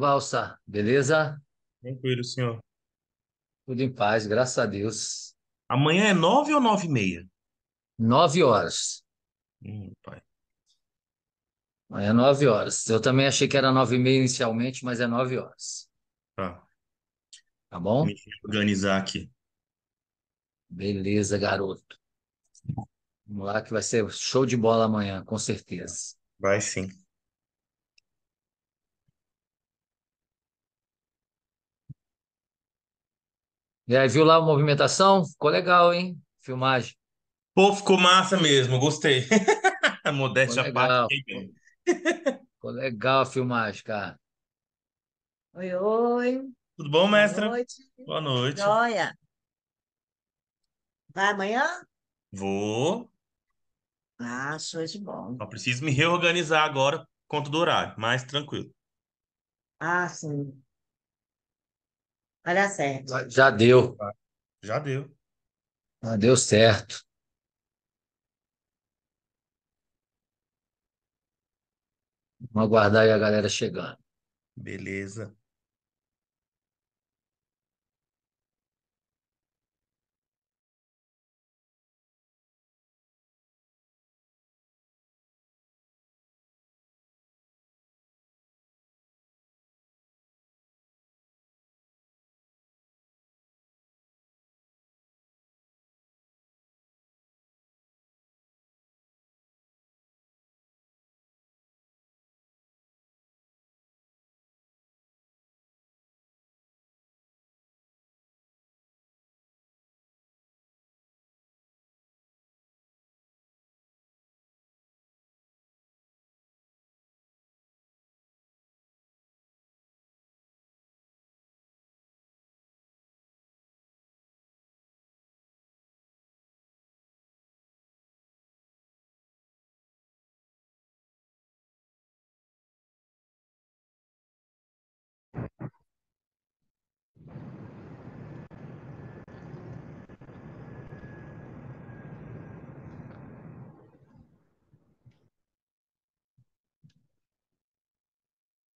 Valsa, beleza? Tranquilo, senhor. Tudo em paz, graças a Deus. Amanhã é nove ou nove e meia? Nove horas. Hum, pai. Amanhã é nove horas. Eu também achei que era nove e meia inicialmente, mas é nove horas. Tá. Tá bom? Me organizar aqui. Beleza, garoto. Vamos lá que vai ser show de bola amanhã, com certeza. Vai sim. E aí, viu lá a movimentação? Ficou legal, hein? Filmagem. Pô, ficou massa mesmo, gostei. Modéstia à parte. Ficou legal a filmagem, cara. Oi, oi. Tudo bom, mestra? Boa noite. Boa noite. Joia. Vai amanhã? Vou. Ah, show de bom. Só preciso me reorganizar agora, conta do horário, mais tranquilo. Ah, sim. Vai dar certo. Já deu. Já deu. deu certo. Vamos aguardar aí a galera chegando. Beleza.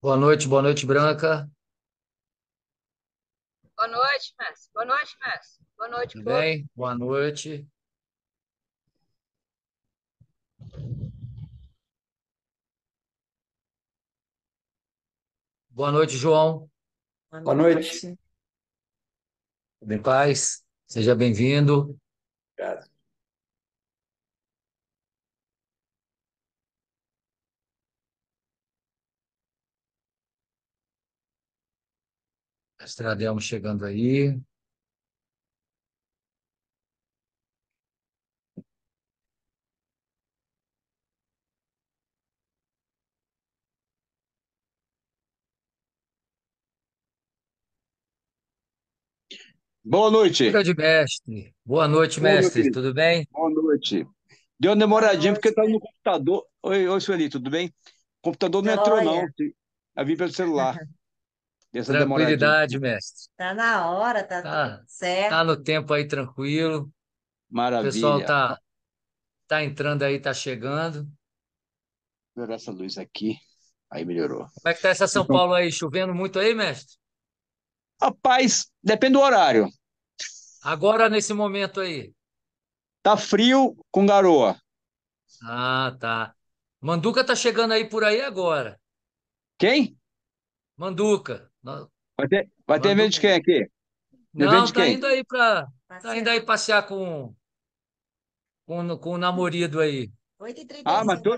Boa noite, boa noite, Branca. Boa noite, Mestre. Boa noite, Mestre. Boa noite, Tudo bem? Boa noite. Boa noite, João. Boa noite. Boa noite. Tudo em paz? Seja bem-vindo. Obrigado. Estradelmo chegando aí. Boa noite. Grande mestre. Boa noite, Boa mestre. Noite. Tudo bem? Boa noite. Deu uma demoradinha porque estava tá no computador. Oi, oi, Sueli, tudo bem? O computador não tá entrou, não. Eu vim pelo celular. Dessa Tranquilidade, mestre. Tá na hora, tá, tá certo. Tá no tempo aí tranquilo. Maravilha. O pessoal tá, tá entrando aí, tá chegando. Melhorar essa luz aqui. Aí melhorou. Como é que tá essa São então Paulo aí? Chovendo muito aí, mestre? Rapaz, depende do horário. Agora, nesse momento aí. Tá frio com garoa. Ah, tá. Manduca tá chegando aí por aí agora. Quem? Manduca. Vai ter, vai ter evento de quem aqui? Não, evento tá indo aí para tá indo aí passear com com, com o namorado aí. 8h35. Ah, mas tu,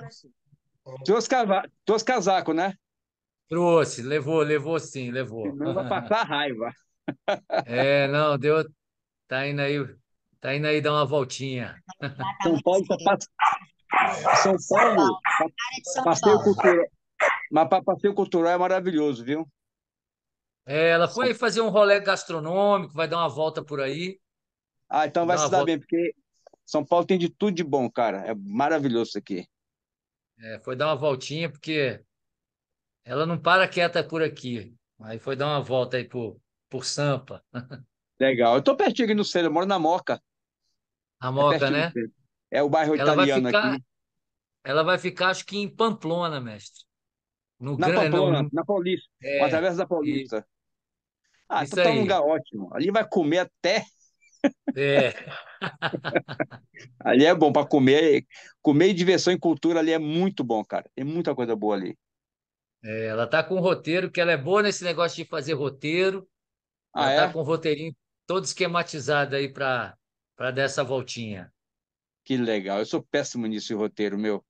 trouxe, trouxe casaco, né? Trouxe, levou, levou sim, levou. Não vai passar raiva. É, não, deu. Tá indo aí, tá indo aí dar uma voltinha. Tá- São Paulo tá pass... São Paulo, passeio cultural. Mas passeio cultural é maravilhoso, viu? É, ela foi fazer um rolê gastronômico, vai dar uma volta por aí. Ah, então vai se dar volta. bem, porque São Paulo tem de tudo de bom, cara. É maravilhoso isso aqui. É, foi dar uma voltinha, porque ela não para quieta por aqui. Aí foi dar uma volta aí por, por Sampa. Legal. Eu tô pertinho aqui no centro, eu moro na Moca. A é Moca, né? É o bairro ela italiano ficar, aqui. Ela vai ficar, acho que em Pamplona, mestre. No na Pamplona, no... na Paulista. É, através da Paulista. Ah, Isso então tá aí. um lugar ótimo. Ali vai comer até. É. ali é bom para comer. Comer e diversão e cultura ali é muito bom, cara. Tem muita coisa boa ali. É, ela tá com roteiro, que ela é boa nesse negócio de fazer roteiro. Ah, ela ah, é? tá com o roteirinho todo esquematizado aí para dessa voltinha. Que legal. Eu sou péssimo nisso, roteiro, meu.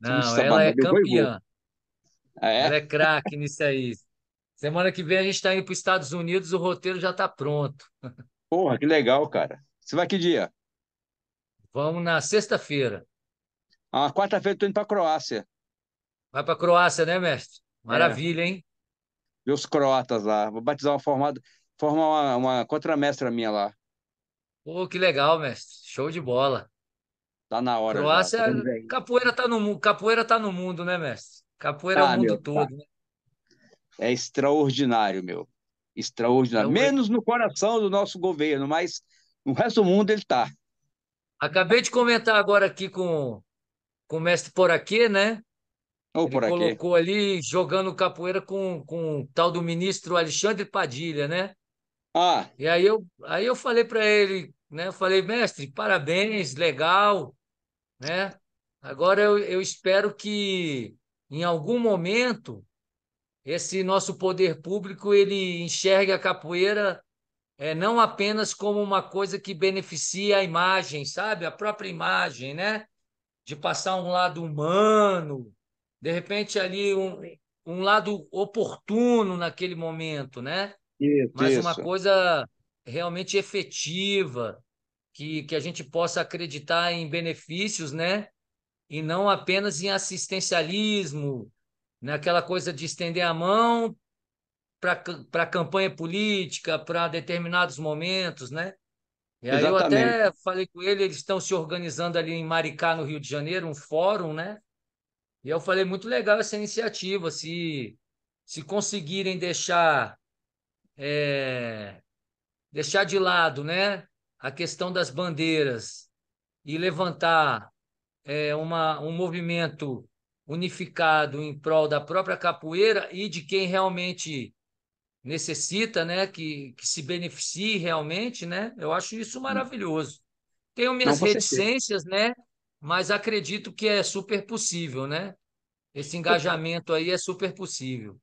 Não, ela é campeã. Ah, é? Ela é craque nisso aí. Semana que vem a gente está indo para os Estados Unidos, o roteiro já está pronto. Porra, que legal, cara. Você vai que dia? Vamos na sexta-feira. Ah, quarta-feira eu tô indo para Croácia. Vai para Croácia, né, mestre? É. Maravilha, é. hein? Ver os croatas lá. Vou batizar uma formada, formar uma, uma contramestra minha lá. Pô, que legal, mestre. Show de bola. Tá na hora. Croácia, já, tá capoeira tá no capoeira tá no mundo, né, mestre? Capoeira tá, é o ah, mundo meu, tá. todo, tá. né? é extraordinário, meu. Extraordinário. Então, Menos no coração do nosso governo, mas no resto do mundo ele está. Acabei de comentar agora aqui com, com o mestre aqui, né? Ou ele colocou ali jogando capoeira com, com o tal do ministro Alexandre Padilha, né? Ah. E aí eu, aí eu falei para ele, né? falei, mestre, parabéns, legal, né? Agora eu, eu espero que em algum momento esse nosso poder público ele enxerga a capoeira é, não apenas como uma coisa que beneficia a imagem, sabe? A própria imagem, né? De passar um lado humano, de repente ali um, um lado oportuno naquele momento, né? Isso, Mas isso. uma coisa realmente efetiva, que, que a gente possa acreditar em benefícios, né? E não apenas em assistencialismo, naquela né? coisa de estender a mão para a campanha política, para determinados momentos, né? E aí Exatamente. eu até falei com ele, eles estão se organizando ali em Maricá, no Rio de Janeiro, um fórum, né? E eu falei, muito legal essa iniciativa, se, se conseguirem deixar, é, deixar de lado né, a questão das bandeiras e levantar é, uma, um movimento unificado em prol da própria capoeira e de quem realmente necessita, né, que, que se beneficie realmente, né? Eu acho isso hum. maravilhoso. Tenho minhas Não, reticências, né? Mas acredito que é super possível, né? Esse engajamento aí é super possível.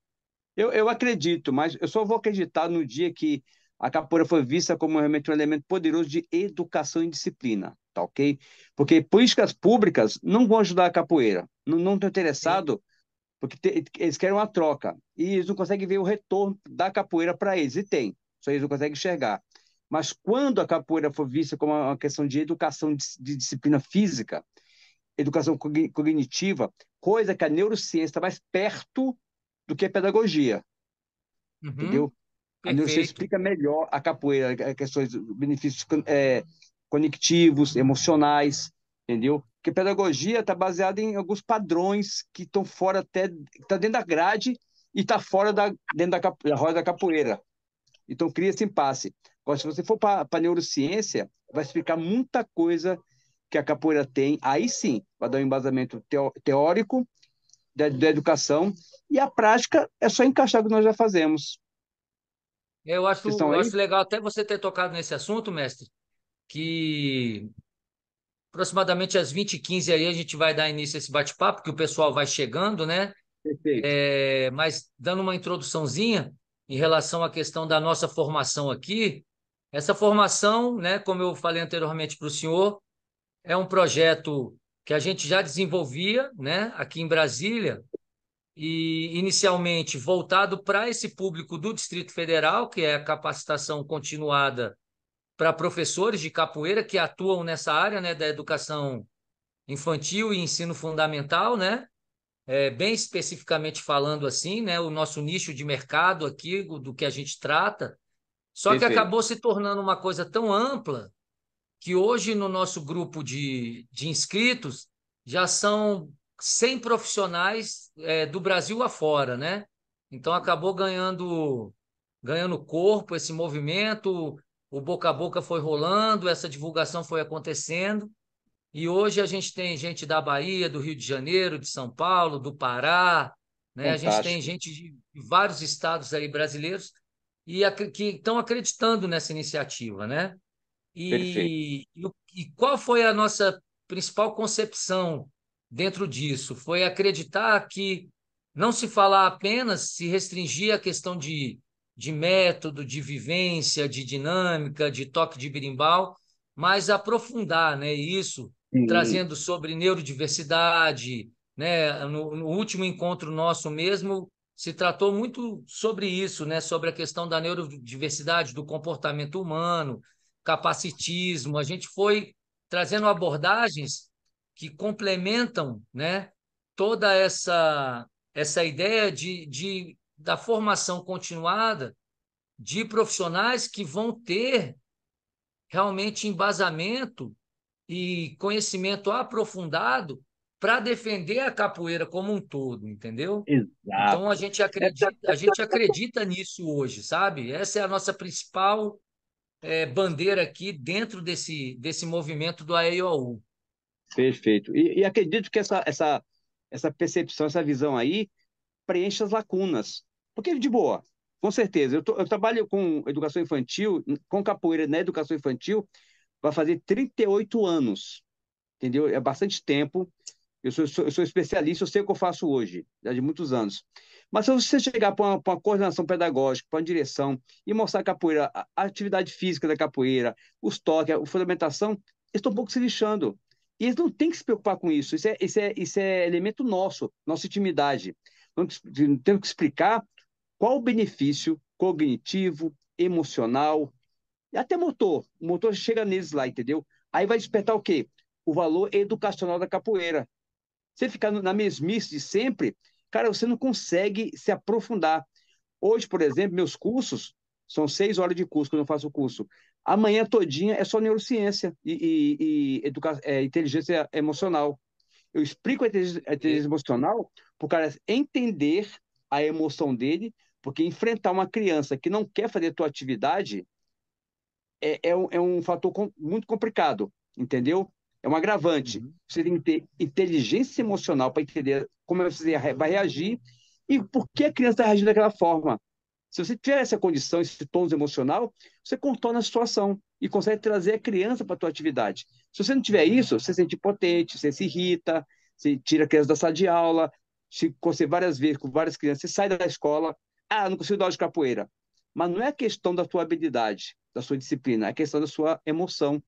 Eu, eu acredito, mas eu só vou acreditar no dia que a capoeira foi vista como realmente um elemento poderoso de educação e disciplina, tá ok? Porque políticas públicas não vão ajudar a capoeira, não, não estão interessados, porque te, eles querem uma troca. E eles não conseguem ver o retorno da capoeira para eles, e tem, só eles não conseguem enxergar. Mas quando a capoeira for vista como uma questão de educação de, de disciplina física, educação cognitiva, coisa que a neurociência está mais perto do que a pedagogia. Uhum. Entendeu? A neurociência explica melhor a capoeira, é, questões, benefícios é, conectivos, emocionais, entendeu? Porque pedagogia está baseada em alguns padrões que estão fora até está dentro da grade e está fora da dentro da, da roda da capoeira. Então cria esse impasse. Agora, se você for para a neurociência, vai explicar muita coisa que a capoeira tem. Aí sim, vai dar um embasamento teórico da, da educação e a prática é só encaixar o que nós já fazemos. Eu acho, eu acho legal até você ter tocado nesse assunto, mestre, que Aproximadamente às 20h15 aí a gente vai dar início a esse bate-papo, que o pessoal vai chegando, né? Perfeito. É, mas dando uma introduçãozinha em relação à questão da nossa formação aqui, essa formação, né, como eu falei anteriormente para o senhor, é um projeto que a gente já desenvolvia né, aqui em Brasília, e inicialmente voltado para esse público do Distrito Federal, que é a capacitação continuada para professores de capoeira que atuam nessa área né, da educação infantil e ensino fundamental, né? É, bem especificamente falando assim, né? O nosso nicho de mercado aqui, do que a gente trata. Só Perfeito. que acabou se tornando uma coisa tão ampla que hoje no nosso grupo de, de inscritos já são 100 profissionais é, do Brasil afora, né? Então acabou ganhando ganhando corpo esse movimento, o boca a boca foi rolando, essa divulgação foi acontecendo. E hoje a gente tem gente da Bahia, do Rio de Janeiro, de São Paulo, do Pará, né? a gente tem gente de vários estados aí brasileiros e que estão acreditando nessa iniciativa. Né? E, e, e qual foi a nossa principal concepção dentro disso? Foi acreditar que não se falar apenas, se restringir à questão de de método, de vivência, de dinâmica, de toque de birimbal, mas aprofundar né, isso, uhum. trazendo sobre neurodiversidade. Né, no, no, último encontro nosso mesmo, se tratou muito sobre isso, né, sobre a questão da neurodiversidade, do comportamento humano, capacitismo. A gente foi trazendo abordagens que complementam né, toda essa, essa ideia de, de da formação continuada de profissionais que vão ter realmente embasamento e conhecimento aprofundado para defender a capoeira como um todo, entendeu? Exato. Então a gente acredita, a gente acredita nisso hoje, sabe? Essa é a nossa principal é, bandeira aqui dentro desse, desse movimento do AEOU. Perfeito. E, e acredito que essa, essa, essa percepção, essa visão aí preenche as lacunas porque, de boa, com certeza. Eu, tô, eu trabalho com educação infantil, com capoeira na educação infantil, vai fazer 38 anos. Entendeu? É bastante tempo. Eu sou, eu sou, especialista, eu sei o que eu faço hoje, já de muitos anos. Mas se você chegar para uma, uma, coordenação pedagógica, para uma direção, e mostrar a capoeira, a, atividade física da capoeira, os toques, a fundamentação, eles estão um pouco se lixando. E eles não têm que se preocupar com isso. Isso é, isso é, isso é elemento nosso, nossa intimidade. Não temos que explicar qual o benefício cognitivo, emocional e até motor? O motor chega neles lá, entendeu? Aí vai despertar o quê? O valor educacional da capoeira. Você ficar na mesmice de sempre, cara, você não consegue se aprofundar. Hoje, por exemplo, meus cursos são seis horas de curso quando eu faço o curso. Amanhã todinha é só neurociência e, e, e é, inteligência emocional. Eu explico a inteligência, a inteligência emocional para o cara entender a emoção dele, porque enfrentar uma criança que não quer fazer tua atividade é, é, um, é um fator com, muito complicado, entendeu? É um agravante. Uhum. Você tem que ter inteligência emocional para entender como você vai reagir e por que a criança está reagindo daquela forma. Se você tiver essa condição, esse tom emocional, você contorna a situação e consegue trazer a criança para a tua atividade. Se você não tiver uhum. isso, você se sente impotente, você se irrita, você tira a criança da sala de aula, se você várias vezes com várias crianças, você sai da escola, ah, não consigo dar aula de capoeira. Mas não é questão da tua habilidade, da sua disciplina, é questão da sua emoção,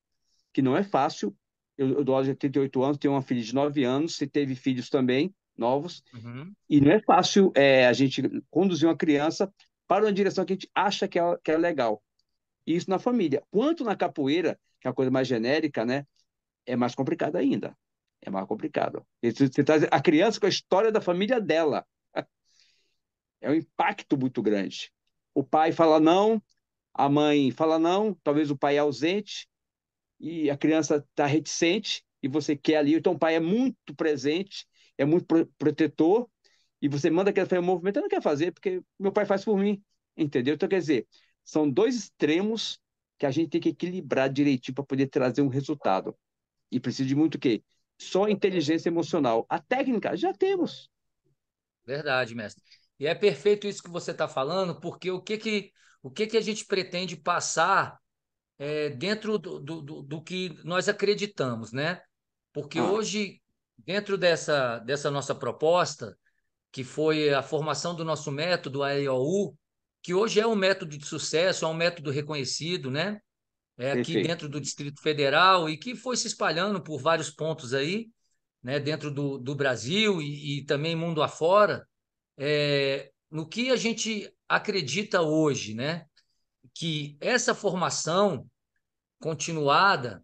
que não é fácil. Eu, eu dou aula de 38 anos, tenho uma filha de 9 anos, e teve filhos também, novos. Uhum. E não é fácil é, a gente conduzir uma criança para uma direção que a gente acha que é, que é legal. E isso na família. Quanto na capoeira, que é uma coisa mais genérica, né? É mais complicado ainda. É mais complicado. Você traz a criança com a história da família dela. É um impacto muito grande. O pai fala não, a mãe fala não, talvez o pai é ausente e a criança está reticente e você quer ali. Então o pai é muito presente, é muito protetor e você manda aquela fazer um movimento, eu não quero fazer porque meu pai faz por mim, entendeu? Então quer dizer, são dois extremos que a gente tem que equilibrar direitinho para poder trazer um resultado. E precisa de muito o quê? Só inteligência emocional. A técnica já temos. Verdade, mestre. E é perfeito isso que você está falando, porque o que, que, o que, que a gente pretende passar é, dentro do, do, do, que nós acreditamos, né? Porque ah. hoje, dentro dessa, dessa nossa proposta, que foi a formação do nosso método, a EOU, que hoje é um método de sucesso, é um método reconhecido, né? É aqui dentro do Distrito Federal e que foi se espalhando por vários pontos aí, né? Dentro do, do Brasil e, e também mundo afora é, no que a gente acredita hoje, né? Que essa formação continuada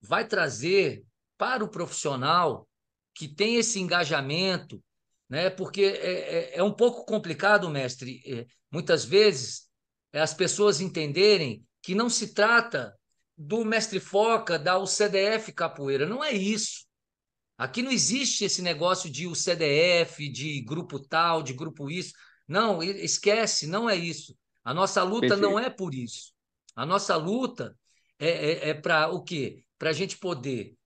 vai trazer para o profissional que tem esse engajamento, né? Porque é, é, é um pouco complicado, mestre, é, muitas vezes é, as pessoas entenderem que não se trata do mestre foca da UCDF capoeira, não é isso. Aqui não existe esse negócio de o CDF, de grupo tal, de grupo isso. Não, esquece, não é isso. A nossa luta Perfeito. não é por isso. A nossa luta é, é, é para o quê? Para a gente poder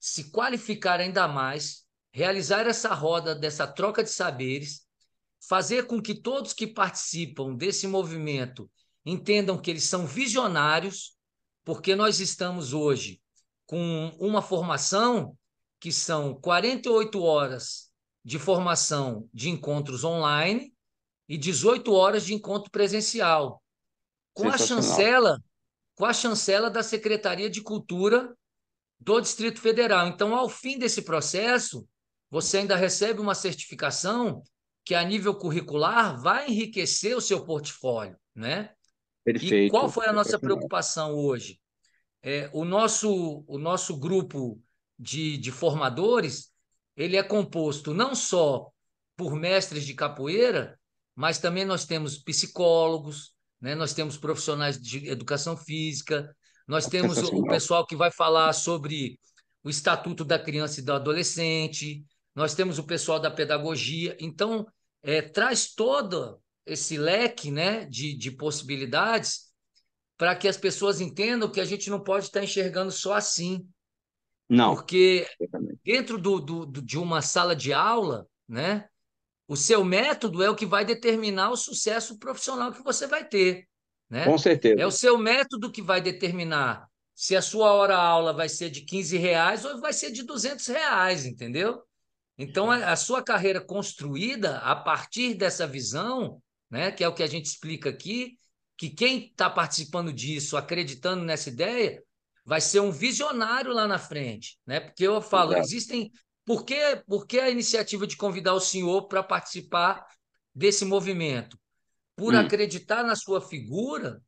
se qualificar ainda mais, realizar essa roda dessa troca de saberes, fazer com que todos que participam desse movimento entendam que eles são visionários, porque nós estamos hoje com uma formação que são 48 horas de formação de encontros online e 18 horas de encontro presencial, com a chancela, com a chancela da Secretaria de Cultura do Distrito Federal. Então, ao fim desse processo, você ainda recebe uma certificação que a nível curricular vai enriquecer o seu portfólio, né? Perfeito. E qual foi a nossa preocupação hoje? É, o, nosso, o nosso grupo de, de formadores, ele é composto não só por mestres de capoeira, mas também nós temos psicólogos, né? nós temos profissionais de educação física, nós temos o pessoal que vai falar sobre o estatuto da criança e do adolescente, nós temos o pessoal da pedagogia. Então, é, traz todo esse leque né, de, de possibilidades para que as pessoas entendam que a gente não pode estar tá enxergando só assim. Não. Porque dentro do, do, do, de uma sala de aula, né, o seu método é o que vai determinar o sucesso profissional que você vai ter. Né? Com certeza. É o seu método que vai determinar se a sua hora-aula vai ser de 15 reais ou vai ser de 200 reais, entendeu? Então, a, a sua carreira construída a partir dessa visão, né, que é o que a gente explica aqui, que quem está participando disso, acreditando nessa ideia, vai ser um visionário lá na frente, né? Porque eu falo, existem. Por que, por que a iniciativa de convidar o senhor para participar desse movimento? Por hum. acreditar na sua figura,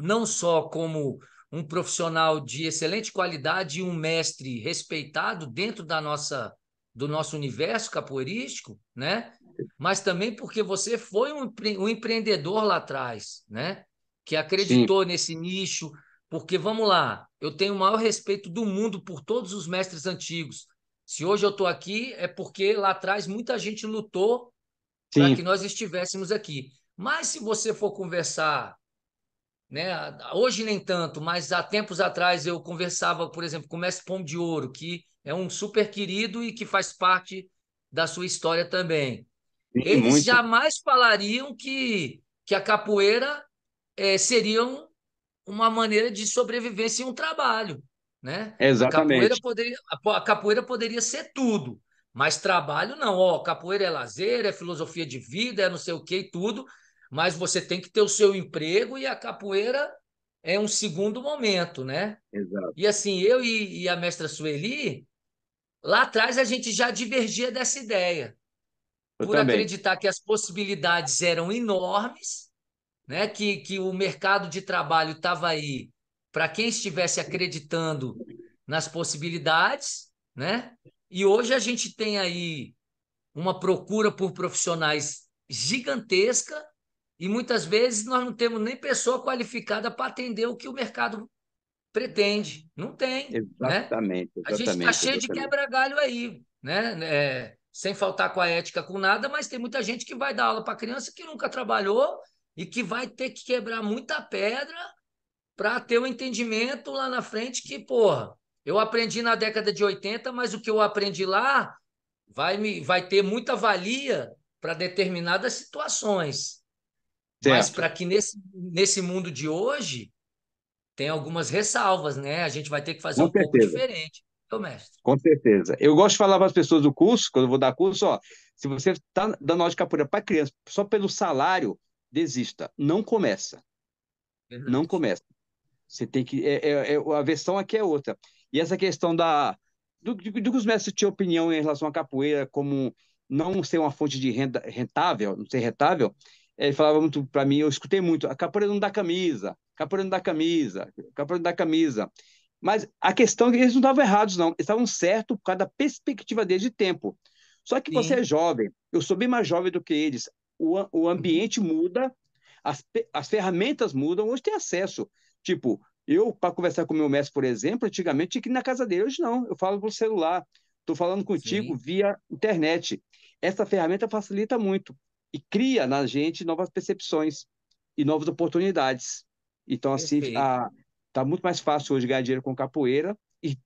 não só como um profissional de excelente qualidade e um mestre respeitado dentro da nossa do nosso universo capoeirístico, né? Mas também porque você foi um, empre um empreendedor lá atrás, né? Que acreditou Sim. nesse nicho, porque vamos lá, eu tenho o maior respeito do mundo por todos os mestres antigos. Se hoje eu estou aqui, é porque lá atrás muita gente lutou para que nós estivéssemos aqui. Mas se você for conversar, né, hoje nem tanto, mas há tempos atrás eu conversava, por exemplo, com o mestre Pombo de Ouro, que é um super querido e que faz parte da sua história também. Sim, Eles muito. jamais falariam que, que a capoeira é, eh, seria um, uma maneira de sobrevivência e um trabalho, né? Exatamente. A capoeira poderia, a capoeira poderia ser tudo, mas trabalho não. Ó, capoeira é lazer, é filosofia de vida, é não sei o que e tudo, mas você tem que ter o seu emprego e a capoeira é um segundo momento, né? Exato. E assim, eu e, e a mestra Sueli, lá atrás a gente já divergia dessa ideia. Eu por também. acreditar que as possibilidades eram enormes né? que, que o mercado de trabalho estava aí para quem estivesse acreditando nas possibilidades, né? E hoje a gente tem aí uma procura por profissionais gigantesca e muitas vezes nós não temos nem pessoa qualificada para atender o que o mercado pretende. Não tem. Né? Exatamente. Né? A gente está cheio de quebra-galho aí, né? É, sem faltar com a ética, com nada, mas tem muita gente que vai dar aula para criança que nunca trabalhou e que vai ter que quebrar muita pedra para ter o um entendimento lá na frente que, porra, eu aprendi na década de 80, mas o que eu aprendi lá vai, me, vai ter muita valia para determinadas situações. Certo. Mas para que nesse, nesse mundo de hoje tem algumas ressalvas, né? A gente vai ter que fazer Com um certeza. pouco diferente. mestre. Com certeza. Eu gosto de falar para as pessoas do curso, quando eu vou dar curso, ó, se você está dando aula de capoeira para criança, só pelo salário, desista, não começa. Verdade. Uhum. Não começa. Você tem que. É, é, é, a versão aqui é outra. E essa questão da. Do, do, do que os mestres tinham opinião em relação à capoeira como não ser uma fonte de renda rentável, não ser rentável, ele falava muito para mim, eu escutei muito, a capoeira não dá camisa, capoeira não dá camisa, capoeira não dá camisa. Mas a questão é que eles não estavam errados, não. Eles estavam certos por causa da perspectiva deles de tempo. Só que Sim. você é jovem, eu sou bem mais jovem do que eles o, o ambiente uhum. muda, as, as ferramentas mudam, hoje tem acesso. Tipo, eu, para conversar com meu mestre, por exemplo, antigamente tinha que ir na casa dele. Hoje não, eu falo pelo celular. Estou falando contigo Sim. via internet. Essa ferramenta facilita muito e cria na gente novas percepções e novas oportunidades. Então, assim, a, tá, tá muito mais fácil hoje ganhar dinheiro com capoeira e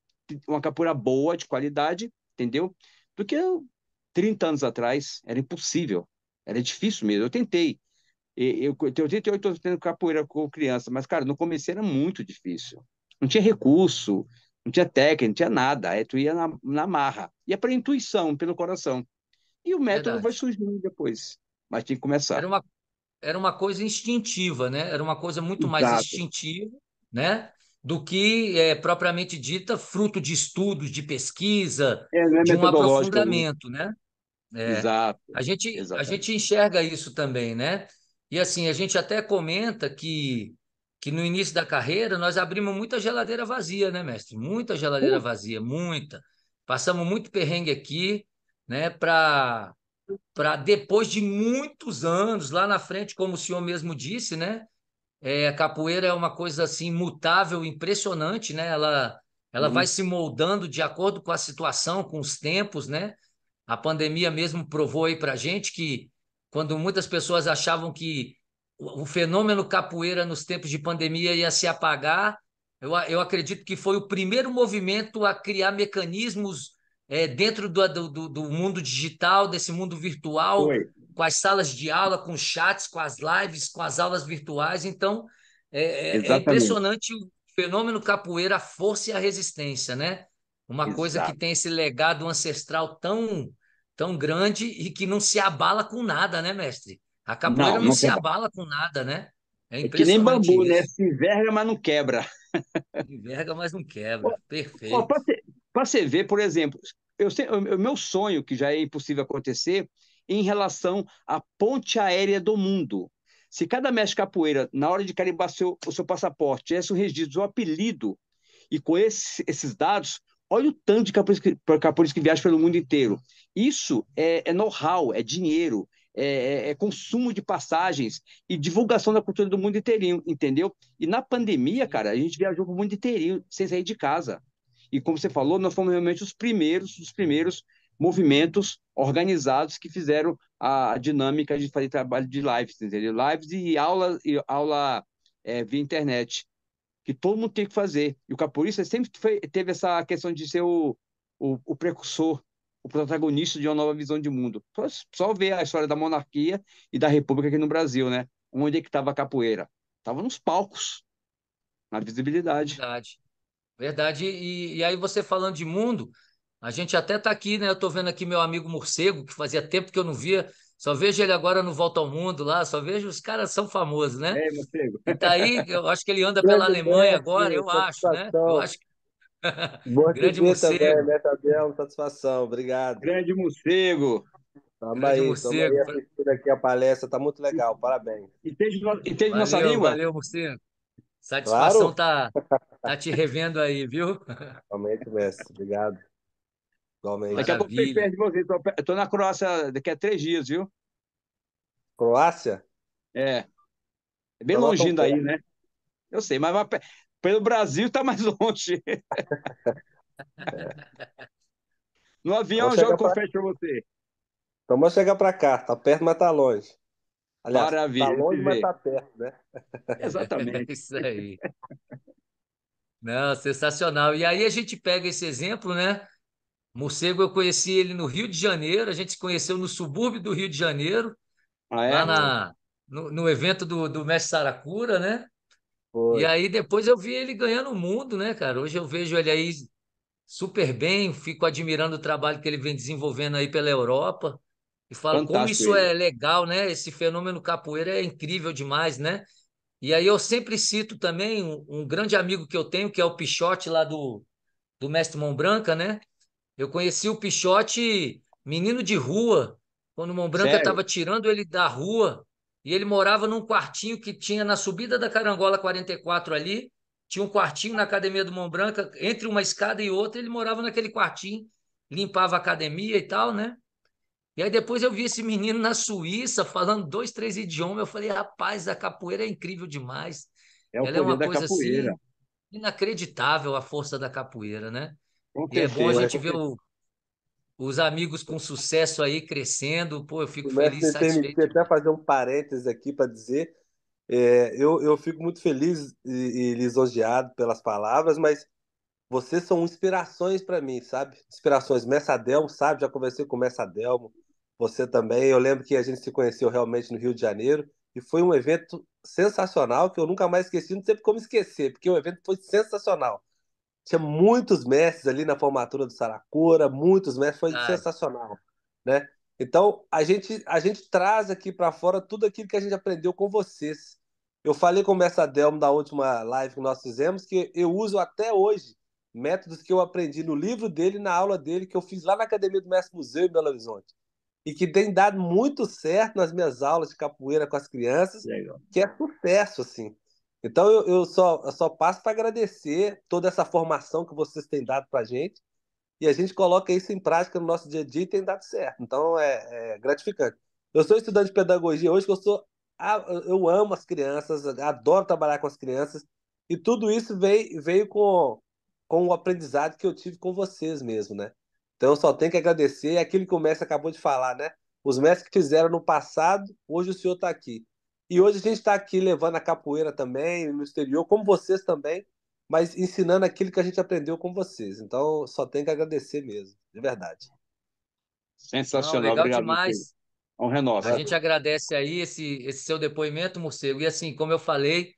uma capoeira boa, de qualidade, entendeu? Do que 30 anos atrás, era impossível. Era difícil mesmo. Eu tentei. Eu, tenho 88 anos tendo capoeira com criança, mas, cara, no começo era muito difícil. Não tinha recurso, não tinha técnica, não tinha nada. Aí tu ia na, na marra. Ia é para intuição, pelo coração. E o método Verdade. vai surgindo depois. Mas tinha que começar. Era uma, era uma coisa instintiva, né? Era uma coisa muito Exato. mais instintiva, né? Do que é, propriamente dita, fruto de estudos, de pesquisa, é, é de um né? aprofundamento, né? né? É, Exato. A gente, a gente enxerga isso também, né? E assim, a gente até comenta que, que no início da carreira nós abrimos muita geladeira vazia, né, mestre? Muita geladeira uh. vazia, muita. Passamos muito perrengue aqui, né, para para depois de muitos anos lá na frente, como o senhor mesmo disse, né? É, a capoeira é uma coisa assim mutável, impressionante, né? Ela ela uhum. vai se moldando de acordo com a situação, com os tempos, né? A pandemia mesmo provou aí para gente que quando muitas pessoas achavam que o fenômeno capoeira nos tempos de pandemia ia se apagar, eu, eu acredito que foi o primeiro movimento a criar mecanismos é, dentro do, do, do, mundo digital, desse mundo virtual, foi. com as salas de aula, com chats, com as lives, com as aulas virtuais. Então, é, é, é impressionante o fenômeno capoeira, a força e a resistência, né? Uma Exato. coisa que tem esse legado ancestral tão tão grande e que não se abala com nada, né, mestre? A capoeira não, não, não se abala com nada, né? É, é que nem bambu, né? isso. né? Se enverga, mas não quebra. enverga, mas não quebra. Perfeito. Para você ver, por exemplo, eu sei, o meu sonho, que já é impossível acontecer, em relação à ponte aérea do mundo. Se cada mestre capoeira, na hora de carimbar seu, o seu passaporte, tivesse um registro, o um apelido, e com esse, esses dados, Olha o tanto de capoeiristas que viajam pelo mundo inteiro. Isso é, é know-how, é dinheiro, é, é, é, consumo de passagens e divulgação da cultura do mundo inteirinho, entendeu? E na pandemia, cara, a gente viajou o mundo inteirinho, sem sair de casa. E como você falou, nós fomos realmente os primeiros, os primeiros movimentos organizados que fizeram a, a dinâmica de fazer trabalho de lives, entendeu? Lives e aula, e aula é, via internet que todo mundo tem que fazer. E o capoeirista sempre foi, teve essa questão de ser o, o, o, precursor, o protagonista de uma nova visão de mundo. Só, só ver a história da monarquia e da república aqui no Brasil, né? Onde é que estava a capoeira? Estava nos palcos, na visibilidade. Verdade. Verdade. E, e aí você falando de mundo, a gente até está aqui, né? Eu estou vendo aqui meu amigo Morcego, que fazia tempo que eu não via. Só vejo ele agora no Volta ao Mundo lá, só vejo os caras são famosos, né? É, meu filho. E tá eu acho que ele anda pela Alemanha agora, eu acho, né? Eu acho que Grande morcego. Também, né, Satisfação, obrigado. Grande morcego. Tamo Grande aí, morcego. Tamo aí assistindo aqui a palestra, tá muito legal, parabéns. Entende, entende valeu, nossa língua? Valeu, morcego. Satisfação claro. tá, tá te revendo aí, viu? Realmente, mestre, obrigado. Igualmente. Daqui a pouco você perde Eu Estou na Croácia daqui a três dias, viu? Croácia? É. É bem então, longe daí, né? Eu sei, mas, pelo Brasil está mais longe. é. No avião, eu jogo confete pra... você. Então vamos chegar para cá. Tá perto, mas tá longe. Aliás, Maravilha. Está longe, mas tá perto, né? Exatamente. É isso aí. Não, sensacional. E aí a gente pega esse exemplo, né? Morcego, eu conheci ele no Rio de Janeiro, a gente se conheceu no subúrbio do Rio de Janeiro, ah, é? lá na, no, no, evento do, do Mestre Saracura, né? Foi. E aí depois eu vi ele ganhando o mundo, né, cara? Hoje eu vejo ele aí super bem, fico admirando o trabalho que ele vem desenvolvendo aí pela Europa. E falo Fantástico, como isso é legal, né? Esse fenômeno capoeira é incrível demais, né? E aí eu sempre cito também um, um grande amigo que eu tenho, que é o Pichote lá do, do Mestre Mão Branca, né? Eu conheci o Pichote, menino de rua, quando o Mão Branca estava tirando ele da rua. E ele morava num quartinho que tinha na subida da Carangola 44 ali. Tinha um quartinho na academia do Mão Branca, entre uma escada e outra, ele morava naquele quartinho, limpava a academia e tal, né? E aí depois eu vi esse menino na Suíça falando dois, três idiomas. Eu falei, rapaz, a capoeira é incrível demais. É o Ela é uma coisa assim capoeira. assim inacreditável a força da capoeira, né? e é bom a gente ver o, os amigos com sucesso aí crescendo. Pô, eu fico Mas feliz, satisfeito. Permitir, até fazer um parênteses aqui para dizer. É, eu, eu fico muito feliz e, e lisonjeado pelas palavras, mas vocês são inspirações para mim, sabe? Inspirações. Messa Delmo, sabe? Já conversei com o Delmo, você também. Eu lembro que a gente se conheceu realmente no Rio de Janeiro e foi um evento sensacional que eu nunca mais esqueci, não sei como esquecer, porque o evento foi sensacional tinha muitos mestres ali na formatura do Saracura, muitos mestres, foi ah. sensacional, né? Então, a gente, a gente traz aqui para fora tudo aquilo que a gente aprendeu com vocês. Eu falei com o Mestre Adelmo da última live que nós fizemos, que eu uso até hoje métodos que eu aprendi no livro dele, na aula dele, que eu fiz lá na Academia do Mestre Museu em Belo Horizonte. E que tem dado muito certo nas minhas aulas de capoeira com as crianças, Legal. que é sucesso, assim. Então eu, eu só, eu só passo para agradecer toda essa formação que vocês têm dado para a gente e a gente coloca isso em prática no nosso dia a dia e tem dado certo. Então é, é gratificante. Eu sou estudante de pedagogia hoje, que eu sou ah, eu amo as crianças, adoro trabalhar com as crianças e tudo isso veio, veio com, com o aprendizado que eu tive com vocês mesmo, né? Então eu só tenho que agradecer é aquilo que o mestre acabou de falar, né? Os mestres que fizeram no passado, hoje o senhor está aqui. E hoje a gente está aqui levando a capoeira também, no exterior, como vocês também, mas ensinando aquilo que a gente aprendeu com vocês. Então, só tenho que agradecer mesmo, de verdade. Sensacional, Não, legal obrigado. demais. É um é A né? gente agradece aí esse, esse seu depoimento, Morcego. E assim, como eu falei,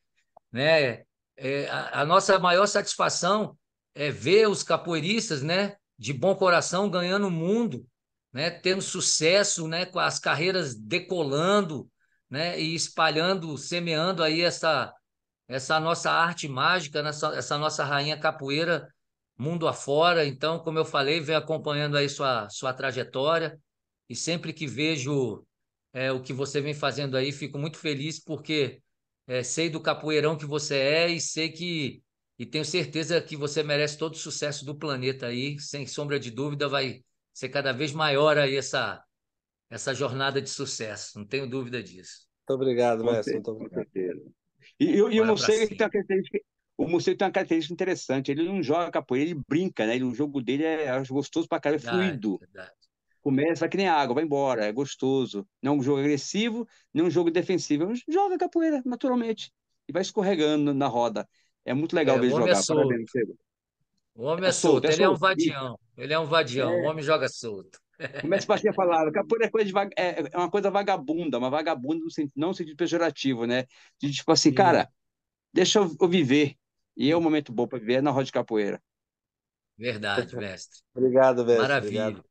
né, é, a, a, nossa maior satisfação é ver os capoeiristas, né, de bom coração ganhando o mundo, né, tendo sucesso, né, com as carreiras decolando, né? E espalhando, semeando aí essa essa nossa arte mágica, nessa, né, essa nossa rainha capoeira mundo afora. Então, como eu falei, vem acompanhando aí sua sua trajetória e sempre que vejo é, o que você vem fazendo aí, fico muito feliz porque é, sei do capoeirão que você é e sei que e tenho certeza que você merece todo o sucesso do planeta aí, sem sombra de dúvida, vai ser cada vez maior aí essa essa jornada de sucesso, não tenho dúvida disso. Muito obrigado, Maestro. Muito E, e, e o Museu tem uma característica. tem uma característica interessante, ele não joga capoeira, ele brinca, né? Ele, o jogo dele é, é gostoso pra caralho, é fluido. Verdade. Começa, que nem água, vai embora, é gostoso. Não é um jogo agressivo, nem um jogo defensivo. É joga capoeira, naturalmente. E vai escorregando na roda. É muito legal é, ver jogar. É Parabéns, o homem é, é solto, solto. ele é um vadião. Ele é um vadião, o homem joga solto. Começa a a falar, capoeira é, coisa de, é, é, uma coisa vagabunda, uma vagabunda não no sentido pejorativo, né? De tipo assim, Sim. cara, deixa eu, eu, viver. E é o um momento bom para viver é na roda de capoeira. Verdade, mestre. obrigado, mestre. Maravilha.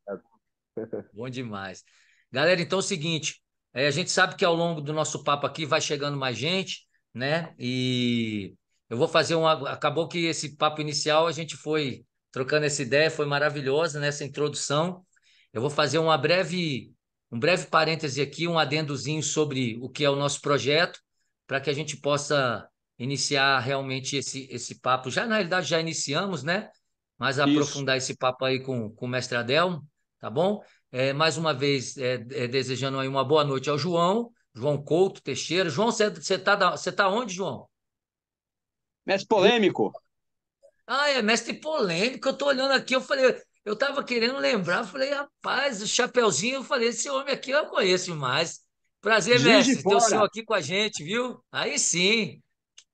Obrigado, Bom demais. Galera, então é o seguinte, é, a gente sabe que ao longo do nosso papo aqui vai chegando mais gente, né? E eu vou fazer um. Acabou que esse papo inicial a gente foi trocando essa ideia, foi maravilhosa nessa né, Essa introdução. Eu vou fazer uma breve, um breve parêntese aqui, um adendozinho sobre o que é o nosso projeto, para que a gente possa iniciar realmente esse, esse papo. Já, na realidade, já iniciamos, né? Mas Isso. aprofundar esse papo aí com, com o mestre Adelmo tá bom? É, mais uma vez, é, é, desejando aí uma boa noite ao João, João Couto Teixeira. João, você está é você tá onde, João? Mestre polêmico. Ah, é mestre polêmico. Eu tô olhando aqui, eu falei, eu estava querendo lembrar, falei, rapaz, o Chapeuzinho, eu falei, esse homem aqui eu conheço mais. Prazer, mestre, ter o senhor aqui com a gente, viu? Aí sim,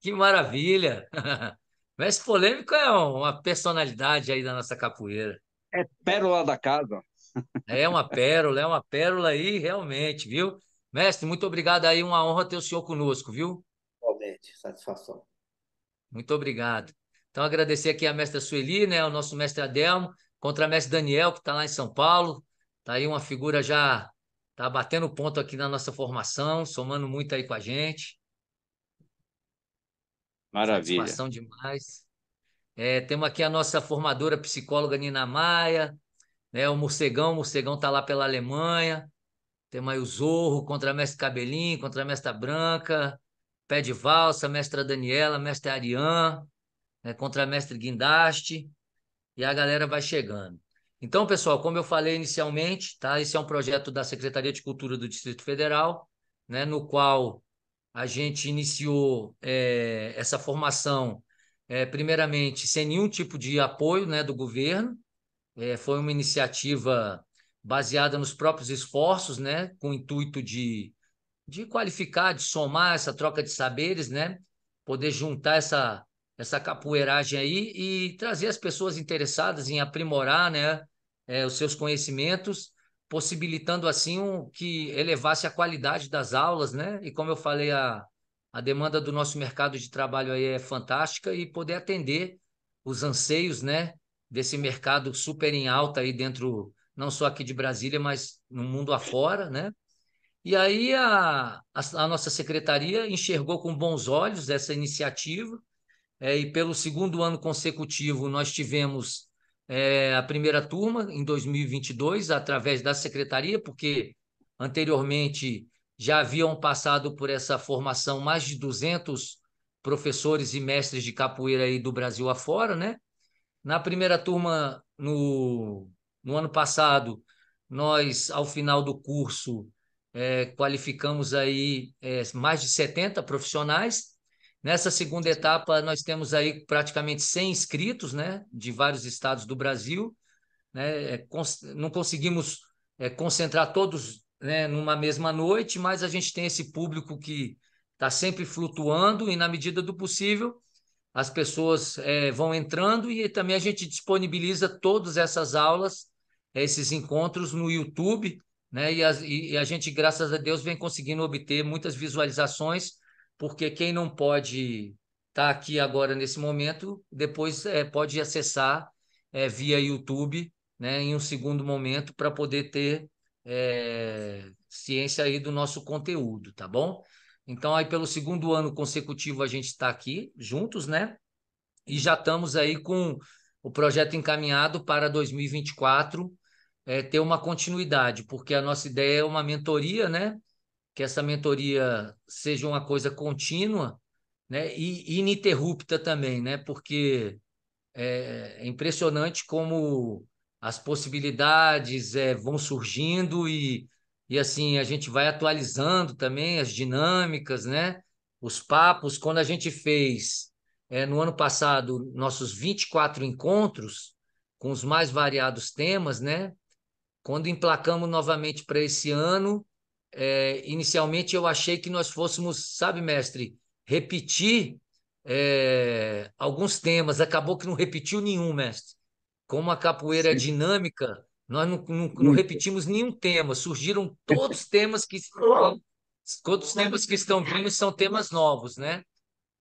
que maravilha. mestre Polêmico é uma personalidade aí da nossa capoeira. É pérola da casa. é uma pérola, é uma pérola aí, realmente, viu? Mestre, muito obrigado aí, uma honra ter o senhor conosco, viu? Igualmente, satisfação. Muito obrigado. Então, agradecer aqui a mestra Sueli, né, o nosso mestre Adelmo, Contramestre Daniel, que está lá em São Paulo. Está aí uma figura já tá batendo ponto aqui na nossa formação, somando muito aí com a gente. Maravilha. Satisfação demais. É, temos aqui a nossa formadora psicóloga Nina Maia, né, o Morcegão, o Morcegão está lá pela Alemanha. Temos aí o Zorro, contramestre Cabelinho, contramestra Branca, Pé de Valsa, mestra Daniela, mestra Ariane, né, contramestre Guindaste e a galera vai chegando. Então, pessoal, como eu falei inicialmente, tá? Esse é um projeto da Secretaria de Cultura do Distrito Federal, né? No qual a gente iniciou é, essa formação, é, primeiramente, sem nenhum tipo de apoio, né, do governo. É, foi uma iniciativa baseada nos próprios esforços, né, com o intuito de, de qualificar, de somar essa troca de saberes, né, poder juntar essa essa capoeiragem aí e trazer as pessoas interessadas em aprimorar né, é, os seus conhecimentos, possibilitando assim um, que elevasse a qualidade das aulas, né? E como eu falei, a, a demanda do nosso mercado de trabalho aí é fantástica e poder atender os anseios, né? Desse mercado super em alta aí dentro, não só aqui de Brasília, mas no mundo afora, né? E aí a, a, a nossa secretaria enxergou com bons olhos essa iniciativa é, e pelo segundo ano consecutivo nós tivemos é, a primeira turma em 2022 através da secretaria, porque anteriormente já haviam passado por essa formação mais de 200 professores e mestres de capoeira aí do Brasil afora, né? Na primeira turma, no, no ano passado, nós, ao final do curso, é, qualificamos aí é, mais de 70 profissionais Nessa segunda etapa, nós temos aí praticamente 100 inscritos, né, de vários estados do Brasil. Né, é, não conseguimos é, concentrar todos né, numa mesma noite, mas a gente tem esse público que está sempre flutuando e, na medida do possível, as pessoas é, vão entrando e também a gente disponibiliza todas essas aulas, é, esses encontros no YouTube, né? E a, e a gente, graças a Deus, vem conseguindo obter muitas visualizações porque quem não pode estar tá aqui agora nesse momento, depois é, pode acessar é, via YouTube, né, em um segundo momento, para poder ter é, ciência aí do nosso conteúdo, tá bom? Então, aí pelo segundo ano consecutivo a gente está aqui juntos, né? E já estamos aí com o projeto encaminhado para 2024 é, ter uma continuidade, porque a nossa ideia é uma mentoria, né? que essa mentoria seja uma coisa contínua né, e ininterrupta também, né, porque é, é impressionante como as possibilidades é, vão surgindo e, e assim a gente vai atualizando também as dinâmicas, né, os papos. Quando a gente fez é, no ano passado nossos 24 encontros com os mais variados temas, né, quando emplacamos novamente para esse ano, é, inicialmente eu achei que nós fôssemos, sabe, mestre, repetir é, alguns temas. Acabou que não repetiu nenhum, mestre. Como a capoeira Sim. dinâmica, nós não, não, não repetimos nenhum tema. Surgiram todos os temas que todos os temas que estão vindo são temas novos, né?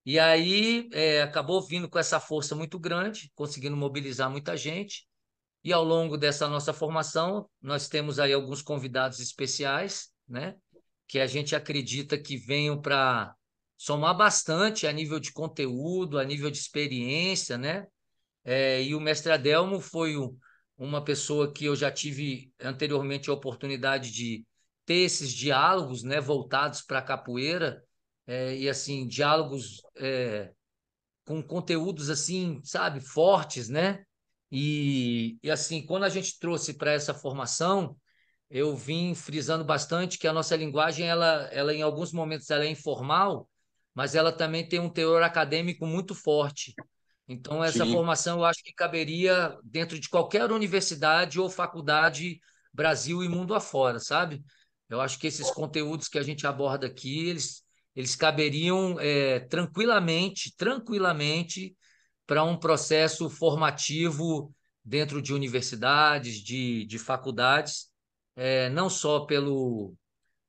E aí é, acabou vindo com essa força muito grande, conseguindo mobilizar muita gente. E ao longo dessa nossa formação, nós temos aí alguns convidados especiais né? Que a gente acredita que venham para somar bastante a nível de conteúdo, a nível de experiência, né? É, e o mestre Adelmo foi o, uma pessoa que eu já tive anteriormente a oportunidade de ter esses diálogos, né? Voltados para a capoeira é, e assim diálogos é, com conteúdos assim, sabe, fortes, né? E, e assim, quando a gente trouxe para essa formação, eu vim frisando bastante que a nossa linguagem, ela, ela em alguns momentos, ela é informal, mas ela também tem um teor acadêmico muito forte. Então, essa Sim. formação eu acho que caberia dentro de qualquer universidade ou faculdade Brasil e mundo afora, sabe? Eu acho que esses conteúdos que a gente aborda aqui, eles, eles caberiam é, tranquilamente, tranquilamente, para um processo formativo dentro de universidades, de, de faculdades, é, não só pelo,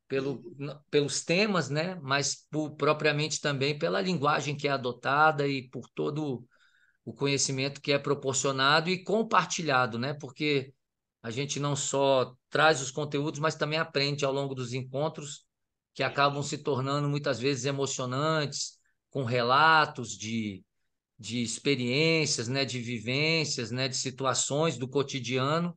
pelo, uhum. pelos temas, né, mas por, propriamente também pela linguagem que é adotada e por todo o conhecimento que é proporcionado e compartilhado, né, porque a gente não só traz os conteúdos, mas também aprende ao longo dos encontros que acabam se tornando muitas vezes emocionantes, com relatos de, de experiências, né, de vivências, né, de situações do cotidiano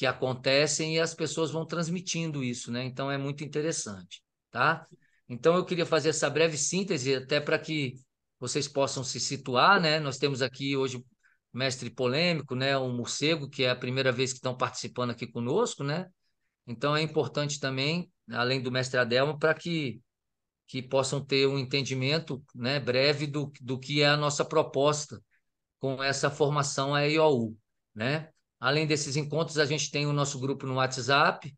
que acontecem e as pessoas vão transmitindo isso, né? Então é muito interessante, tá? Então eu queria fazer essa breve síntese até para que vocês possam se situar, né? Nós temos aqui hoje mestre polêmico, né? O um morcego que é a primeira vez que estão participando aqui conosco, né? Então é importante também, além do mestre Adelmo, para que que possam ter um entendimento né, breve do, do que é a nossa proposta com essa formação AIOU. Né? Além desses encontros, a gente tem o nosso grupo no WhatsApp,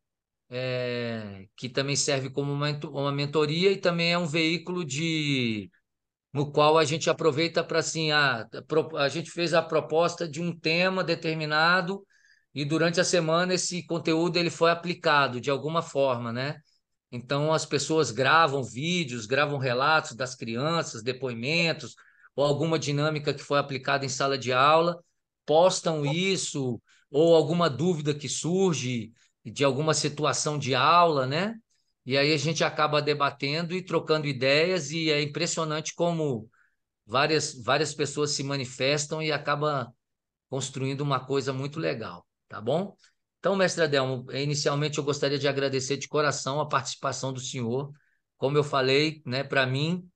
é, que também serve como uma, uma mentoria e também é um veículo de no qual a gente aproveita para assim a, a gente fez a proposta de um tema determinado e durante a semana esse conteúdo ele foi aplicado de alguma forma, né? Então as pessoas gravam vídeos, gravam relatos das crianças, depoimentos ou alguma dinâmica que foi aplicada em sala de aula, postam isso ou alguma dúvida que surge de alguma situação de aula, né? E aí a gente acaba debatendo e trocando ideias e é impressionante como várias várias pessoas se manifestam e acaba construindo uma coisa muito legal, tá bom? Então, mestre Adelmo, inicialmente eu gostaria de agradecer de coração a participação do senhor. Como eu falei, né, para mim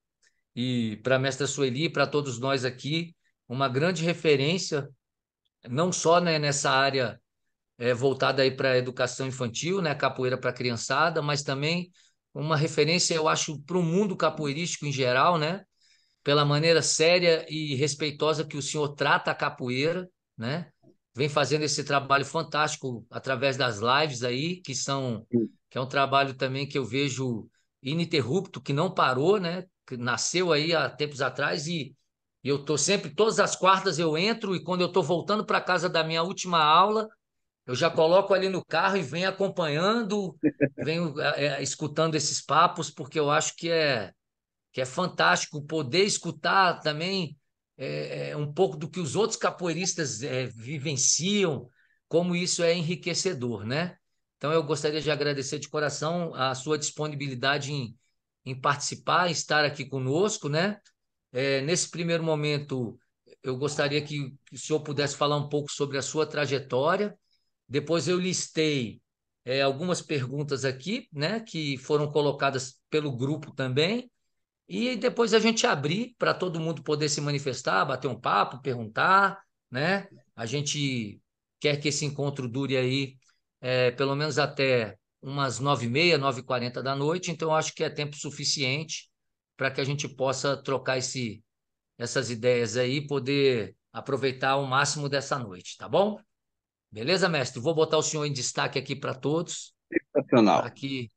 e para a mestra Sueli, para todos nós aqui, uma grande referência não só né, nessa área é, voltada aí para a educação infantil, né, capoeira para criançada, mas também uma referência, eu acho, para o mundo capoeirístico em geral, né, pela maneira séria e respeitosa que o senhor trata a capoeira, né, vem fazendo esse trabalho fantástico através das lives aí, que são que é um trabalho também que eu vejo ininterrupto, que não parou, né, que nasceu aí há tempos atrás e e eu tô sempre, todas as quartas eu entro e quando eu tô voltando para casa da minha última aula, eu já coloco ali no carro e venho acompanhando, venho é, escutando esses papos, porque eu acho que é, que é fantástico poder escutar também é, um pouco do que os outros capoeiristas é, vivenciam, como isso é enriquecedor, né? Então eu gostaria de agradecer de coração a sua disponibilidade em, em participar, em estar aqui conosco, né? É, nesse primeiro momento, eu gostaria que, o senhor pudesse falar um pouco sobre a sua trajetória. Depois eu listei é, algumas perguntas aqui, né, que foram colocadas pelo grupo também. E depois a gente abrir para todo mundo poder se manifestar, bater um papo, perguntar, né? A gente quer que esse encontro dure aí é, pelo menos até umas nove e meia, nove e quarenta da noite. Então acho que é tempo suficiente para que a gente possa trocar esse, essas ideias aí e poder aproveitar o máximo dessa noite, tá bom? Beleza, mestre? Vou botar o senhor em destaque aqui para todos. Sensacional. Para que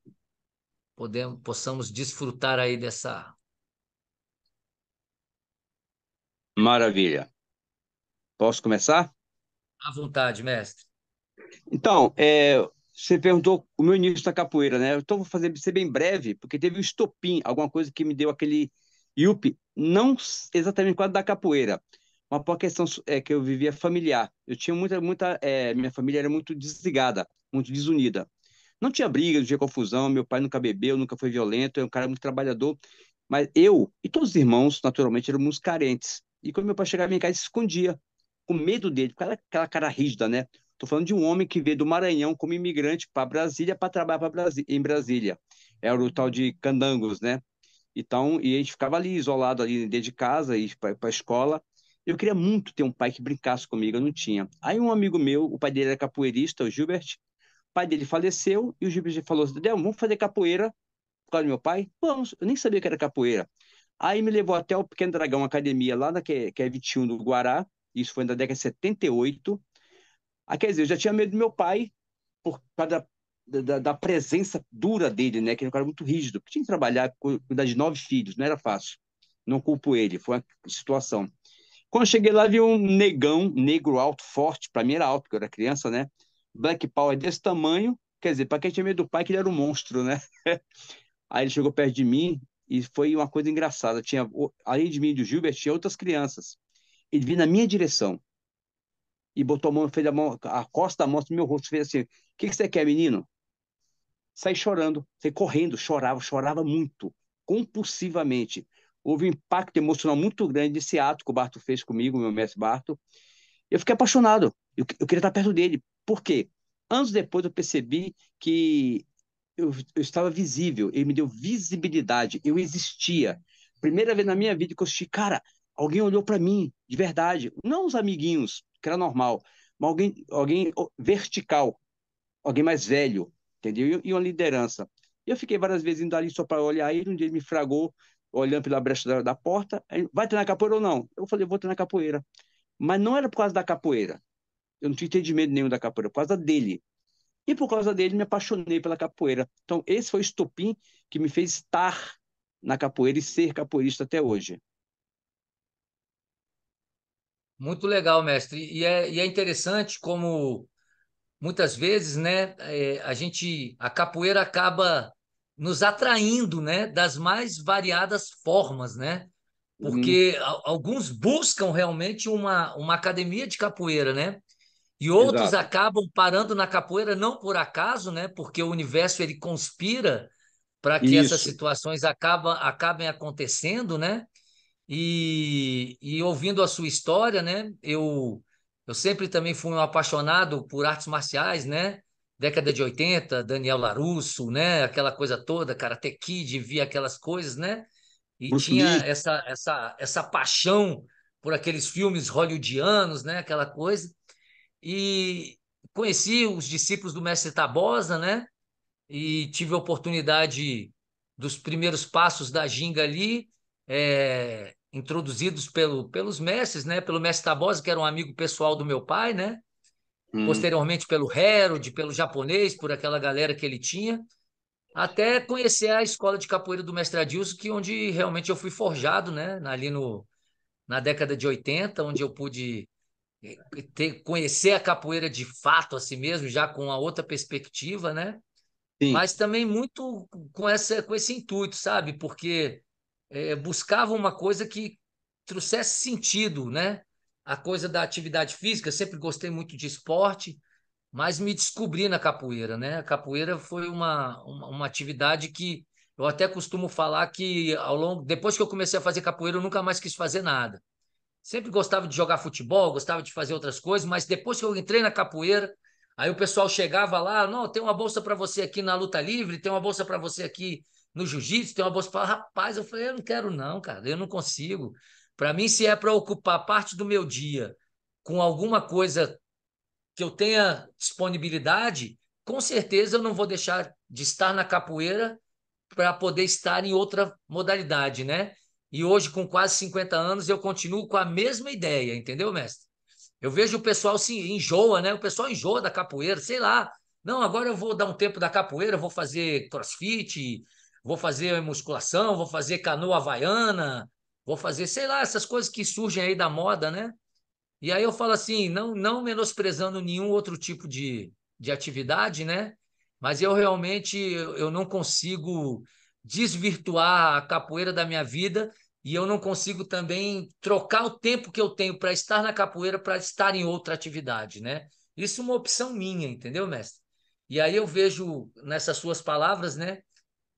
podemos, possamos desfrutar aí dessa. Maravilha. Posso começar? À vontade, mestre. Então, é, você perguntou o meu início na capoeira, né? Então vou fazer ser bem breve, porque teve um estopim, alguma coisa que me deu aquele yup. não exatamente quando da capoeira, mas por questão é, que eu vivia familiar. Eu tinha muita, muita, é, minha família era muito desligada, muito desunida. Não tinha briga, não tinha confusão. Meu pai nunca bebeu, nunca foi violento, é um cara muito trabalhador. Mas eu e todos os irmãos, naturalmente, éramos carentes. E quando meu pai chegava em casa, se escondia, com medo dele, com aquela cara rígida, né? Estou falando de um homem que veio do Maranhão como imigrante para Brasília para trabalhar Brasi em Brasília. Era o tal de Candangos, né? Então, e a gente ficava ali isolado ali dentro de casa e para a escola. Eu queria muito ter um pai que brincasse comigo, eu não tinha. Aí um amigo meu, o pai dele era capoeirista, o Gilbert, o pai dele faleceu e o Gilbert falou assim, Del, vamos fazer capoeira por causa do meu pai? Vamos, eu nem sabia que era capoeira. Aí me levou até o Pequeno Dragão Academia, lá na que, que é 21 do Guará, isso foi na década de 78, ah, quer dizer, eu já tinha medo do meu pai por causa da, da, da presença dura dele, né? Que era é um cara muito rígido, que tinha que trabalhar, cuidar de nove filhos, não era fácil. Não culpo ele, foi uma situação. Quando eu cheguei lá, vi um negão, negro alto, forte, para mim era alto, porque eu era criança, né? Black Power desse tamanho, quer dizer, para quem tinha medo do pai, que ele era um monstro, né? Aí ele chegou perto de mim e foi uma coisa engraçada. Tinha, além de mim e do Gilbert, tinha outras crianças. Ele vinha na minha direção e botou a mão, fez a mão, a costa da mão no meu rosto, fez assim: O que, que você quer, menino? Saí chorando, saí correndo, chorava, chorava muito, compulsivamente. Houve um impacto emocional muito grande desse ato que o Barto fez comigo, meu mestre Barto. Eu fiquei apaixonado, eu, eu queria estar perto dele. Por quê? Anos depois eu percebi que eu, eu estava visível, ele me deu visibilidade, eu existia. Primeira vez na minha vida que eu assisti, cara, alguém olhou para mim, de verdade, não os amiguinhos, que era normal, mas alguém, alguém vertical, alguém mais velho, entendeu? E, uma liderança. Eu fiquei várias vezes indo ali só para olhar ele, um dia ele me fragou, olhando pela brecha da, da porta, vai treinar capoeira ou não? Eu falei, vou treinar capoeira. Mas não era por causa da capoeira. Eu não tinha entendimento nenhum da capoeira, por causa dele. E por causa dele me apaixonei pela capoeira. Então esse foi o estupim que me fez estar na capoeira e ser capoeirista até hoje. Muito legal, mestre. E é, e é interessante como muitas vezes, né, é, a gente, a capoeira acaba nos atraindo, né, das mais variadas formas, né? Porque uhum. alguns buscam realmente uma, uma academia de capoeira, né? E outros Exato. acabam parando na capoeira não por acaso, né? Porque o universo ele conspira para que Isso. essas situações acaba, acabem acontecendo, né? E, e ouvindo a sua história, né? Eu, eu sempre também fui um apaixonado por artes marciais, né? Década de 80, Daniel Larusso, né? Aquela coisa toda, Karate Kid, via aquelas coisas, né? E Bruce tinha essa, essa, essa paixão por aqueles filmes hollywoodianos, né? Aquela coisa. E conheci os discípulos do mestre Tabosa, né? E tive a oportunidade dos primeiros passos da ginga ali. É, introduzidos pelo, pelos mestres, né? Pelo mestre Tabosa, que era um amigo pessoal do meu pai, né? Hum. Posteriormente pelo Herod pelo japonês, por aquela galera que ele tinha, até conhecer a escola de capoeira do mestre Adilson, que onde realmente eu fui forjado, né? Ali no, na década de 80, onde eu pude eh, ter, conhecer a capoeira de fato assim mesmo, já com a outra perspectiva, né? Sim. Mas também muito com, essa, com esse intuito, sabe? Porque é, buscava uma coisa que trouxesse sentido, né? A coisa da atividade física, sempre gostei muito de esporte, mas me descobri na capoeira, né? A capoeira foi uma, uma, uma atividade que eu até costumo falar que ao longo, depois que eu comecei a fazer capoeira, eu nunca mais quis fazer nada. Sempre gostava de jogar futebol, gostava de fazer outras coisas, mas depois que eu entrei na capoeira, aí o pessoal chegava lá, não, tem uma bolsa para você aqui na luta livre, tem uma bolsa para você aqui no jiu-jitsu, tem uma bolsa fala, rapaz, eu falei, eu não quero não, cara, eu não consigo. Para mim, se é para ocupar parte do meu dia com alguma coisa que eu tenha disponibilidade, com certeza eu não vou deixar de estar na capoeira para poder estar em outra modalidade, né? E hoje, com quase 50 anos, eu continuo com a mesma ideia, entendeu, mestre? Eu vejo o pessoal se enjoa, né? O pessoal enjoa da capoeira, sei lá. Não, agora eu vou dar um tempo da capoeira, vou fazer crossfit, vou fazer musculação, vou fazer canoa havaiana, vou fazer, sei lá, essas coisas que surgem aí da moda, né? E aí eu falo assim, não, não menosprezando nenhum outro tipo de, de atividade, né? Mas eu realmente eu não consigo desvirtuar a capoeira da minha vida e eu não consigo também trocar o tempo que eu tenho para estar na capoeira para estar em outra atividade, né? Isso é uma opção minha, entendeu, mestre? E aí eu vejo nessas suas palavras, né,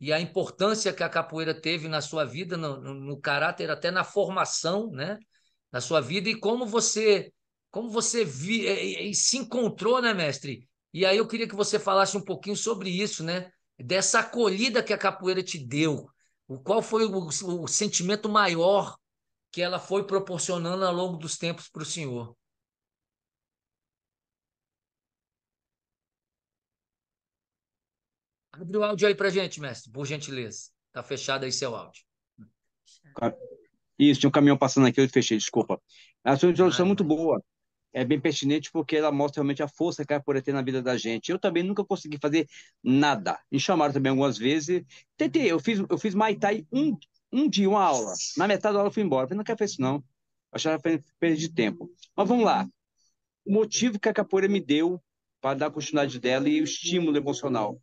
e a importância que a capoeira teve na sua vida, no, no caráter, até na formação, né? Na sua vida e como você como você vi, e, é, e é, é, se encontrou, né, mestre? E aí eu queria que você falasse um pouquinho sobre isso, né? Dessa acolhida que a capoeira te deu. O qual foi o, o sentimento maior que ela foi proporcionando ao longo dos tempos para o senhor? Abre o áudio aí para gente, mestre, por gentileza. Tá fechado aí seu áudio. Isso, tinha um caminhão passando aqui, eu fechei, desculpa. A sua introdução é muito boa. É bem pertinente porque ela mostra realmente a força que a pode ter na vida da gente. Eu também nunca consegui fazer nada. Me chamaram também algumas vezes. Tentei, eu fiz, eu fiz mai tai um, um dia, uma aula. Na metade da aula eu fui embora. Eu falei, não quero fazer isso, não. Achava perda tempo. Mas vamos lá. O motivo que a capoeira me deu para dar continuidade dela e o estímulo emocional.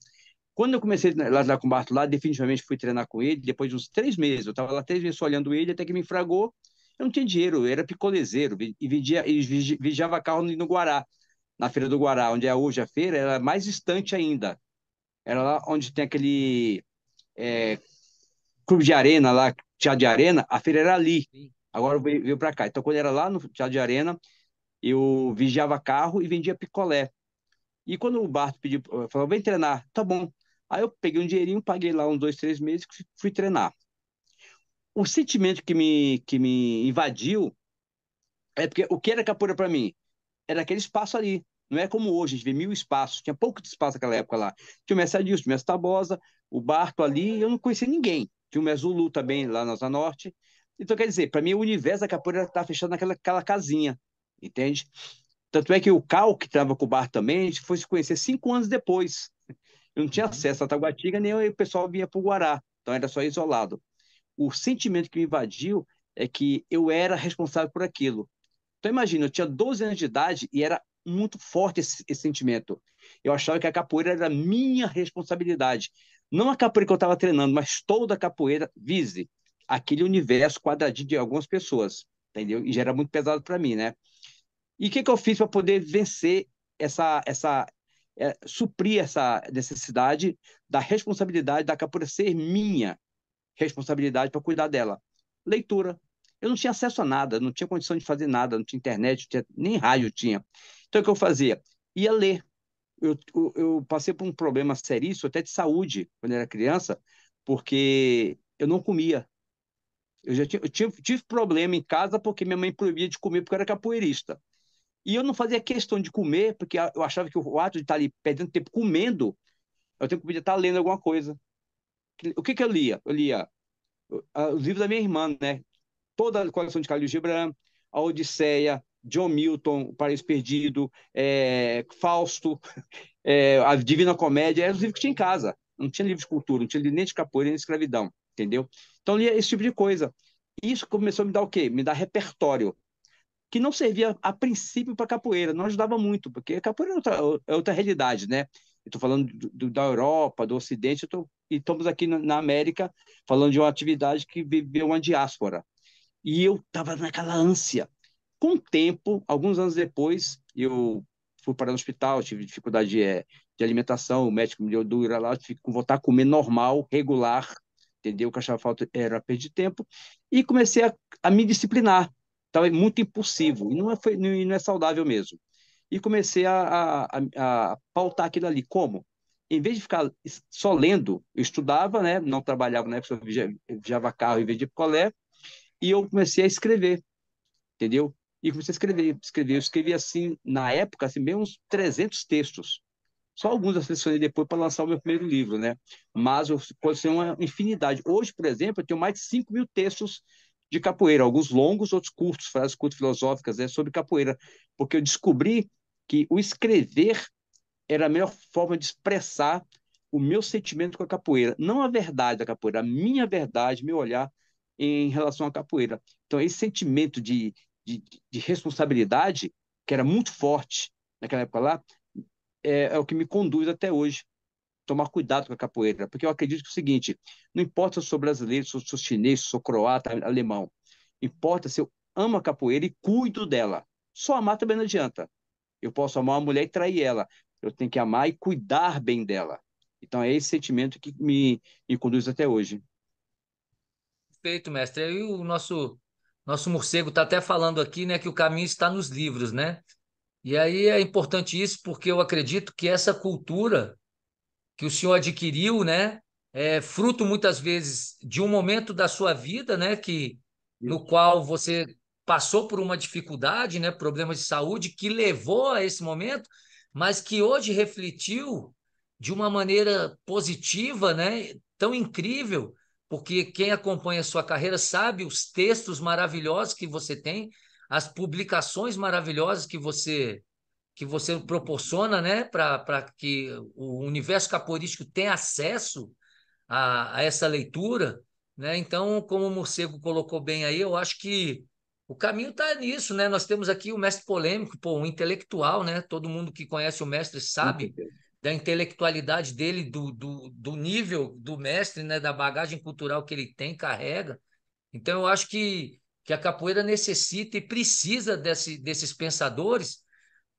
Quando eu comecei lá, lá com o Barto lá, definitivamente fui treinar com ele, depois de uns três meses, eu estava lá três meses olhando ele, até que me fragou, eu não tinha dinheiro, eu era picolezeiro, e, vendia, e vigiava carro no Guará, na Feira do Guará, onde é hoje a feira, era mais distante ainda, era lá onde tem aquele é, clube de arena lá, teatro de arena, a feira era ali, agora veio, veio para cá, então quando era lá no teatro de arena, eu vigiava carro e vendia picolé, e quando o Barto pediu, eh, falou, vem treinar, tá bom, Aí eu peguei um dinheirinho, paguei lá uns dois, três meses, e fui treinar. O sentimento que me, que me invadiu é porque o que era capoeira para mim? Era aquele espaço ali. Não é como hoje, a gente vê mil espaços, tinha pouco espaço naquela época lá. Tinha o Mestre Adilson, o Mestre Tabosa, o Barto ali, e eu não conhecia ninguém. Tinha o Mestre Zulu também lá na Zona Norte. Então, quer dizer, para mim, o universo da capoeira estava tá fechado naquela casinha, entende? Tanto é que o Cal, que estava com o Barto também, a gente foi se conhecer cinco anos depois não tinha uhum. acesso a Taguatinga, nem o pessoal vinha para o Guará, então era só isolado. O sentimento que me invadiu é que eu era responsável por aquilo. Então imagina, eu tinha 12 anos de idade e era muito forte esse, esse sentimento. Eu achava que a capoeira era minha responsabilidade. Não a capoeira que eu estava treinando, mas toda a capoeira, vise, aquele universo quadradinho de algumas pessoas, entendeu? E já era muito pesado para mim, né? E o que, que eu fiz para poder vencer essa, essa, é, suprir essa necessidade da responsabilidade da capura ser minha responsabilidade para cuidar dela. Leitura. Eu não tinha acesso a nada, não tinha condição de fazer nada, não tinha internet, não tinha, nem rádio tinha. Então, o que eu fazia? Ia ler. Eu, eu, eu passei por um problema seríssimo, até de saúde, quando era criança, porque eu não comia. Eu já tinha, eu tive, tive problema em casa porque minha mãe proibia de comer porque eu era capoeirista. E eu não fazia questão de comer, porque eu achava que o ato de estar ali perdendo tempo comendo, eu tenho que podia estar lendo alguma coisa. O que, que eu lia? Eu lia ah, os livros da minha irmã, né? Toda a coleção de Carlos Gibran, A Odisseia, John Milton, O Paraíso Perdido, é, Fausto, é, A Divina Comédia, eram os livros que tinha em casa. Não tinha livro de cultura, não tinha nem de capoeira, nem de escravidão, entendeu? Então, lia esse tipo de coisa. Isso começou a me dar o quê? Me dar repertório que não servia a princípio para capoeira, não ajudava muito, porque capoeira é outra, é outra realidade, né? Estou falando do, da Europa, do Ocidente, tô, e estamos aqui na América falando de uma atividade que viveu uma diáspora. E eu estava naquela ânsia. Com o tempo, alguns anos depois, eu fui parar no hospital, tive dificuldade de, é, de alimentação, o médico me deu dura lá, tive que voltar a comer normal, regular, entendeu? Que achava falta era perder tempo, e comecei a, a me disciplinar. Então é muito impulsivo e não é, foi, não é saudável mesmo. E comecei a, a, a, pautar aquilo ali. Como? Em vez de ficar só lendo, eu estudava, né? Não trabalhava na época, eu viajava carro e vendia colé E eu comecei a escrever, entendeu? E comecei a escrever, escrever. Eu escrevi, assim, na época, assim, bem uns 300 textos. Só alguns eu selecionei depois para lançar o meu primeiro livro, né? Mas eu ser uma infinidade. Hoje, por exemplo, eu tenho mais de 5 mil textos de capoeira, alguns longos, outros curtos, frases curtas filosóficas né, sobre capoeira, porque eu descobri que o escrever era a melhor forma de expressar o meu sentimento com a capoeira, não a verdade da capoeira, a minha verdade, meu olhar em relação à capoeira. Então, esse sentimento de, de, de responsabilidade, que era muito forte naquela época lá, é, é o que me conduz até hoje tomar cuidado com a capoeira, porque eu acredito que é o seguinte: não importa se eu sou brasileiro, se eu sou chinês, se eu sou croata, alemão, importa se eu amo a capoeira e cuido dela. Só amar também não adianta. Eu posso amar uma mulher e trair ela. Eu tenho que amar e cuidar bem dela. Então é esse sentimento que me, me conduz até hoje. Perfeito, mestre. E o nosso nosso morcego está até falando aqui, né, que o caminho está nos livros, né? E aí é importante isso porque eu acredito que essa cultura que o senhor adquiriu, né? É, fruto muitas vezes de um momento da sua vida, né? Que no qual você passou por uma dificuldade, né? Problemas de saúde que levou a esse momento, mas que hoje refletiu de uma maneira positiva, né? Tão incrível, porque quem acompanha a sua carreira sabe os textos maravilhosos que você tem, as publicações maravilhosas que você que você proporciona né, para que o universo capoeirístico tenha acesso a, a essa leitura. Né? Então, como o Morcego colocou bem aí, eu acho que o caminho está nisso, né? Nós temos aqui o mestre polêmico, pô, um intelectual, né? Todo mundo que conhece o mestre sabe da intelectualidade dele, do, do, do, nível do mestre, né? Da bagagem cultural que ele tem, carrega. Então, eu acho que, que a capoeira necessita e precisa desse, desses pensadores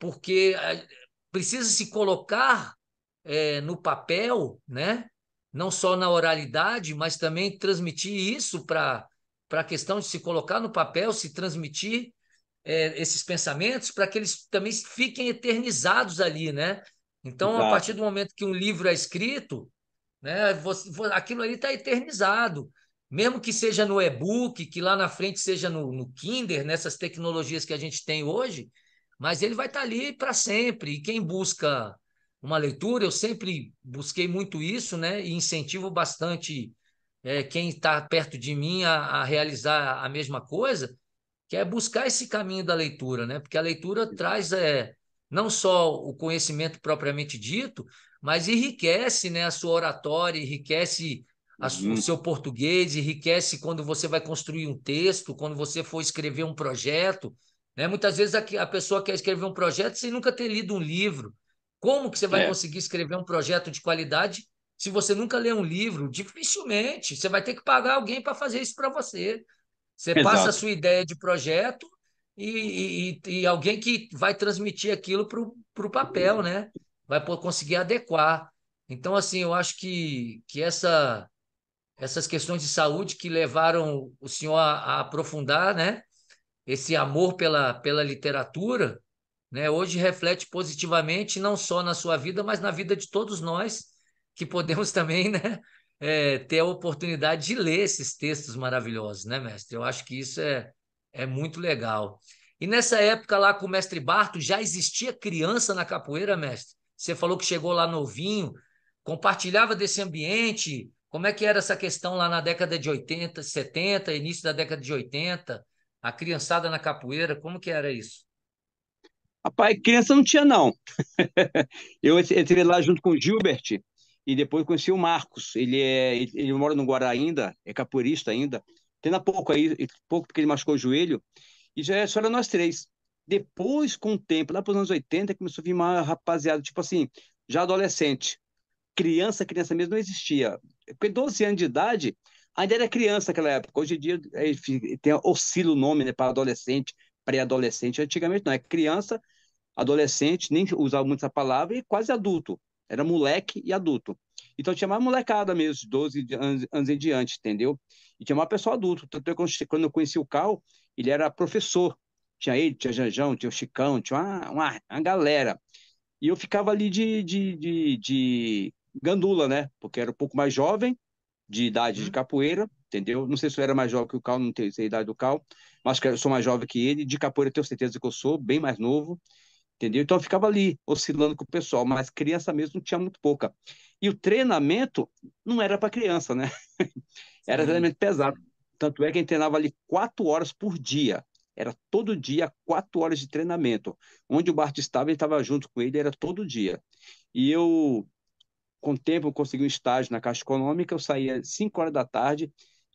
porque eh, precisa se colocar é, no papel, né? não só na oralidade, mas também transmitir isso para a questão de se colocar no papel, se transmitir é, esses pensamentos, para que eles também fiquem eternizados ali. Né? Então, Exato. a partir do momento que um livro é escrito, né, você, aquilo ali está eternizado. Mesmo que seja no e-book, que lá na frente seja no, no Kinder, nessas tecnologias que a gente tem hoje, mas ele vai estar tá ali para sempre. E quem busca uma leitura, eu sempre busquei muito isso, né? E incentivo bastante é, quem está perto de mim a, a, realizar a mesma coisa, que é buscar esse caminho da leitura, né? Porque a leitura traz é, não só o conhecimento propriamente dito, mas enriquece né, a sua oratória, enriquece a, uhum. o seu português, enriquece quando você vai construir um texto, quando você for escrever um projeto né? Muitas vezes a, a pessoa quer escrever um projeto sem nunca ter lido um livro. Como que você vai é. conseguir escrever um projeto de qualidade se você nunca lê um livro? Dificilmente. Você vai ter que pagar alguém para fazer isso para você. Você Exato. passa a sua ideia de projeto e, e, e alguém que vai transmitir aquilo para o papel, né? Vai conseguir adequar. Então, assim, eu acho que, que essa, essas questões de saúde que levaram o senhor a, a aprofundar, né? esse amor pela, pela literatura, né, hoje reflete positivamente não só na sua vida, mas na vida de todos nós que podemos também né, é, ter a oportunidade de ler esses textos maravilhosos, né, mestre? Eu acho que isso é, é muito legal. E nessa época lá com o mestre Barto, já existia criança na capoeira, mestre? Você falou que chegou lá novinho, compartilhava desse ambiente. Como é que era essa questão lá na década de 80, 70, início da década de 80? a criançada na capoeira, como que era isso? Rapaz, criança não tinha, não. eu entrei lá junto com o Gilbert e depois conheci o Marcos. Ele, é, ele mora no Guará ainda, é capoeirista ainda. Tendo há pouco aí, pouco porque ele machucou o joelho. E já só era nós três. Depois, com o tempo, lá para os anos 80, começou a vir uma rapaziada, tipo assim, já adolescente. Criança, criança mesmo não existia. com 12 anos de idade, Ainda era criança naquela época. Hoje em dia é, tem, oscila o nome né, para adolescente, pré-adolescente. Antigamente não, é criança, adolescente, nem usava muito essa palavra, e quase adulto. Era moleque e adulto. Então tinha mais molecada mesmo, 12 anos, anos em diante, entendeu? E tinha mais pessoa adulto. Tanto é que quando eu conheci o Cal, ele era professor. Tinha ele, tinha Janjão, tinha o Chicão, tinha uma, uma, uma galera. E eu ficava ali de, de, de, de gandula, né? Porque era um pouco mais jovem, de idade de uhum. capoeira, entendeu? Não sei se eu era mais jovem que o Cal, não sei a idade do Cal, mas acho que eu sou mais jovem que ele. De capoeira, tenho certeza que eu sou, bem mais novo, entendeu? Então eu ficava ali, oscilando com o pessoal, mas criança mesmo não tinha muito pouca. E o treinamento não era para criança, né? era treinamento pesado. Tanto é que a gente treinava ali quatro horas por dia. Era todo dia quatro horas de treinamento. Onde o Bart estava, ele estava junto com ele, era todo dia. E eu com o tempo eu consegui um estágio na Caixa Econômica, eu saía às 5 horas da tarde,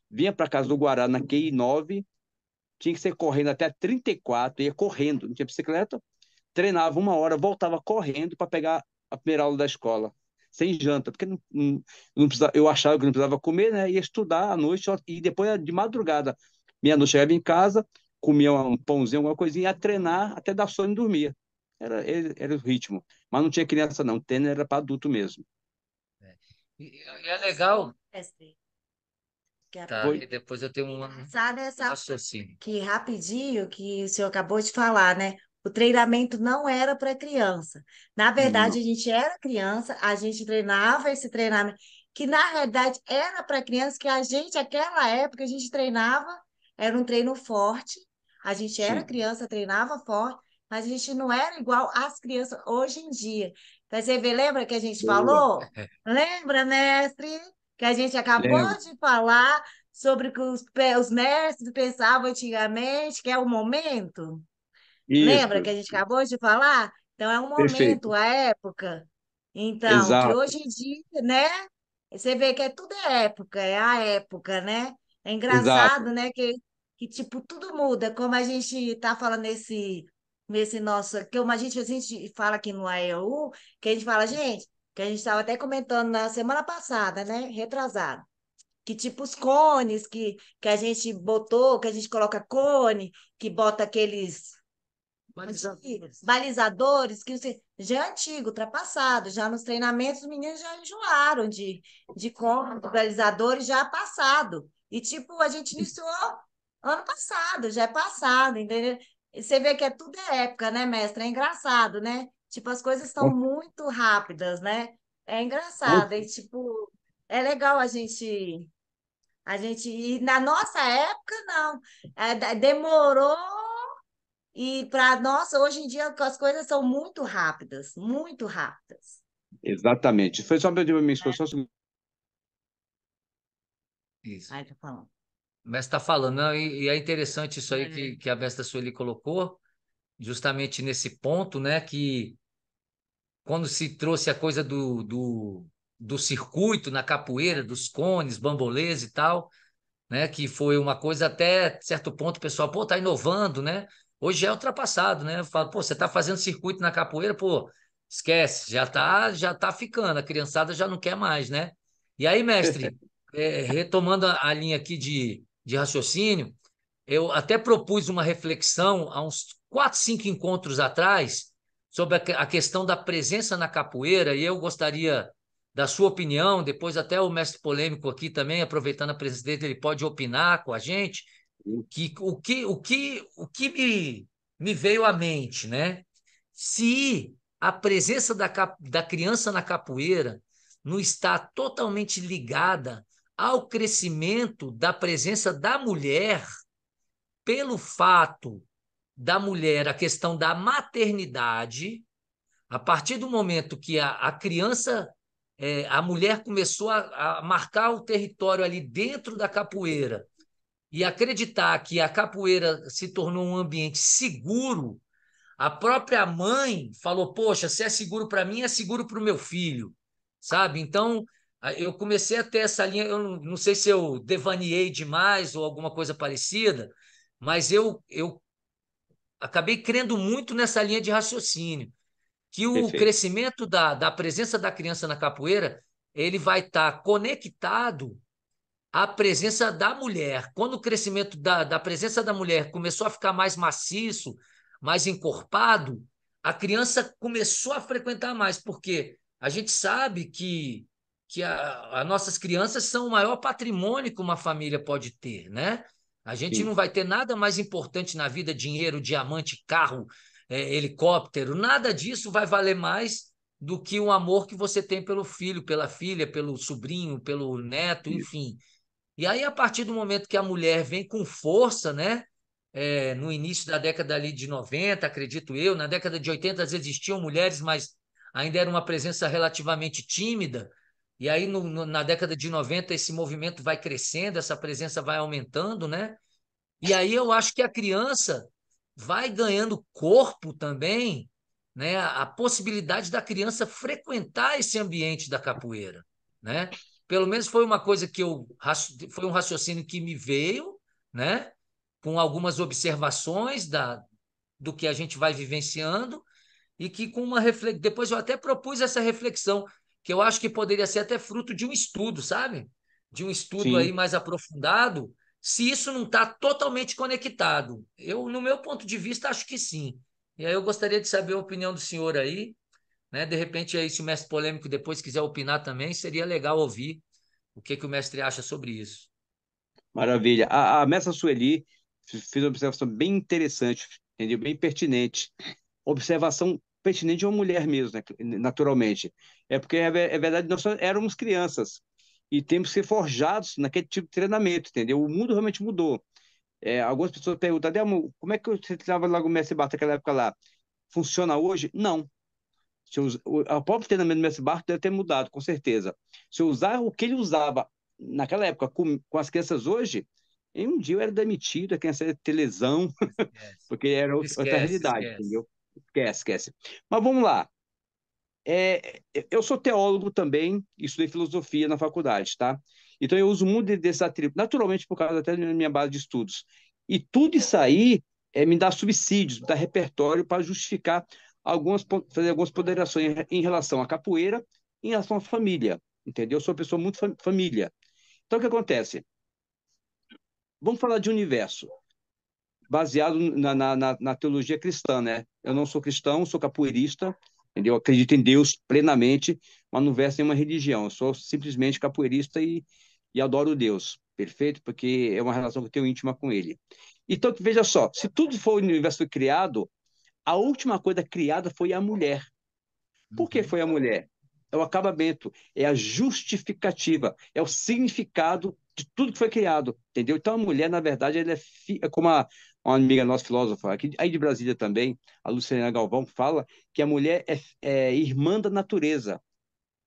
vinha para casa do Guará na QI 9, tinha que ser correndo até 34, ia correndo, não tinha bicicleta, treinava uma hora, voltava correndo para pegar a primeira aula da escola, sem janta, porque não, não, não precisava, eu achava que não precisava comer, né? ia estudar à noite e depois de madrugada, meia-noite chegava em casa, comia um pãozinho, alguma coisinha, ia treinar até dar sono e dormia. Era, era, era o ritmo. Mas não tinha criança, não. Tênis era para adulto mesmo. E, e é, é legal. Tá, e depois eu tenho uma raciocínio. Que rapidinho que o senhor acabou de falar, né? O treinamento não era para criança. Na verdade, a gente era criança, a gente treinava esse treinamento, que na realidade era para criança, que a gente, naquela época, a gente treinava, era um treino forte, a gente era Sim. criança, treinava forte, mas a gente não era igual às crianças hoje em dia. Então, você vê, lembra que a gente falou? Lembra, mestre? Que a gente acabou lembra. de falar sobre o que os, os mestres pensavam antigamente, que é o momento? Isso. Lembra que a gente acabou de falar? Então, é um momento, Perfeito. a época. Então, que hoje em dia, né? Você vê que é tudo é época, é a época, né? É engraçado, Exato. né? Que, que, tipo, tudo muda. Como a gente está falando nesse nesse nosso. Que a gente, a gente fala aqui no AEU, que a gente fala, gente, que a gente estava até comentando na semana passada, né? Retrasado. Que tipo os cones que, que a gente botou, que a gente coloca cone, que bota aqueles Balizadores. Balizadores, que já é antigo, ultrapassado. Já nos treinamentos, os meninos já enjoaram de, de compra balizadores já passado. E, tipo, a gente iniciou ano passado, já é passado, entendeu? Você vê que é tudo é época, né, mestre? É engraçado, né? Tipo, as coisas estão muito rápidas, né? É engraçado. E, tipo, é legal a gente. A gente. E na nossa época, não. É, demorou. E para nós, hoje em dia, as coisas são muito rápidas muito rápidas. Exatamente. Foi só para minha exposição. É. Isso. Ai, tá falando. Mestre está falando, e, é interessante isso aí é. que, uhum. que a Vesta Sueli colocou, justamente nesse ponto, né? Que quando se trouxe a coisa do, do, do circuito na capoeira, dos cones, bambolês e tal, né? Que foi uma coisa até certo ponto, o pessoal, pô, tá inovando, né? Hoje é ultrapassado, né? Fala, pô, você tá fazendo circuito na capoeira, pô, esquece, já tá, já tá ficando, a criançada já não quer mais, né? E aí, mestre, é, retomando a linha aqui de de raciocínio, eu até propus uma reflexão há uns quatro, cinco encontros atrás sobre a questão da presença na capoeira, e eu gostaria da sua opinião, depois até o mestre polêmico aqui também, aproveitando a presença dele, ele pode opinar com a gente, que, o que, o que, o que me, me veio à mente, né? Se a presença da, da criança na capoeira não está totalmente ligada ao crescimento da presença da mulher pelo fato da mulher, a questão da maternidade, a partir do momento que a, a criança, é, a mulher começou a, a marcar o território ali dentro da capoeira e acreditar que a capoeira se tornou um ambiente seguro, a própria mãe falou: Poxa, se é seguro para mim, é seguro para o meu filho, sabe? Então, ah, eu comecei a ter essa linha, eu não, sei se eu devaneei demais ou alguma coisa parecida, mas eu, eu acabei crendo muito nessa linha de raciocínio, que o Perfeito. crescimento da, da presença da criança na capoeira, ele vai estar tá conectado à presença da mulher. Quando o crescimento da, da presença da mulher começou a ficar mais maciço, mais encorpado, a criança começou a frequentar mais, porque a gente sabe que que as nossas crianças são o maior patrimônio que uma família pode ter, né? A gente Sim. não vai ter nada mais importante na vida, dinheiro, diamante, carro, é, helicóptero, nada disso vai valer mais do que o amor que você tem pelo filho, pela filha, pelo sobrinho, pelo neto, Sim. enfim. E aí, a partir do momento que a mulher vem com força, né? É, no início da década ali de 90, acredito eu, na década de 80 existiam mulheres, mas ainda era uma presença relativamente tímida. E aí, no, no, na década de 90, esse movimento vai crescendo, essa presença vai aumentando, né? E aí eu acho que a criança vai ganhando corpo também, né? A possibilidade da criança frequentar esse ambiente da capoeira, né? Pelo menos foi uma coisa que eu foi um raciocínio que me veio, né? Com algumas observações da do que a gente vai vivenciando e que com uma reflexão, depois eu até propus essa reflexão que eu acho que poderia ser até fruto de um estudo, sabe? De um estudo Sim. aí mais aprofundado, se isso não está totalmente conectado. Eu, no meu ponto de vista, acho que sim. E aí eu gostaria de saber a opinião do senhor aí, né? De repente aí se o mestre polêmico depois quiser opinar também, seria legal ouvir o que que o mestre acha sobre isso. Maravilha. A, a mestra Sueli fez uma observação bem interessante, entendeu? Bem pertinente. Observação pertinente a uma mulher mesmo, né? naturalmente. É porque, é, é verdade, nós éramos crianças e temos que ser forjados naquele tipo de treinamento, entendeu? O mundo realmente mudou. É, algumas pessoas perguntam, Adelmo, como é que você treinava lá o Mestre Barto naquela época lá? Funciona hoje? Não. Se eu, o, o próprio treinamento do Mestre Barto deve ter mudado, com certeza. Se eu usar o que ele usava naquela época com, com as crianças hoje, em um dia eu era demitido, a criança ia ter lesão, porque era outra esquece, realidade, esquece. entendeu? Esquece, esquece. Mas vamos lá. É, eu sou teólogo também, estudei filosofia na faculdade, tá? Então eu uso muito desse atributo, naturalmente por causa até da minha base de estudos. E tudo isso aí é, me dá subsídios, me dá repertório para justificar algumas, fazer algumas ponderações em relação à capoeira, em relação à família, entendeu? Eu sou uma pessoa muito fam família. Então o que acontece? Vamos falar de universo, baseado na, na, na, na teologia cristã, né? eu não sou cristão, sou capoeirista, entendeu? Acredito em Deus plenamente, mas não verso nenhuma religião. Eu sou simplesmente capoeirista e, e adoro Deus, perfeito? Porque é uma relação que eu tenho íntima com Ele. Então, veja só, se tudo foi o universo foi criado, a última coisa criada foi a mulher. Por que uhum. foi a mulher? É o acabamento, é a justificativa, é o significado de tudo que foi criado, entendeu? Então, a mulher, na verdade, ela é, é como a, uma amiga nossa filósofa, aqui, aí de Brasília também, a Luciana Galvão, fala que a mulher é, é irmã da natureza.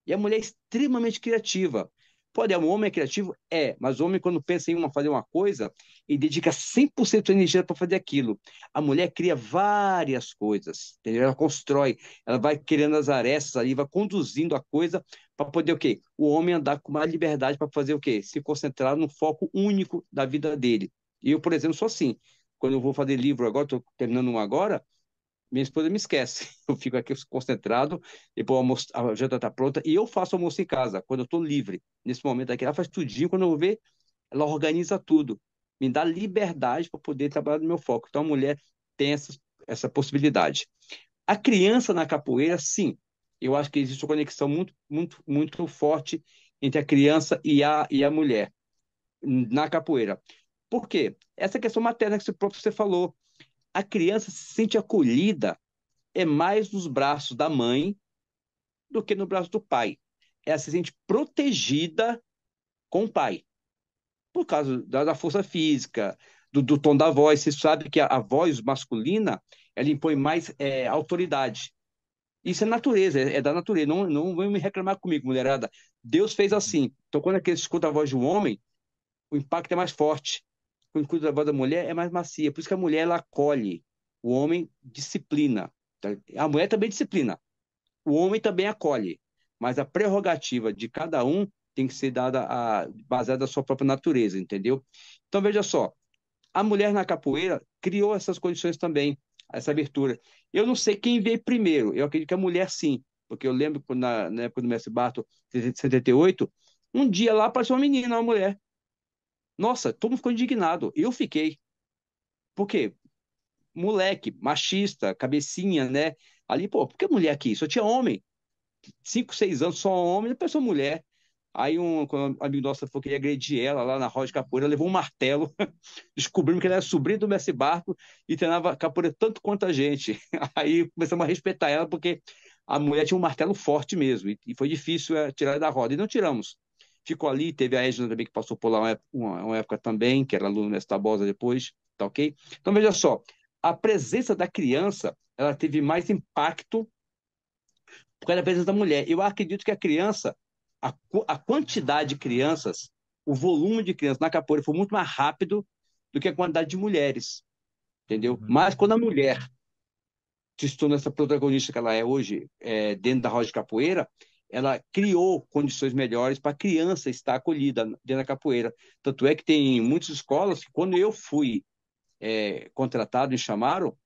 E a mulher é extremamente criativa. Pode, o é, um homem é criativo? É, mas o homem, quando pensa em uma, fazer uma coisa, e dedica 100% de energia para fazer aquilo. A mulher cria várias coisas, entendeu? ela constrói, ela vai criando as arestas ali, vai conduzindo a coisa para poder o quê? O homem andar com mais liberdade para fazer o quê? Se concentrar no foco único da vida dele. E eu, por exemplo, sou assim. Quando eu vou fazer livro agora, estou terminando um agora, minha esposa me esquece. Eu fico aqui concentrado, depois almoço, a janta está pronta e eu faço almoço em casa, quando eu estou livre. Nesse momento aqui, ela faz tudinho, quando eu vou ver, ela organiza tudo. Me dá liberdade para poder trabalhar no meu foco. Então a mulher tem essa, essa possibilidade. A criança na capoeira, sim. Eu acho que existe uma conexão muito, muito, muito forte entre a criança e a, e a mulher na capoeira. Por quê? Essa questão materna que você falou. A criança se sente acolhida é mais nos braços da mãe do que no braço do pai. Ela se sente protegida com o pai, por causa da, força física, do, do tom da voz. Você sabe que a, a voz masculina ela impõe mais é, autoridade. Isso é natureza, é, é da natureza. Não, não me reclamar comigo, mulherada. Deus fez assim. Então, quando a criança escuta a voz de um homem, o impacto é mais forte quando a voz da mulher é mais macia. Por isso que a mulher ela acolhe, o homem disciplina. A mulher também disciplina, o homem também acolhe. Mas a prerrogativa de cada um tem que ser dada a, baseada na sua própria natureza, entendeu? Então veja só, a mulher na capoeira criou essas condições também, essa abertura. Eu não sei quem veio primeiro, eu acredito que a mulher sim, porque eu lembro na, na época do Mestre Barto, 78, um dia lá apareceu uma menina, uma mulher, nossa, todo mundo ficou indignado. Eu fiquei. Por quê? Moleque, machista, cabecinha, né? Ali, pô, por que mulher aqui? Só tinha homem. Cinco, seis anos, só homem, depois sou mulher. Aí um, um amigo nosso falou que ia agredir ela lá na roda de capoeira, levou um martelo, descobrimos que ela era sobrinha do Messi Barco e treinava capoeira tanto quanto a gente. Aí começamos a respeitar ela porque a mulher tinha um martelo forte mesmo e, foi difícil é, tirar ela da roda. E não tiramos ficou ali, teve a Edna também que passou por lá uma, uma, uma época também, que era aluno da Tabosa depois, tá ok? Então veja só, a presença da criança, ela teve mais impacto porque causa a presença da mulher. Eu acredito que a criança, a, a quantidade de crianças, o volume de crianças na capoeira foi muito mais rápido do que a quantidade de mulheres, entendeu? Uhum. Mas quando a mulher se torna essa protagonista que ela é hoje é, dentro da roda de capoeira, ela criou condições melhores para a criança estar acolhida dentro da capoeira. Tanto é que tem muitas escolas que, quando eu fui é, contratado e chamaram,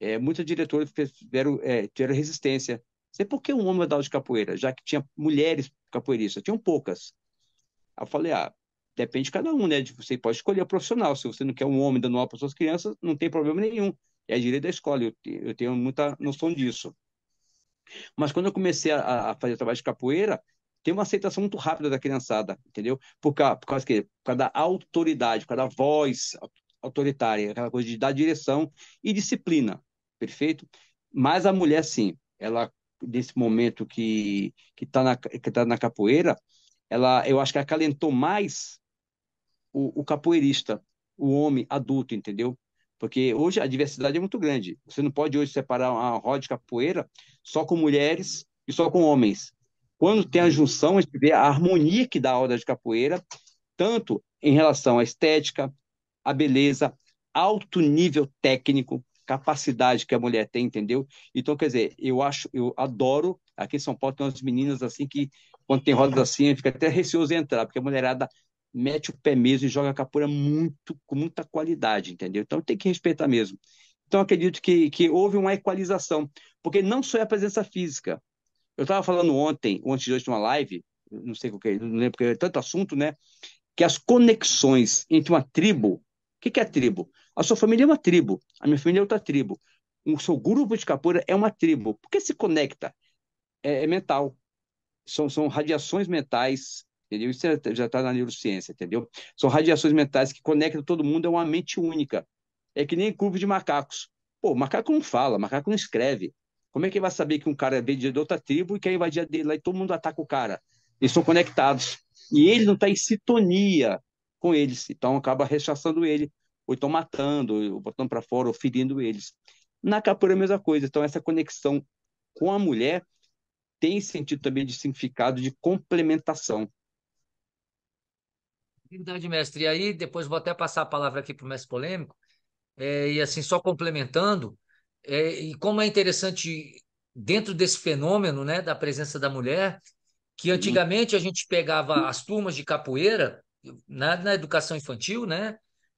é, muitos diretores tiveram, é, tiveram resistência. Sei por que um homem vai dar aula de capoeira, já que tinha mulheres capoeiristas, tinham poucas. Aí eu falei, ah, depende de cada um, né? Você pode escolher o profissional. Se você não quer um homem dando aula para suas crianças, não tem problema nenhum. É direito da escola, eu, eu tenho muita noção disso. Mas quando eu comecei a, a fazer o trabalho de capoeira, tem uma aceitação muito rápida da criançada, entendeu? Por causa, por causa, que, por causa da autoridade, por causa da voz autoritária, aquela coisa de dar direção e disciplina, perfeito? Mas a mulher, sim, ela, nesse momento que está na, tá na capoeira, ela, eu acho que acalentou mais o, o capoeirista, o homem adulto, entendeu? Porque hoje a diversidade é muito grande. Você não pode hoje separar uma roda de capoeira só com mulheres e só com homens. Quando tem a junção, a gente vê a harmonia que dá a roda de capoeira, tanto em relação à estética, à beleza, alto nível técnico, capacidade que a mulher tem, entendeu? Então, quer dizer, eu acho, eu adoro, aqui em São Paulo tem umas meninas assim que, quando tem rodas assim, fica até receoso entrar, porque a mulherada mete o pé mesmo e joga a capoeira muito, com muita qualidade, entendeu? Então tem que respeitar mesmo. Então acredito que, que houve uma equalização, porque não só é a presença física. Eu estava falando ontem, ou antes de hoje, numa live, não sei o que, não lembro porque é tanto assunto, né? Que as conexões entre uma tribo, o que, que é a tribo? A sua família é uma tribo, a minha família é outra tribo. O seu grupo de capoeira é uma tribo. Por que se conecta? É, é mental. São, são radiações mentais, entendeu? Isso é, já está na neurociência, entendeu? São radiações mentais que conectam todo mundo é uma mente única. É que nem clube de macacos. Pô, macaco não fala, macaco não escreve. Como é que ele vai saber que um cara veio de outra tribo e quer invadir a dele lá e todo mundo ataca o cara? Eles são conectados. E ele não está em sintonia com eles. Então acaba rechaçando ele, ou então matando, ou botando para fora, ou ferindo eles. Na capoeira é a mesma coisa. Então essa conexão com a mulher tem sentido também de significado de complementação. Verdade, mestre. E aí, depois vou até passar a palavra aqui para o mestre polêmico, é, e assim, só complementando, é, e como é interessante dentro desse fenômeno né, da presença da mulher, que uhum. antigamente a gente pegava as turmas de capoeira na, na educação infantil né,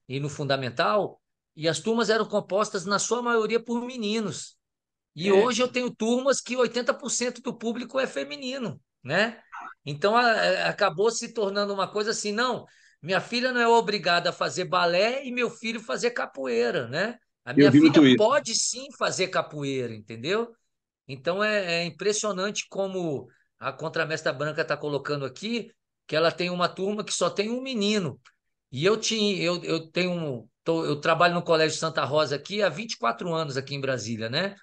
e no fundamental, e as turmas eram compostas, na sua maioria, por meninos. E é. hoje eu tenho turmas que 80% do público é feminino, né? Então a, a, acabou se tornando uma coisa assim, não, minha filha não é obrigada a fazer balé e meu filho fazer capoeira, né? A minha filha pode sim fazer capoeira, entendeu? Então é, é impressionante como a contramestra branca está colocando aqui que ela tem uma turma que só tem um menino. E eu tinha, eu, eu tenho um, tô, eu trabalho no Colégio Santa Rosa aqui há 24 anos aqui em Brasília, né?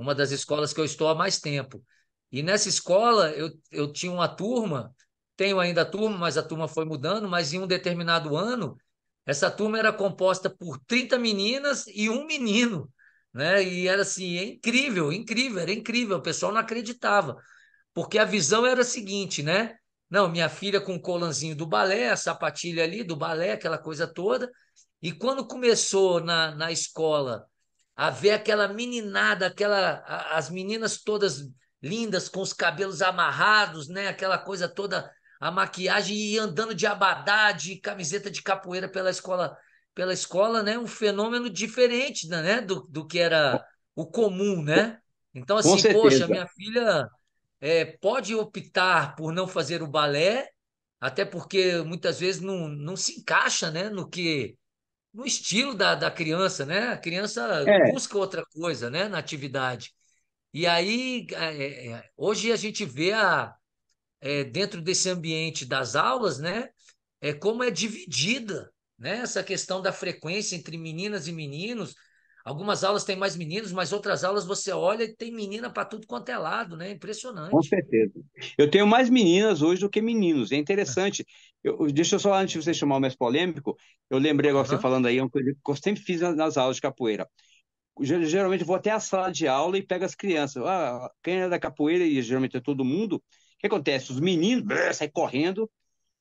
Uma das escolas que eu estou há mais tempo. E nessa escola eu, eu tinha uma turma tenho ainda a turma, mas a turma foi mudando, mas em um determinado ano, essa turma era composta por 30 meninas e um menino, né? E era assim, é incrível, incrível, era incrível, o pessoal não acreditava. Porque a visão era a seguinte, né? Não, minha filha com o colanzinho do balé, a sapatilha ali do balé, aquela coisa toda. E quando começou na, na escola a ver aquela meninada, aquela as meninas todas lindas com os cabelos amarrados, né? Aquela coisa toda a maquiagem e andando de abadá, de camiseta de capoeira pela escola, pela escola, né? Um fenômeno diferente, né? né? Do, do que era o comum, né? Então, assim, poxa, minha filha é, pode optar por não fazer o balé, até porque muitas vezes não, não se encaixa, né? No que no estilo da, da criança, né? A criança é. busca outra coisa, né? Na atividade. E aí, é, é, é, hoje a gente vê a, é, dentro desse ambiente das aulas, né? É como é dividida, né? Essa questão da frequência entre meninas e meninos. Algumas aulas têm mais meninos, mas outras aulas você olha e tem menina para tudo quanto é lado, né? Impressionante. Com certeza. Eu tenho mais meninas hoje do que meninos. É interessante. Eu, deixa eu só, antes de você chamar o mais polêmico, eu lembrei agora uhum. você falando aí, é uma coisa que eu sempre fiz nas aulas de capoeira. Eu, geralmente vou até a sala de aula e pego as crianças. Ah, quem é da capoeira, e geralmente é todo mundo, que acontece? Os meninos brrr, saem correndo,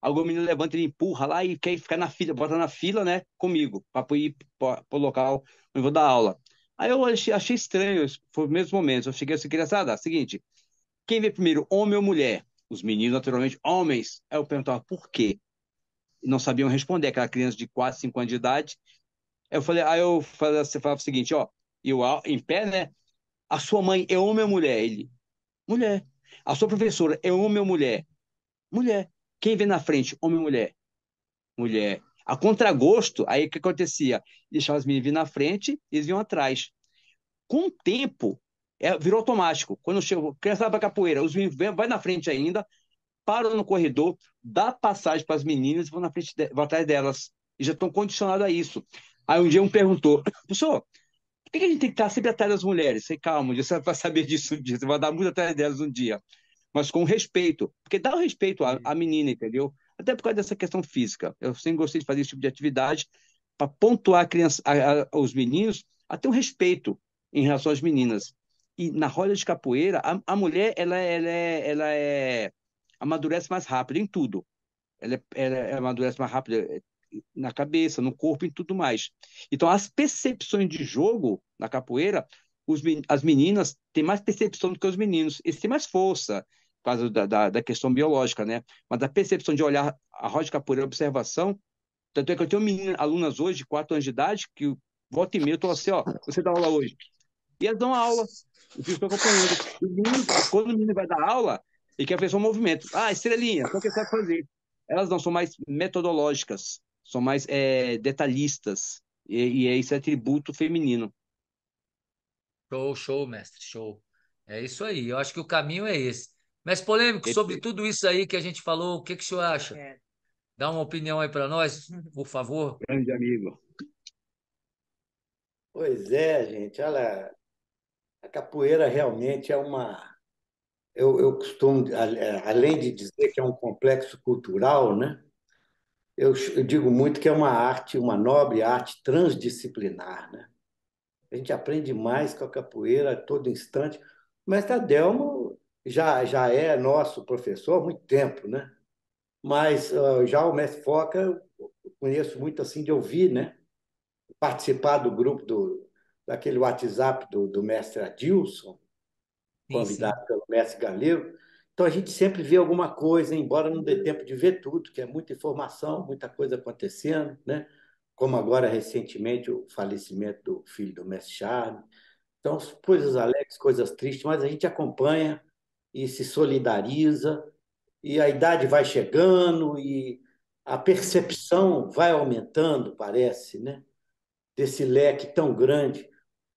algum menino levanta e empurra lá e quer ficar na fila, bota na fila, né, comigo, para ir para o local onde eu vou dar aula. Aí eu achei, achei estranho, foi os mesmos momentos. Eu cheguei assim, criançada, seguinte, quem vê primeiro, homem ou mulher? Os meninos, naturalmente, homens. Aí eu perguntava por quê? E não sabiam responder, aquela criança de 4, 5 anos de idade. Aí eu falei, aí eu falava, você falava o seguinte, ó, eu em pé, né? A sua mãe é homem ou mulher? Ele, mulher. A sua professora é homem ou mulher? Mulher. Quem vem na frente? Homem ou mulher? Mulher. A contragosto, aí o que acontecia? Deixava as meninas vir na frente e eles vinham atrás. Com o tempo, é, virou automático. Quando chegou, criança vai para capoeira, os meninos vêm, vai na frente ainda, param no corredor, dá passagem para as meninas e vão, na frente vão atrás delas. E já estão condicionados a isso. Aí um dia um perguntou, professor, por que a gente tem que estar sempre atrás das mulheres? Sei, calma, você vai saber disso um dia, você vai dar muito atrás delas um dia. Mas com respeito, porque dá o respeito à, à menina, entendeu? Até por causa dessa questão física. Eu sempre gostei de fazer esse tipo de atividade para pontuar a criança, a, a, os meninos a ter um respeito em relação às meninas. E na roda de capoeira, a, a mulher, ela, ela, é, ela é, amadurece mais rápido em tudo. Ela, é, ela é, amadurece mais rápido na cabeça, no corpo e tudo mais. Então, as percepções de jogo na capoeira, os, as meninas têm mais percepção do que os meninos. Eles têm mais força, por causa da, da, da questão biológica, né? Mas a percepção de olhar a roda de capoeira, a observação. Tanto é que eu tenho meninas, alunas hoje, de 4 anos de idade, que volta e meia, eu estou assim, ó, você dá aula hoje. E elas dão aula. Eu fico acompanhando. Menino, quando o menino vai dar aula, ele quer fazer um movimento. Ah, estrelinha, o que você vai fazer? Elas não são mais metodológicas são mais é, detalhistas, e, e isso é atributo feminino. Show, show, mestre, show. É isso aí, eu acho que o caminho é esse. Mas polêmico, sobre tudo isso aí que a gente falou, o que, que o senhor acha? É. Dá uma opinião aí para nós, por favor. Grande amigo. Pois é, gente, olha, a capoeira realmente é uma. Eu, eu costumo, além de dizer que é um complexo cultural, né? eu, eu digo muito que é uma arte, uma nobre arte transdisciplinar. Né? A gente aprende mais com a capoeira a todo instante. Mas Delma já, já é nosso professor há muito tempo, né? Mas uh, já o mestre Foca, eu conheço muito assim de ouvir, né? Participar do grupo, do, daquele WhatsApp do, do mestre Adilson, convidado sim, sim. pelo mestre Galego. Então a gente sempre vê alguma coisa, embora não dê tempo de ver tudo, que é muita informação, muita coisa acontecendo, né? como agora recentemente o falecimento do filho do mestre Charme. Então, coisas alegres, coisas tristes, mas a gente acompanha e se solidariza, e a idade vai chegando e a percepção vai aumentando, parece, né? desse leque tão grande.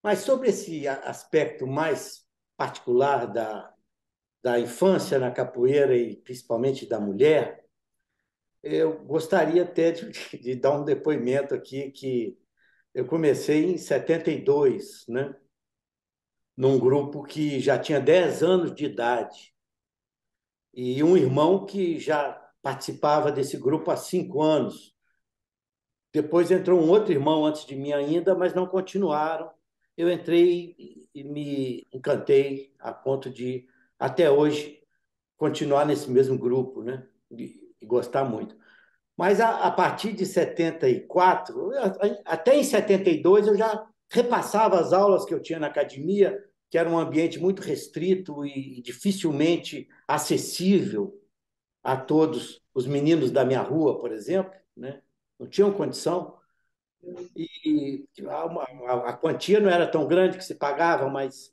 Mas sobre esse aspecto mais particular da, da infância na capoeira e principalmente da mulher, eu gostaria até de, de dar um depoimento aqui que eu comecei em 72, né? num grupo que já tinha 10 anos de idade. E um irmão que já participava desse grupo há cinco anos. Depois entrou um outro irmão antes de mim ainda, mas não continuaram. Eu entrei e me encantei a ponto de até hoje continuar nesse mesmo grupo, né? E, e gostar muito. Mas a, a, partir de 74, até em 72 eu já repassava as aulas que eu tinha na academia, que era um ambiente muito restrito e, e dificilmente acessível a todos os meninos da minha rua, por exemplo, né? Não tinham condição e a, a, quantia não era tão grande que se pagava, mas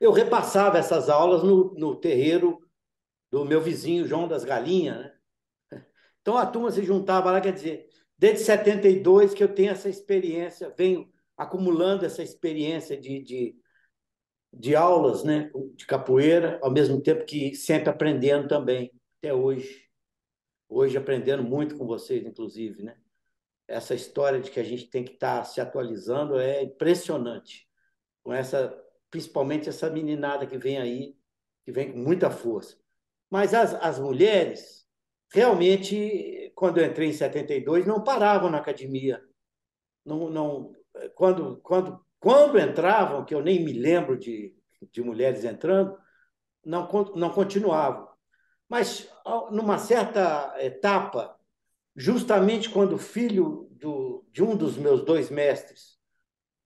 eu repassava essas aulas no, no terreiro do meu vizinho, João das Galinhas. Né? Então a turma se juntava lá, quer dizer, desde 72 que eu tenho essa experiência, venho acumulando essa experiência de, de, de aulas né, de capoeira, ao mesmo tempo que sempre aprendendo também, até hoje. Hoje aprendendo muito com vocês, inclusive, né? Essa história de que a gente tem que estar tá se atualizando é impressionante. Com essa principalmente essa meninada que vem aí, que vem com muita força. Mas as, as mulheres, realmente, quando eu entrei em 72, não paravam na academia. Não, não, quando, quando, quando entravam, que eu nem me lembro de, de mulheres entrando, não, não continuavam. Mas, numa certa etapa, justamente quando o filho do, de um dos meus dois mestres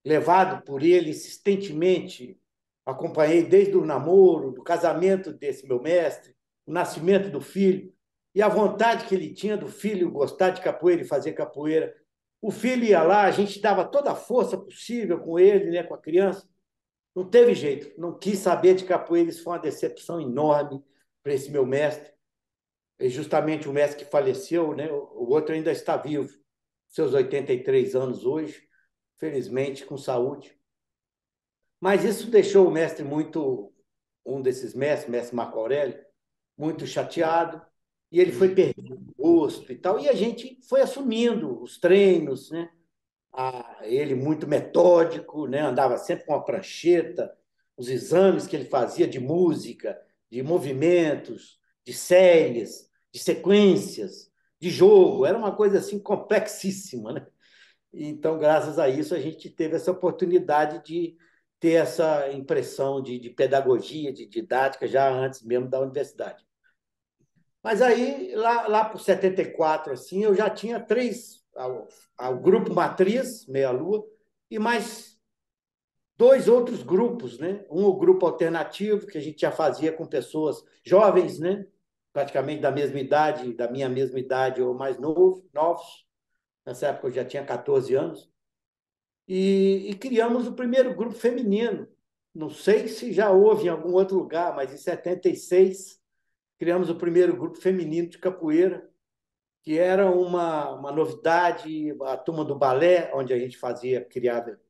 levado por ele insistentemente, acompanhei desde o namoro, do casamento desse meu mestre, o nascimento do filho, e a vontade que ele tinha do filho gostar de capoeira e fazer capoeira. O filho ia lá, a gente dava toda a força possível com ele, né, com a criança. Não teve jeito, não quis saber de capoeira, isso foi uma decepção enorme para esse meu mestre. E é justamente o mestre que faleceu, né? o outro ainda está vivo, seus 83 anos hoje felizmente com saúde. Mas isso deixou o mestre muito, um desses mestres, mestre Marco Aurélio, muito chateado, e ele foi uhum. perdendo gosto e tal, e a gente foi assumindo os treinos, né? ele muito metódico, né? andava sempre com uma prancheta, os exames que ele fazia de música, de movimentos, de séries, de sequências, de jogo, era uma coisa assim complexíssima, né? Então, graças a isso, a gente teve essa oportunidade de ter essa impressão de, de pedagogia, de didática, já antes mesmo da universidade. Mas aí, lá, lá por 74, assim, eu já tinha três, ao, ao grupo Matriz, Meia Lua, e mais dois outros grupos, né? Um o grupo alternativo, que a gente já fazia com pessoas jovens, né? Praticamente da mesma idade, da minha mesma idade ou mais novo, novos nessa época eu já tinha 14 anos, e, e criamos o primeiro grupo feminino. Não sei se já houve em algum outro lugar, mas em 76 criamos o primeiro grupo feminino de capoeira, que era uma, uma novidade, a turma do balé, onde a gente fazia, criada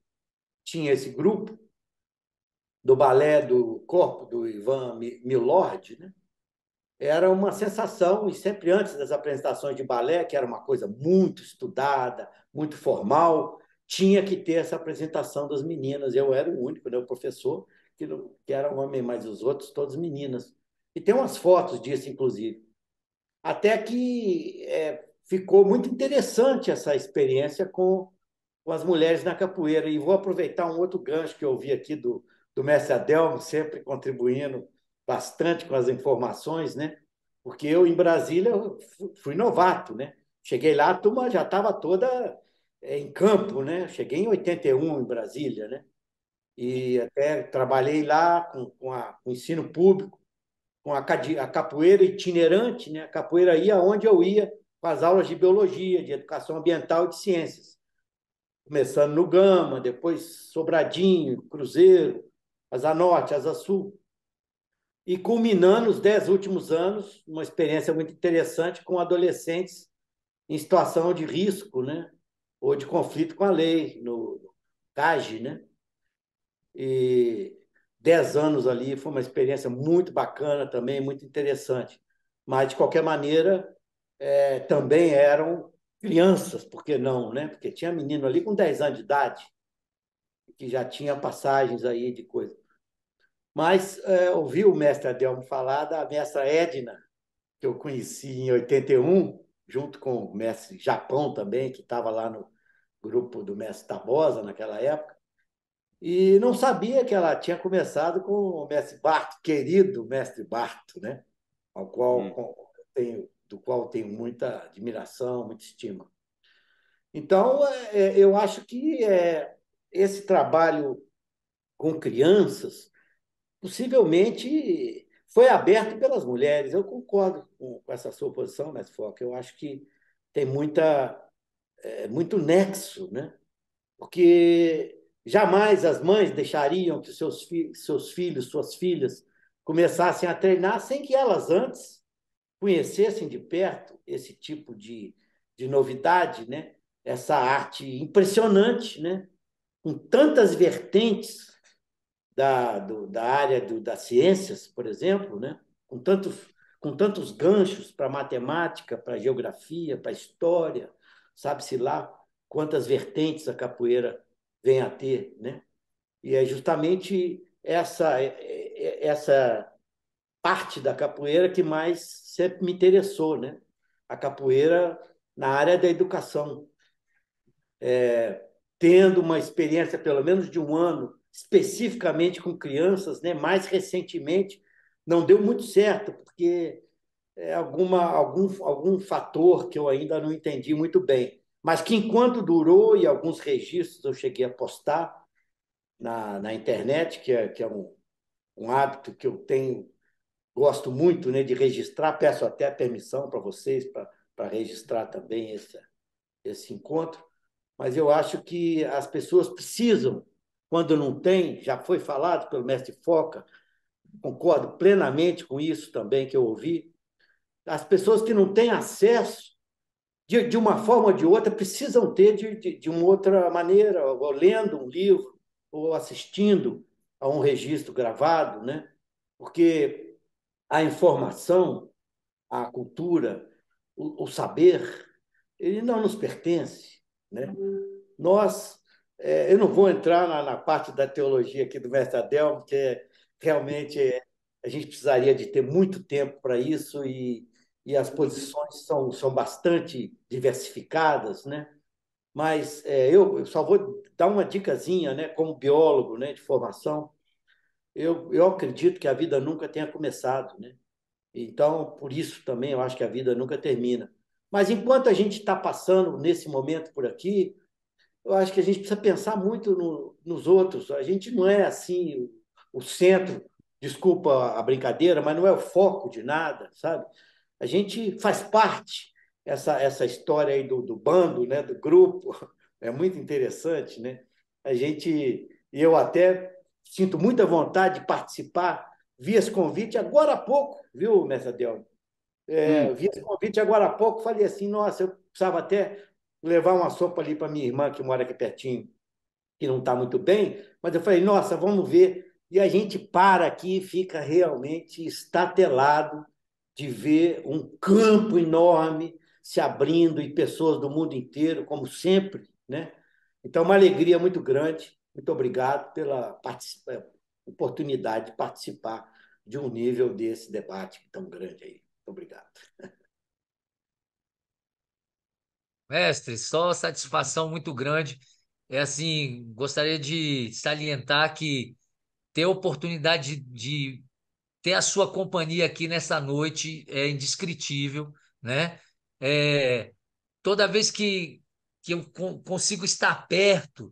tinha esse grupo do balé do corpo do Ivan Milord, né? era uma sensação, e sempre antes das apresentações de balé, que era uma coisa muito estudada, muito formal, tinha que ter essa apresentação das meninas. Eu era o único, né, o professor, que, não, que era homem, mas os outros todos meninas. E tem umas fotos disso, inclusive. Até que é, ficou muito interessante essa experiência com, com as mulheres na capoeira. E vou aproveitar um outro gancho que eu vi aqui do, do mestre Adelmo, sempre contribuindo bastante com as informações, né? Porque eu, em Brasília, fui novato, né? Cheguei lá, a turma já estava toda é, em campo, né? Cheguei em 81 em Brasília, né? E até trabalhei lá com, com, a, com o ensino público, com a, a, capoeira itinerante, né? A capoeira ia onde eu ia com as aulas de biologia, de educação ambiental e de ciências. Começando no Gama, depois Sobradinho, Cruzeiro, Asa Norte, Asa Sul e culminando os dez últimos anos, uma experiência muito interessante com adolescentes em situação de risco, né? ou de conflito com a lei, no CAGE. Né? E dez anos ali foi uma experiência muito bacana também, muito interessante. Mas, de qualquer maneira, é, também eram crianças, por que não? Né? Porque tinha menino ali com 10 anos de idade, que já tinha passagens aí de coisa. Mas é, ouvi o mestre Adelmo falar da mestra Edna, que eu conheci em 81, junto com o mestre Japão também, que estava lá no grupo do mestre Tabosa naquela época. E não sabia que ela tinha começado com o mestre Barto, querido mestre Barto, né? Ao qual hum. tenho, do qual tenho muita admiração, muita estima. Então, é, eu acho que é, esse trabalho com crianças possivelmente foi aberto pelas mulheres. Eu concordo com, com essa sua posição, mas Foca, eu acho que tem muita, é, muito nexo, né? porque jamais as mães deixariam que seus, fi seus filhos, suas filhas, começassem a treinar sem que elas antes conhecessem de perto esse tipo de, de novidade, né? essa arte impressionante, né? com tantas vertentes da, do, da área do, das ciências, por exemplo, né? com, tantos, com tantos ganchos para matemática, para geografia, para história, sabe-se lá quantas vertentes a capoeira vem a ter. Né? E é justamente essa, é, é, é, essa parte da capoeira que mais sempre me interessou, né? A capoeira na área da educação. É, tendo uma experiência, pelo menos de um ano, especificamente com crianças, né? mais recentemente, não deu muito certo, porque é alguma, algum, algum fator que eu ainda não entendi muito bem. Mas que enquanto durou, e alguns registros eu cheguei a postar na, na internet, que é, que é um, um hábito que eu tenho, gosto muito né, de registrar, peço até permissão para vocês para registrar também esse, esse encontro, mas eu acho que as pessoas precisam quando não tem, já foi falado pelo mestre Foca, concordo plenamente com isso também que eu ouvi. As pessoas que não têm acesso, de, de uma forma ou de outra, precisam ter de, de, de uma outra maneira, ou, ou lendo um livro, ou assistindo a um registro gravado, né? porque a informação, a cultura, o, o saber, ele não nos pertence. Né? Uhum. Nós é, eu não vou entrar na, na, parte da teologia aqui do Mestre Adel, porque realmente a gente precisaria de ter muito tempo para isso e, e as posições são, são bastante diversificadas, né? Mas é, eu, eu só vou dar uma dicasinha, né? Como biólogo, né, de formação, eu, eu acredito que a vida nunca tenha começado, né? Então, por isso também eu acho que a vida nunca termina. Mas enquanto a gente está passando nesse momento por aqui, eu acho que a gente precisa pensar muito no, nos outros. A gente não é assim o, o centro, desculpa a brincadeira, mas não é o foco de nada, sabe? A gente faz parte essa essa história aí do, do bando, né, do grupo. É muito interessante, né? A gente eu até sinto muita vontade de participar. Vi esse convite agora há pouco, viu, Mestre Del? É, hum. Vi esse convite agora há pouco, falei assim, nossa, eu precisava até levar uma sopa ali para minha irmã, que mora aqui pertinho, que não está muito bem, mas eu falei, nossa, vamos ver. E a gente para aqui e fica realmente estatelado de ver um campo enorme se abrindo e pessoas do mundo inteiro, como sempre, né? Então, uma alegria muito grande. Muito obrigado pela eh, oportunidade de participar de um nível desse debate tão grande aí. obrigado. Mestre, só satisfação muito grande. É assim, gostaria de salientar que ter a oportunidade de, de ter a sua companhia aqui nessa noite é indescritível, né? É, toda vez que, que eu consigo estar perto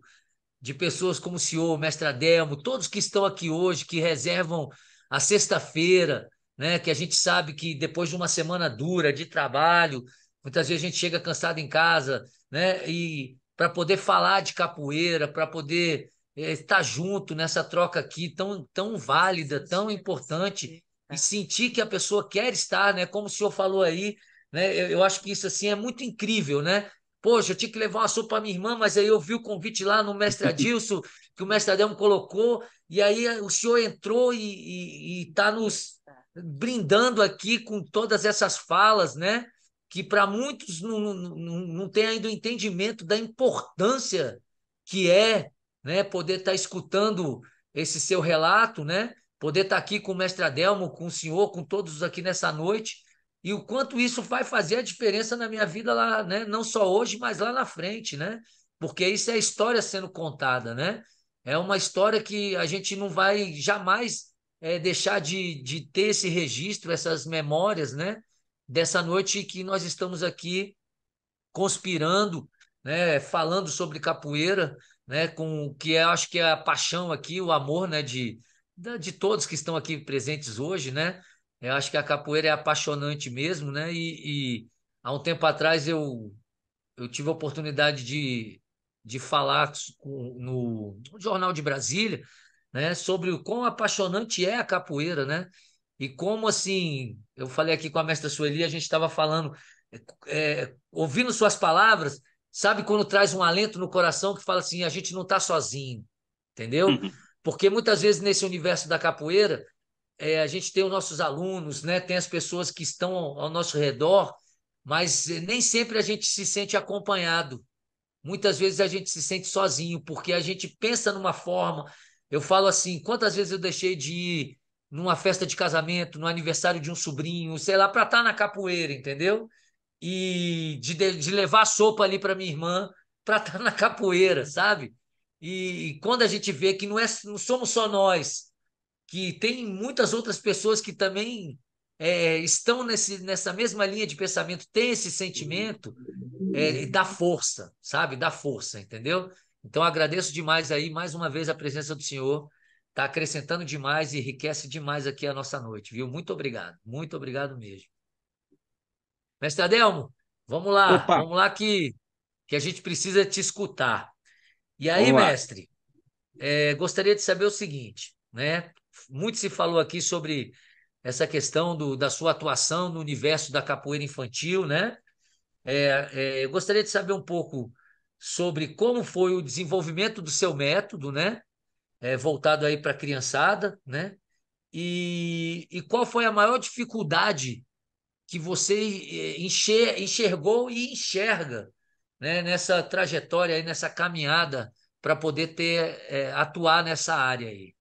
de pessoas como o senhor, mestre Adelmo, todos que estão aqui hoje, que reservam a sexta-feira, né? Que a gente sabe que depois de uma semana dura de trabalho, Muitas vezes a gente chega cansado em casa, né? E para poder falar de capoeira, para poder eh, estar junto nessa troca aqui tão, tão válida, tão importante, e sentir que a pessoa quer estar, né? Como o senhor falou aí, né? Eu, eu acho que isso assim é muito incrível, né? Poxa, eu tinha que levar uma sopa para minha irmã, mas aí eu vi o convite lá no mestre Adilson, que o mestre Adelmo colocou, e aí o senhor entrou e está nos brindando aqui com todas essas falas, né? que para muitos não, não, não tem ainda o entendimento da importância que é né, poder estar tá escutando esse seu relato, né? poder estar tá aqui com o mestre Adelmo, com o senhor, com todos aqui nessa noite, e o quanto isso vai fazer a diferença na minha vida lá, né? não só hoje, mas lá na frente, né? porque isso é a história sendo contada, né? É uma história que a gente não vai jamais é, deixar de, de ter esse registro, essas memórias, né? dessa noite que nós estamos aqui conspirando, né, falando sobre capoeira, né, com o que é, acho que é a paixão aqui, o amor, né, de, de todos que estão aqui presentes hoje, né? Eu acho que a capoeira é apaixonante mesmo, né? E, e há um tempo atrás eu, eu tive a oportunidade de, de falar no, no Jornal de Brasília, né, sobre o quão apaixonante é a capoeira, né? E como assim, eu falei aqui com a mestra Sueli, a gente estava falando, é, ouvindo suas palavras, sabe quando traz um alento no coração que fala assim, a gente não está sozinho, entendeu? Uhum. Porque muitas vezes nesse universo da capoeira, é, a gente tem os nossos alunos, né? tem as pessoas que estão ao, ao nosso redor, mas eh, nem sempre a gente se sente acompanhado. Muitas vezes a gente se sente sozinho, porque a gente pensa numa forma. Eu falo assim: quantas vezes eu deixei de ir numa festa de casamento, no aniversário de um sobrinho, sei lá, para estar tá na capoeira, entendeu? E de, de levar sopa ali para minha irmã, para estar tá na capoeira, sabe? E, e, quando a gente vê que não, é, não somos só nós, que tem muitas outras pessoas que também é, estão nesse, nessa mesma linha de pensamento, tem esse sentimento, é, dá força, sabe? Dá força, entendeu? Então agradeço demais aí mais uma vez a presença do senhor Está acrescentando demais e enriquece demais aqui a nossa noite, viu? Muito obrigado, muito obrigado mesmo. Mestre Adelmo, vamos lá, Opa. vamos lá que, que a gente precisa te escutar. E aí, mestre, é, gostaria de saber o seguinte, né? Muito se falou aqui sobre essa questão do, da sua atuação no universo da capoeira infantil, né? É, é, gostaria de saber um pouco sobre como foi o desenvolvimento do seu método, né? é, voltado aí para a criançada, né? E, e qual foi a maior dificuldade que você é, enxer, enxergou e enxerga né, nessa trajetória aí, nessa caminhada para poder ter é, atuar nessa área aí?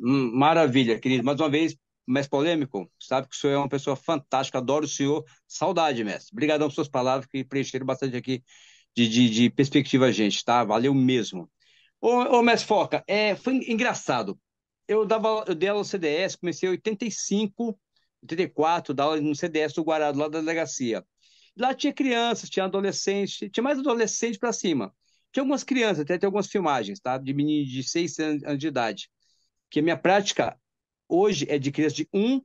Hum, maravilha, querido. Mais uma vez, mestre polêmico, sabe que o senhor é uma pessoa fantástica, adoro o senhor. Saudade, mestre. Obrigadão por suas palavras que preencheram bastante aqui de, de, de perspectiva a gente, tá? Valeu mesmo. Ô, ô Mestre Foca, é, foi engraçado. Eu dava, eu dei aula no CDS, comecei em 85, 84, dava aula no CDS do Guará, do lado da delegacia. Lá tinha crianças, tinha adolescentes, tinha mais adolescente para cima. Tinha algumas crianças, até tem algumas filmagens, tá? De meninos de 6 anos de idade. Que a minha prática hoje é de crianças de 1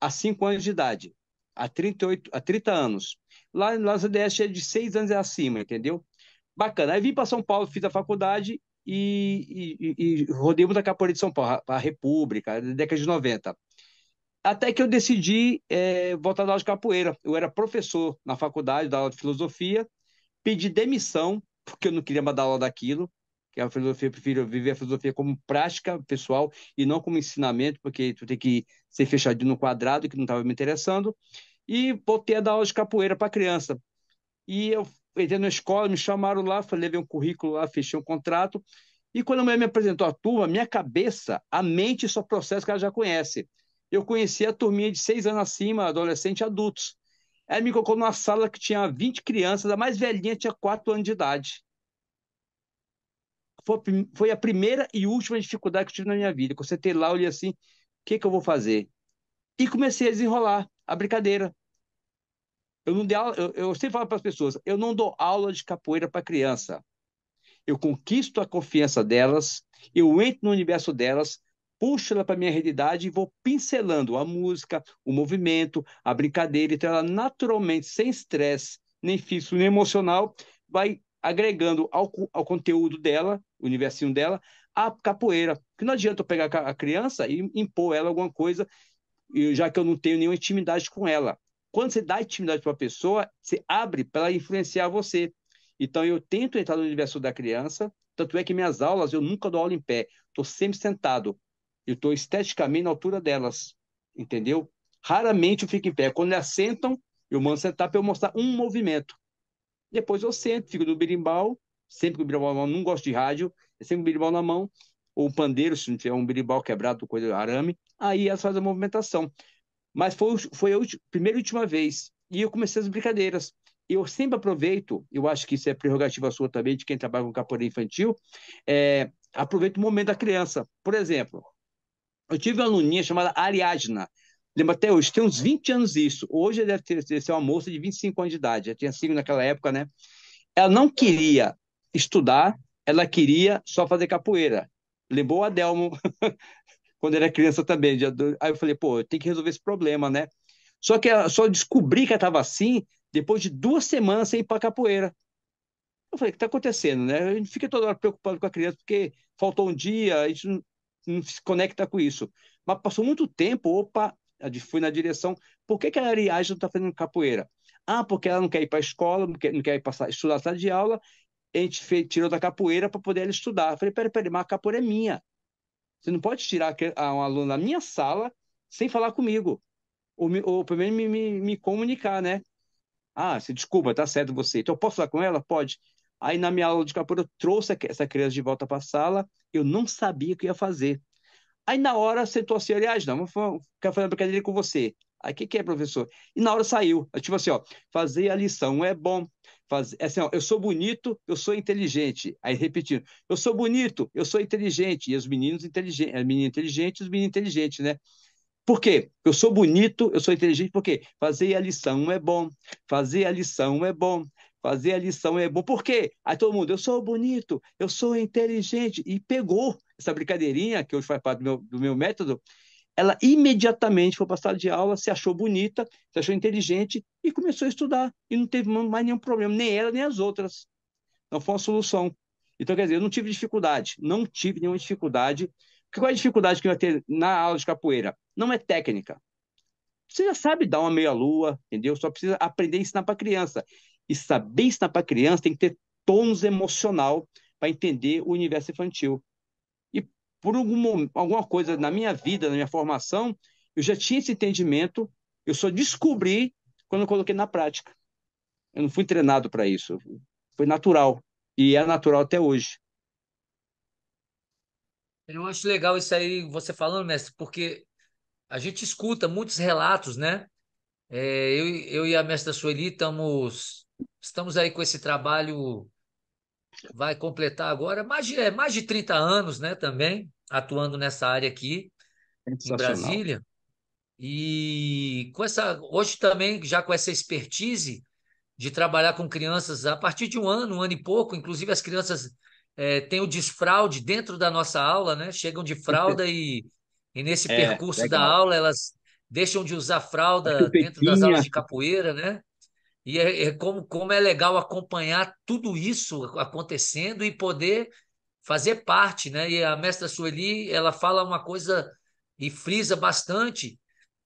a 5 anos de idade, a 38, a 30 anos. Lá, lá no CDS é de 6 anos é acima, entendeu? Bacana. Aí vim para São Paulo, fiz a faculdade e, e, e da capoeira de São Paulo, a República, na década de 90. Até que eu decidi é, voltar a dar aula de capoeira. Eu era professor na faculdade da aula de filosofia, pedi demissão, porque eu não queria mandar aula daquilo, que a filosofia, eu prefiro viver a filosofia como prática pessoal e não como ensinamento, porque tu tem que ser fechadinho no quadrado, que não estava me interessando. E voltei a dar aula de capoeira para criança. E eu entrei na escola, me chamaram lá, falei, levei um currículo lá, fechei um contrato. E quando a mulher me apresentou a turma, minha cabeça, a mente só processa que ela já conhece. Eu conheci a turminha de seis anos acima, adolescente e adultos. Ela me colocou numa sala que tinha 20 crianças, a mais velhinha tinha 4 anos de idade. Foi a primeira e última dificuldade que eu tive na minha vida. Quando eu sentei lá, olhei assim, o que, que eu vou fazer? E comecei a desenrolar a brincadeira. Eu, não dei aula, eu, eu sempre falo para as pessoas, eu não dou aula de capoeira para criança. Eu conquisto a confiança delas, eu entro no universo delas, puxo ela para minha realidade e vou pincelando a música, o movimento, a brincadeira. Então, ela naturalmente, sem estresse, nem físico, nem emocional, vai agregando ao, ao conteúdo dela, o universinho dela, a capoeira. Que não adianta eu pegar a criança e impor ela alguma coisa, já que eu não tenho nenhuma intimidade com ela. Quando você dá intimidade para uma pessoa, você abre para influenciar você. Então, eu tento entrar no universo da criança, tanto é que minhas aulas, eu nunca dou aula em pé, estou sempre sentado. Eu estou esteticamente na altura delas, entendeu? Raramente eu fico em pé. Quando elas sentam, eu mando sentar para eu mostrar um movimento. Depois eu sento, fico no berimbau, sempre com o berimbau na mão, não gosto de rádio, é sempre com o berimbau na mão, ou o pandeiro, se não tiver um berimbau quebrado, coisa de arame, aí elas fazem a movimentação. Mas foi, foi a última, primeira e última vez. E eu comecei as brincadeiras. Eu sempre aproveito, eu acho que isso é prerrogativa sua também, de quem trabalha com capoeira infantil, é, aproveito o momento da criança. Por exemplo, eu tive uma aluninha chamada Ariadna. Lembro até hoje, tem uns 20 anos isso. Hoje ela deve ter, deve ser uma moça de 25 anos de idade, já tinha 5 naquela época, né? Ela não queria estudar, ela queria só fazer capoeira. Lembrou a Delmo, quando era criança também. De, aí eu falei, pô, tem que resolver esse problema, né? Só que ela, ah, só descobri que ela estava assim depois de duas semanas sem ir para capoeira. Eu falei, o que está acontecendo, né? A gente fica toda hora preocupado com a criança porque faltou um dia, a gente não, não se conecta com isso. Mas passou muito tempo, opa, fui na direção, por que, que a Ariage não está fazendo capoeira? Ah, porque ela não quer ir para a escola, não quer, não quer ir passar, estudar sala de aula, a gente fez, tirou da capoeira para poder ela estudar. Eu falei, peraí, peraí, mas a capoeira é minha. Você não pode tirar ah, um aluno da minha sala sem falar comigo. Ou, ou pelo menos me, me, me, comunicar, né? Ah, se desculpa, tá certo você. Então eu posso falar com ela? Pode. Aí na minha aula de capoeira eu trouxe essa criança de volta para a sala, eu não sabia o que ia fazer. Aí na hora sentou assim, aliás, não, eu quero fazer uma brincadeira com você. Aí o que, que é, professor? E na hora saiu. É tipo assim, ó, fazer a lição é bom. Faz, é assim, ó, eu sou bonito, eu sou inteligente. Aí repetindo, eu sou bonito, eu sou inteligente. E os meninos inteligentes, a menina inteligente, os meninos inteligentes, né? Por quê? Eu sou bonito, eu sou inteligente, por quê? Fazer a lição é bom, fazer a lição é bom, fazer a lição é bom. Por quê? Aí todo mundo, eu sou bonito, eu sou inteligente. E pegou essa brincadeirinha, que hoje faz parte do meu, do meu método, ela imediatamente foi para a sala de aula, se achou bonita, se achou inteligente e começou a estudar. E não teve mais nenhum problema, nem ela, nem as outras. Então, foi uma solução. Então, quer dizer, eu não tive dificuldade, não tive nenhuma dificuldade. Porque qual é a dificuldade que vai ter na aula de capoeira? Não é técnica. Você já sabe dar uma meia-lua, entendeu? Só precisa aprender a ensinar para a criança. E saber ensinar para a criança tem que ter tons emocional para entender o universo infantil por algum, alguma coisa na minha vida, na minha formação, eu já tinha esse entendimento, eu só descobri quando eu coloquei na prática. Eu não fui treinado para isso, foi natural e é natural até hoje. Eu acho legal isso aí você falando, mestre, porque a gente escuta muitos relatos, né? É, eu, eu e a mestra Sueli estamos, estamos aí com esse trabalho vai completar agora mais de, é, mais de 30 anos, né, também, atuando nessa área aqui em Brasília. E com essa hoje também já com essa expertise de trabalhar com crianças a partir de um ano, um ano e pouco, inclusive as crianças é, têm o desfraude dentro da nossa aula, né? Chegam de fralda e, e nesse é, percurso da aula elas deixam de usar fralda dentro das aulas de capoeira, né? E é, é como, como é legal acompanhar tudo isso acontecendo e poder fazer parte, né? E a mestra Sueli, ela fala uma coisa e frisa bastante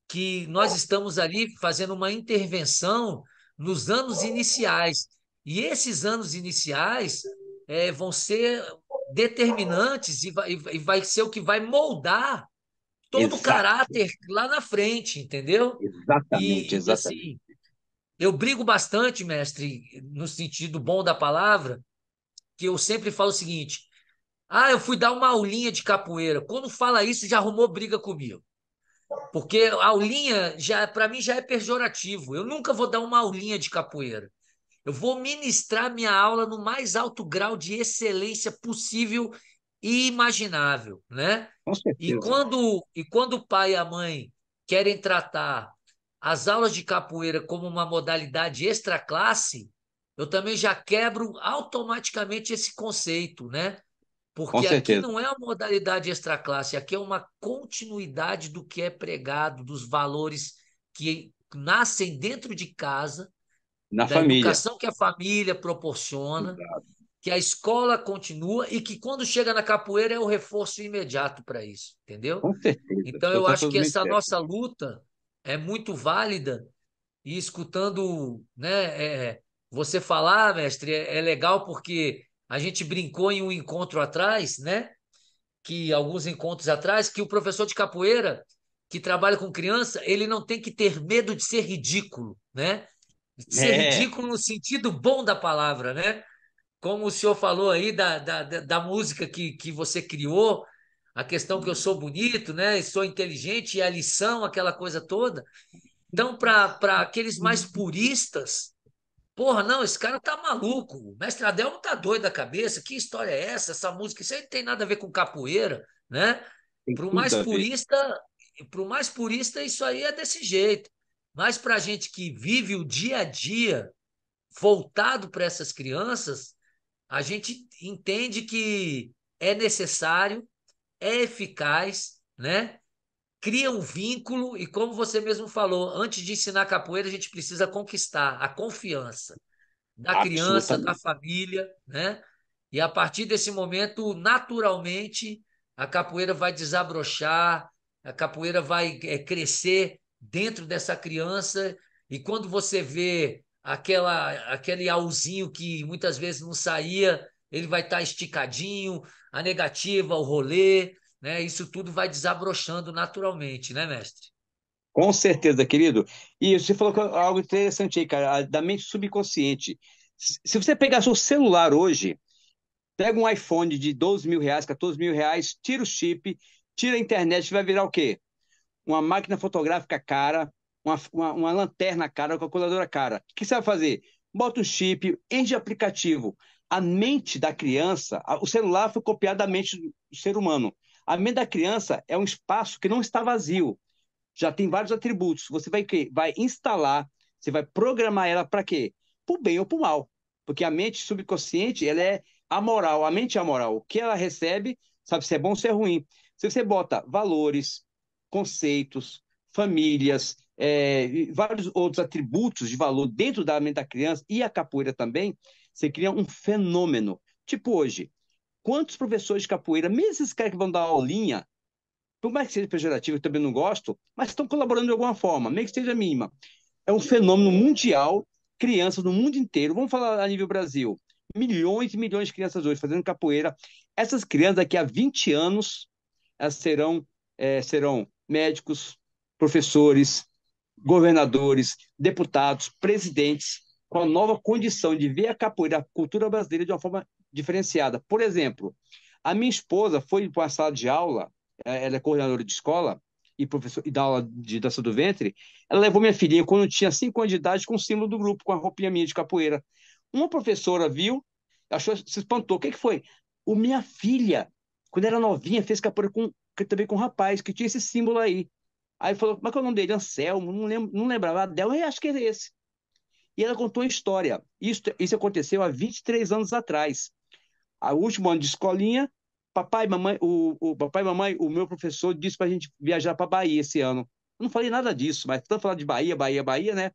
que nós estamos ali fazendo uma intervenção nos anos iniciais. E esses anos iniciais é, vão ser determinantes e vai, e vai, ser o que vai moldar todo Exato. o caráter lá na frente, entendeu? Exatamente, e, exatamente. Assim, eu brigo bastante, mestre, no sentido bom da palavra, que eu sempre falo o seguinte: ah, eu fui dar uma aulinha de capoeira. Quando fala isso, já arrumou briga comigo. Porque aulinha, já para mim, já é pejorativo. Eu nunca vou dar uma aulinha de capoeira. Eu vou ministrar minha aula no mais alto grau de excelência possível e imaginável, né? E quando, e quando o pai e a mãe querem tratar as aulas de capoeira como uma modalidade extra classe, eu também já quebro automaticamente esse conceito, né? Porque aqui não é uma modalidade extra classe, aqui é uma continuidade do que é pregado, dos valores que nascem dentro de casa, na da família. educação que a família proporciona, Exato. que a escola continua e que quando chega na capoeira é o reforço imediato para isso, entendeu? Com certeza. Então eu, eu acho que essa certo. nossa luta é muito válida e escutando né, é, é, você falar, mestre, é, é, legal porque a gente brincou em um encontro atrás, né? Que alguns encontros atrás, que o professor de capoeira que trabalha com criança, ele não tem que ter medo de ser ridículo, né? De ser é. ridículo no sentido bom da palavra, né? Como o senhor falou aí da, da, da música que, que você criou, a questão que eu sou bonito, né? E sou inteligente, e a lição, aquela coisa toda. Então, para aqueles mais puristas, porra, não, esse cara tá maluco. O mestre Adel não tá doido da cabeça. Que história é essa? Essa música, isso aí não tem nada a ver com capoeira, né? Para o mais purista, para o mais purista, isso aí é desse jeito. Mas para a gente que vive o dia a dia voltado para essas crianças, a gente entende que é necessário é eficaz, né? Cria um vínculo e, como você mesmo falou, antes de ensinar capoeira, a gente precisa conquistar a confiança da criança, da família, né? E a partir desse momento, naturalmente, a capoeira vai desabrochar, a capoeira vai é, crescer dentro dessa criança. E quando você vê aquela, aquele auzinho que muitas vezes não saía, ele vai estar tá esticadinho, a negativa, o rolê, né? Isso tudo vai desabrochando naturalmente, né, mestre? Com certeza, querido. E você falou é algo interessante aí, cara, da mente subconsciente. Se você pegar seu celular hoje, pega um iPhone de 12 mil reais, 14 mil reais, tira o chip, tira a internet, vai virar o quê? Uma máquina fotográfica cara, uma, uma, uma lanterna cara, uma calculadora cara. O que você vai fazer? Bota um chip, enche aplicativo a mente da criança, o celular foi copiado da mente do ser humano. A mente da criança é um espaço que não está vazio. Já tem vários atributos. Você vai, vai instalar, você vai programar ela para quê? Para o bem ou para o mal. Porque a mente subconsciente ela é amoral. A mente é amoral. O que ela recebe, sabe se é bom ou se é ruim. Se você bota valores, conceitos, famílias, é, vários outros atributos de valor dentro da mente da criança e a capoeira também, você cria um fenômeno. Tipo hoje, quantos professores de capoeira, mesmo esses caras que vão dar aulinha, por mais que seja pejorativo, eu também não gosto, mas estão colaborando de alguma forma, meio que seja mínima. É um fenômeno mundial, crianças no mundo inteiro, vamos falar a nível Brasil, milhões e milhões de crianças hoje fazendo capoeira. Essas crianças, daqui a 20 anos, elas serão, é, serão médicos, professores, governadores, deputados, presidentes, com a nova condição de ver a capoeira, a cultura brasileira, de uma forma diferenciada. Por exemplo, a minha esposa foi para uma sala de aula, é, ela é coordenadora de escola e, professor, e dá aula de dança do ventre, ela levou minha filhinha, quando tinha cinco anos de idade, com o símbolo do grupo, com a roupinha minha de capoeira. Uma professora viu, achou, se espantou. O que, é que foi? O minha filha, quando era novinha, fez capoeira com, também com um rapaz, que tinha esse símbolo aí. Aí falou, mas é qual é o nome dele? Anselmo, não, lembro, não lembrava. Adel, acho que é esse. E ela contou a história. Isso, isso aconteceu há 23 anos atrás. O último ano de escolinha, papai mamãe, o, o papai e mamãe, o meu professor disse para a gente viajar para Bahia esse ano. Eu não falei nada disso, mas tanto falar de Bahia, Bahia, Bahia, né?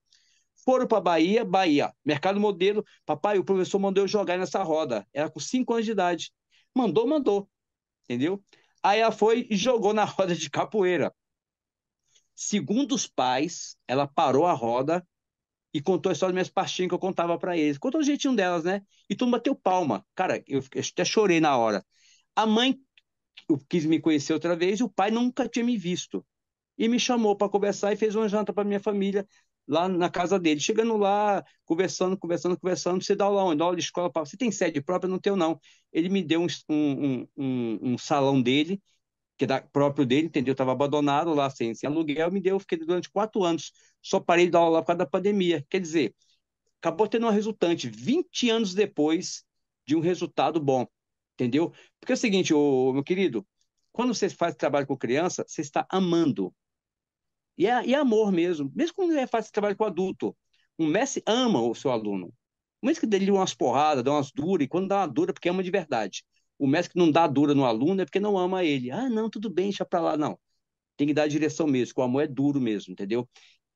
Foram para Bahia, Bahia, mercado modelo. Papai, o professor mandou eu jogar nessa roda. Era com 5 anos de idade. Mandou, mandou. Entendeu? Aí ela foi e jogou na roda de capoeira. Segundo os pais, ela parou a roda e contou a história das minhas pastinhas que eu contava para eles. Contou o jeitinho delas, né? E tu bateu palma. Cara, eu até chorei na hora. A mãe quis me conhecer outra vez e o pai nunca tinha me visto. E me chamou para conversar e fez uma janta para minha família lá na casa dele. Chegando lá, conversando, conversando, conversando, você dá aula onde? Dá aula de escola? para Você tem sede própria? Não tenho, não. Ele me deu um, um, um, um salão dele que era próprio dele, entendeu? estava abandonado lá, sem, sem aluguel, me deu, fiquei durante quatro anos. Só parei de dar aula lá por causa da pandemia. Quer dizer, acabou tendo uma resultante 20 anos depois de um resultado bom, entendeu? Porque é o seguinte, ô, meu querido, quando você faz trabalho com criança, você está amando. E é, e é amor mesmo. Mesmo quando você é faz trabalho com adulto, o mestre ama o seu aluno. Mesmo que dele umas porradas, dá umas duras, e quando dá uma dura, porque ama de verdade o mestre que não dá dura no aluno é porque não ama ele. Ah, não, tudo bem, deixa para lá. Não. Tem que dar a direção mesmo, que o amor é duro mesmo, entendeu?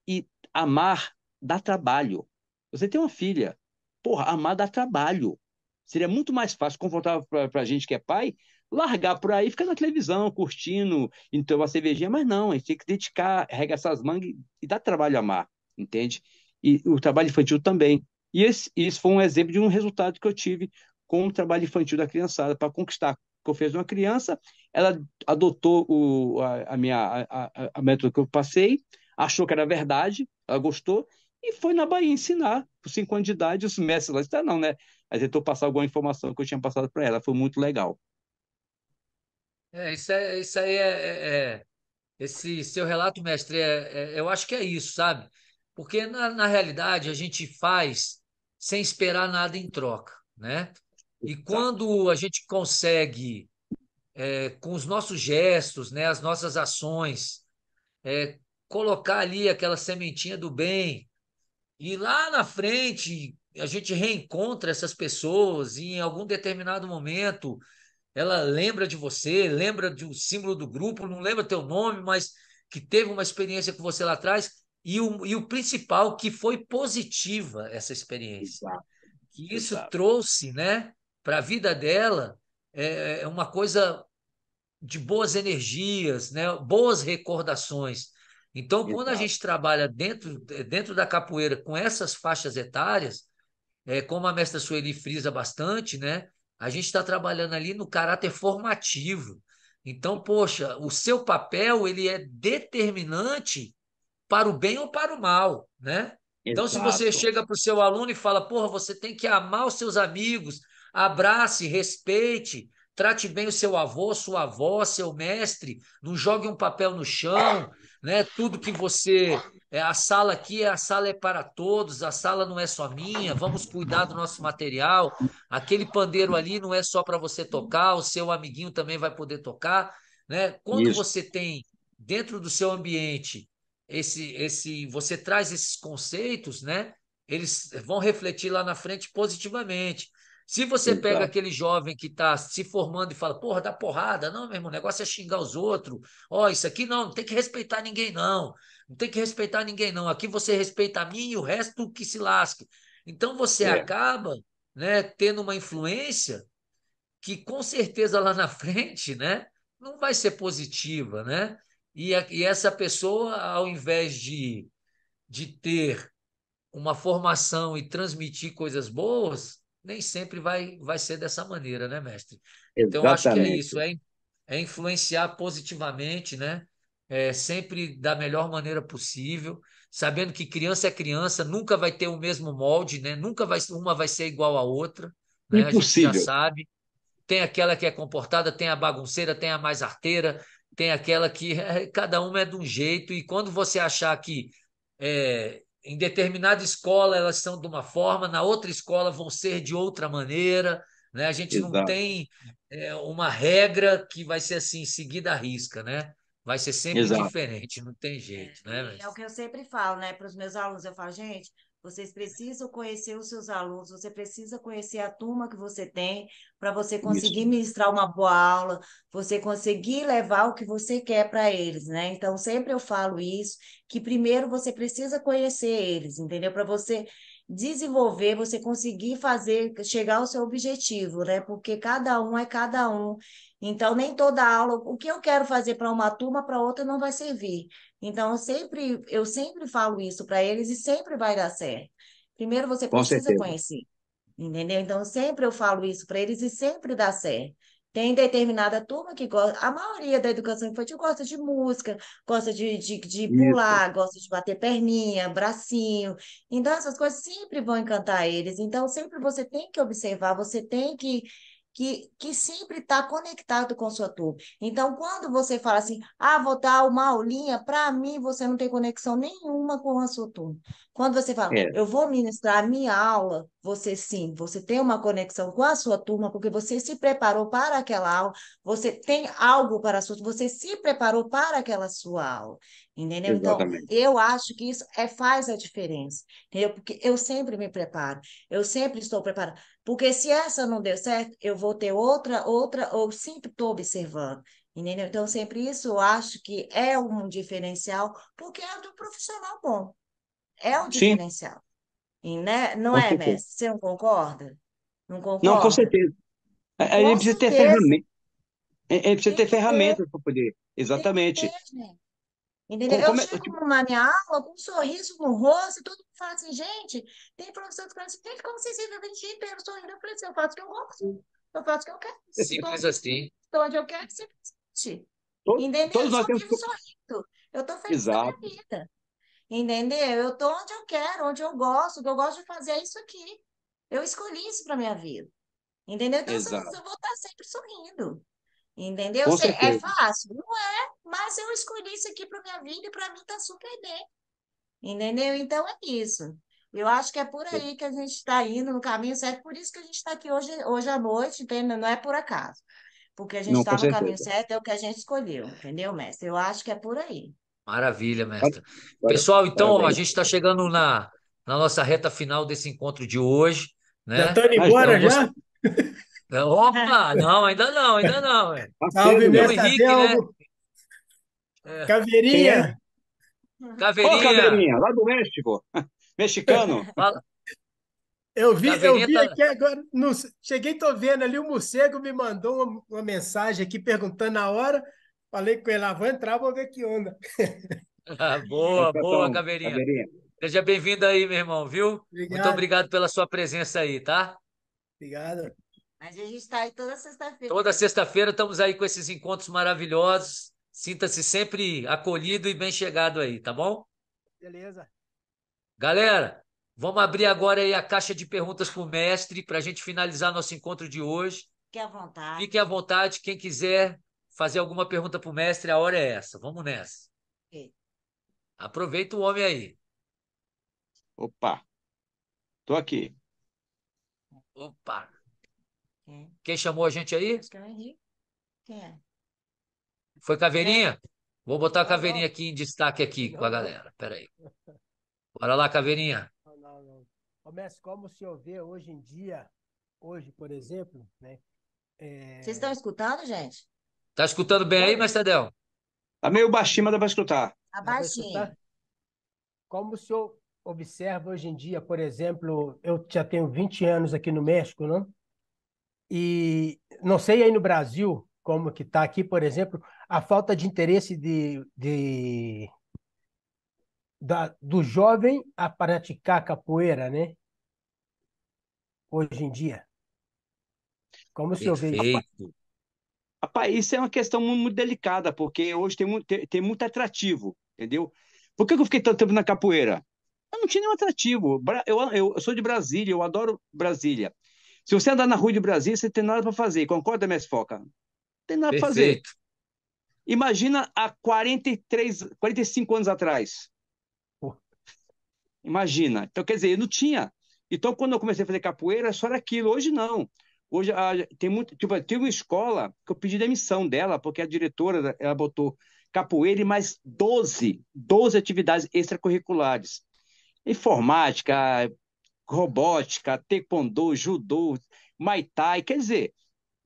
E amar dá trabalho. Você tem uma filha, porra, amar dá trabalho. Seria muito mais fácil, confortável para a gente que é pai, largar por aí, ficar na televisão, curtindo, então uma cervejinha, mas não, a gente tem que dedicar, rega as mangas e dá trabalho amar, entende? E o trabalho infantil também. E esse, isso foi um exemplo de um resultado que eu tive com o trabalho infantil da criançada para conquistar que eu de uma criança. Ela adotou o, a, a minha a, a, a método que eu passei, achou que era verdade, ela gostou e foi na Bahia ensinar. Com cinco anos de idade, os mestres lá está não, né? Aí tentou passar alguma informação que eu tinha passado para ela. Foi muito legal. É, isso, é, isso aí é, é, é Esse seu relato, mestre, é, é, eu acho que é isso, sabe? Porque na, na realidade a gente faz sem esperar nada em troca, né? E tá. quando a gente consegue, é, com os nossos gestos, né, as nossas ações, é, colocar ali aquela sementinha do bem, e lá na frente a gente reencontra essas pessoas e em algum determinado momento ela lembra de você, lembra do símbolo do grupo, não lembra teu nome, mas que teve uma experiência com você lá atrás, e o, e o principal, que foi positiva essa experiência. Exato, que isso exato. trouxe, né? para a vida dela é, é uma coisa de boas energias, né? boas recordações. Então, Exato. quando a gente trabalha dentro, é, dentro da capoeira com essas faixas etárias, é, como a mestra Sueli frisa bastante, né? a gente está trabalhando ali no caráter formativo. Então, poxa, o seu papel ele é determinante para o bem ou para o mal, né? Então, se você chega para o seu aluno e fala, porra, você tem que amar os seus amigos, Abrace, respeite, trate bem o seu avô, sua avó, seu mestre, não jogue um papel no chão, né? Tudo que você. É, a sala aqui, a sala é para todos, a sala não é só minha, vamos cuidar do nosso material. Aquele pandeiro ali não é só para você tocar, o seu amiguinho também vai poder tocar. Né? Quando Isso. você tem dentro do seu ambiente esse, esse, você traz esses conceitos, né? Eles vão refletir lá na frente positivamente. Se você pega aquele jovem que está se formando e fala, porra, dá porrada, não, meu irmão, o negócio é xingar os outros. Ó, oh, isso aqui não, não tem que respeitar ninguém, não. Não tem que respeitar ninguém, não. Aqui você respeita a mim e o resto que se lasque. Então você é. acaba né, tendo uma influência que com certeza lá na frente né, não vai ser positiva. Né? E, a, e essa pessoa, ao invés de, de ter uma formação e transmitir coisas boas, nem sempre vai, vai ser dessa maneira, né, mestre? Então, acho que é isso, é, é influenciar positivamente, né? É, sempre da melhor maneira possível, sabendo que criança é criança, nunca vai ter o mesmo molde, né? Nunca vai, uma vai ser igual à outra, né? Impossível. A gente já sabe. Tem aquela que é comportada, tem a bagunceira, tem a mais arteira, tem aquela que é, cada uma é de um jeito, e quando você achar que é, em determinada escola elas são de uma forma, na outra escola vão ser de outra maneira. Né? A gente Exato. não tem é, uma regra que vai ser assim, seguida à risca, né? Vai ser sempre Exato. diferente, não tem jeito, né? Mas... É, é o que eu sempre falo, né? Para os meus alunos, eu falo, gente, vocês precisam conhecer os seus alunos, você precisa conhecer a turma que você tem para você conseguir Isso. ministrar uma boa aula, você conseguir levar o que você quer para eles, né? Então, sempre eu falo isso, que primeiro você precisa conhecer eles, entendeu? Para você desenvolver, você conseguir fazer, chegar ao seu objetivo, né? Porque cada um é cada um. Então, nem toda aula, o que eu quero fazer para uma turma, para outra não vai servir. Então, eu sempre, eu sempre falo isso para eles e sempre vai dar certo. Primeiro você Com precisa certeza. conhecer, entendeu? Então, sempre eu falo isso para eles e sempre dá certo. Tem determinada turma que gosta, a maioria da educação infantil gosta de música, gosta de, de, de pular, gosta de bater perninha, bracinho. Então, essas coisas sempre vão encantar eles. Então, sempre você tem que observar, você tem que que, que sempre está conectado com sua turma. Então, quando você fala assim, ah, vou dar uma aulinha, para mim você não tem conexão nenhuma com a sua turma. Quando você fala, é. eu vou ministrar a minha aula, você sim, você tem uma conexão com a sua turma, porque você se preparou para aquela aula, você tem algo para a sua, você se preparou para aquela sua aula. Entendeu? Então, Exatamente. Então, eu acho que isso é, faz a diferença. Entendeu? Porque eu sempre me preparo, eu sempre estou preparada. Porque se essa não deu certo, eu vou ter outra, outra, ou sempre estou observando. Entendeu? Então, sempre isso eu acho que é um diferencial, porque é do profissional bom. É um diferencial. E, né? Não com é, certeza. mestre? Você não concorda? Não concorda? Não, com certeza. É, é, a é, ele precisa certeza. ter a gente precisa ter ferramentas para poder. Exatamente. Ter, Entendeu? Como, como... Eu chego tipo na minha aula com um sorriso no rosto e todo mundo fala assim, gente, tem professor que fala assim, gente, como vocês se o dia inteiro sorrindo? Eu falei assim, eu faço o que eu gosto, eu faço o que eu quero. Simples tô, assim. Estou onde eu quero, sempre Todo, Entendeu? Todos eu vivo temos... sorrindo. Eu estou feliz Exato. na minha vida. Entendeu? Eu estou onde eu quero, onde eu gosto, o que eu gosto de fazer é isso aqui. Eu escolhi isso para minha vida. Entendeu? Então, Exato. eu vou estar sempre sorrindo. Entendeu? é fácil? Não é, mas eu escolhi isso aqui para minha vida e para mim está super bem. Entendeu? Então é isso. Eu acho que é por aí que a gente está indo no caminho certo, por isso que a gente está aqui hoje, hoje à noite, entendeu? Não é por acaso. Porque a gente está no certeza. caminho certo, é o que a gente escolheu, entendeu, mestre? Eu acho que é por aí. Maravilha, mestre. Pessoal, então, ó, a gente está chegando na, na nossa reta final desse encontro de hoje. Né? Já está indo embora, então, já? É, opa, não, ainda não, ainda não. É. Salve, meu Henrique, Adelmo. né? É. Caveirinha. É? Caveirinha. Ô, Caveirinha, lá do México, mexicano. Fala. Eu vi, eu vi tá... aqui agora, no, cheguei, tô vendo ali, o morcego me mandou uma, uma mensagem aqui perguntando na hora, falei com ele, ah, vou entrar, vou ver que onda. Ah, boa, boa, então, Caveirinha. Caveirinha. Seja bem-vindo aí, meu irmão, viu? Obrigado. Muito obrigado pela sua presença aí, tá? Obrigado. Mas a gente está aí toda sexta-feira. Toda sexta-feira estamos aí com esses encontros maravilhosos. Sinta-se sempre acolhido e bem chegado aí, tá bom? Beleza. Galera, vamos abrir agora aí a caixa de perguntas para o mestre para a gente finalizar nosso encontro de hoje. Fique à vontade. Fique à vontade. Quem quiser fazer alguma pergunta para o mestre, a hora é essa. Vamos nessa. Okay. Aproveita o homem aí. Opa, tô aqui. Opa, quem chamou a gente aí? É Quem é? Foi Caveirinha? É. Vou botar a Caveirinha aqui em destaque aqui com a galera. Peraí. Bora lá, Caveirinha. Ô, mestre, como o senhor vê hoje em dia, hoje, por exemplo, né? É... Vocês estão escutando, gente? Tá escutando bem aí, mestre Adel? Tá meio baixinho, mas dá para escutar. Tá baixinho. Como o senhor observa hoje em dia, por exemplo, eu já tenho 20 anos aqui no México, não? Né? E não sei aí no Brasil como que está aqui, por exemplo, a falta de interesse de, de da, do jovem a praticar capoeira, né? Hoje em dia. Como o senhor vê Rapaz, isso é uma questão muito delicada, porque hoje tem, muito, tem, tem muito atrativo, entendeu? Por que eu fiquei tanto tempo na capoeira? Eu não tinha nenhum atrativo. Eu, eu, eu, sou de Brasília, eu adoro Brasília. Se você andar na rua de Brasília, você tem nada para fazer. Concorda, Mestre Foca? Não tem nada para fazer. Imagina há 43, 45 anos atrás. Pô. Imagina. Então, quer dizer, eu não tinha. Então, quando eu comecei a fazer capoeira, só era aquilo. Hoje, não. Hoje, a, tem muito. Tipo, tem uma escola que eu pedi demissão dela, porque a diretora, ela botou capoeira e mais 12, 12 atividades extracurriculares informática, robótica, taekwondo, judô, maitai, quer dizer,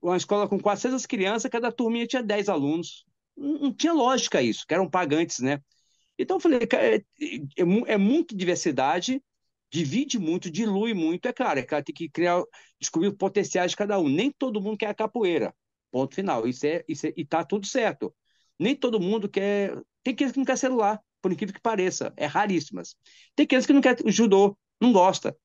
uma escola com 400 crianças, cada turminha tinha 10 alunos. Não, não tinha lógica isso, que eram pagantes, né? Então eu falei, é, é, é muita diversidade, divide muito, dilui muito, é claro, é claro, tem que criar, descobrir os potenciais de cada um. Nem todo mundo quer a capoeira, ponto final, isso é, isso é, e tá tudo certo. Nem todo mundo quer, tem criança que não quer celular, por incrível que pareça, é raríssimas. Tem criança que não quer judô, não gosta.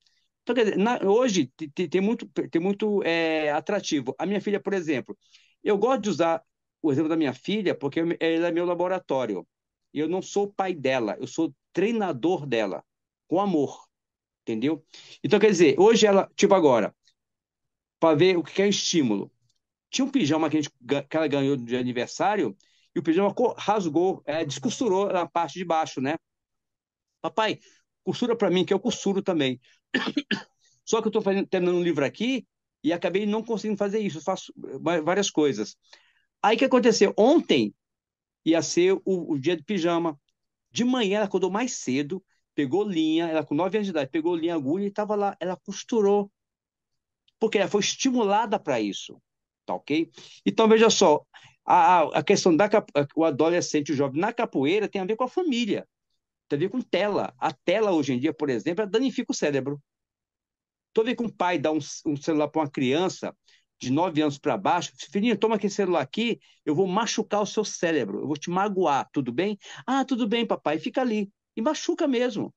Então, quer dizer, na, hoje tem, tem muito, tem muito é, atrativo. A minha filha, por exemplo, eu gosto de usar o exemplo da minha filha porque ela é meu laboratório. Eu não sou pai dela, eu sou treinador dela, com amor, entendeu? Então, quer dizer, hoje ela, tipo agora, para ver o que é estímulo. Tinha um pijama que, a gente, que ela ganhou de aniversário e o pijama rasgou, é, descosturou na parte de baixo, né? Papai, costura para mim, que eu costuro também. Só que eu estou terminando um livro aqui e acabei não conseguindo fazer isso. Eu faço várias coisas. Aí que aconteceu? Ontem ia ser o, o dia do pijama. De manhã ela acordou mais cedo, pegou linha, ela com 9 anos de idade, pegou linha, agulha e estava lá. Ela costurou. Porque ela foi estimulada para isso. Tá ok? Então veja só, a, a questão da o adolescente, o jovem na capoeira tem a ver com a família. Tá ver com tela. A tela hoje em dia, por exemplo, danifica o cérebro. Toda vez que um pai dá um, um celular para uma criança de 9 anos para baixo, filhinho, toma aquele celular aqui, eu vou machucar o seu cérebro, eu vou te magoar, tudo bem? Ah, tudo bem, papai, fica ali. E machuca mesmo,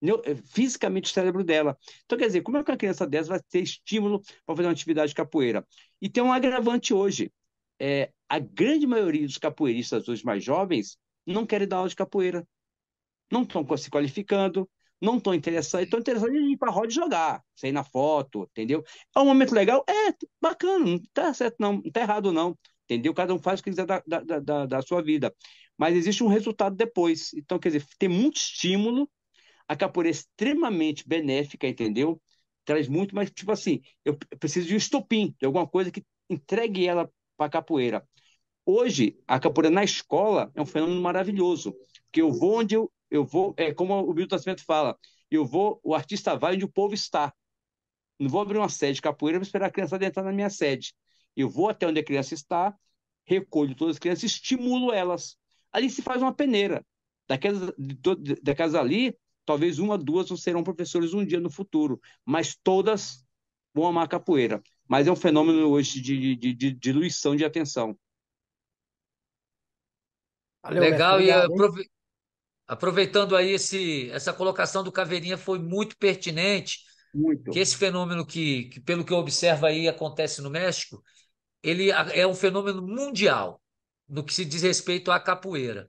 né, eh, fisicamente o cérebro dela. Então, quer dizer, como é que uma criança dessa vai ter estímulo para fazer uma atividade de capoeira? E tem um agravante hoje. É, a grande maioria dos capoeiristas, hoje mais jovens, não querem dar aula de capoeira não estão se qualificando, não estão interessados, estão interessados em ir para a roda jogar, sair na foto, entendeu? É um momento legal, é bacana, não está certo não, não está errado não, entendeu? Cada um faz o que quiser da, da, da, da sua vida, mas existe um resultado depois, então quer dizer, tem muito estímulo, a capoeira é extremamente benéfica, entendeu? Traz muito, mas tipo assim, eu preciso de um estopim, de alguma coisa que entregue ela para a capoeira. Hoje, a capoeira na escola é um fenômeno maravilhoso, porque eu vou onde eu, eu vou, é como o Milton Nascimento fala, eu vou, o artista vai onde o povo está. Não vou abrir uma sede de capoeira para esperar a criança adentrar na minha sede. Eu vou até onde a criança está, recolho todas as crianças, estimulo elas. Ali se faz uma peneira. Daquelas, ali, talvez uma, duas não serão professores um dia no futuro, mas todas vão amar capoeira. Mas é um fenômeno hoje de, de, de diluição de atenção. Valeu, Legal, mestre, obrigado, e eh, prof aproveitando aí esse, essa colocação do Caveirinha foi muito pertinente. Muito. Que esse fenômeno que, que, pelo que eu observo aí, acontece no México, ele é um fenômeno mundial no que se diz respeito à capoeira.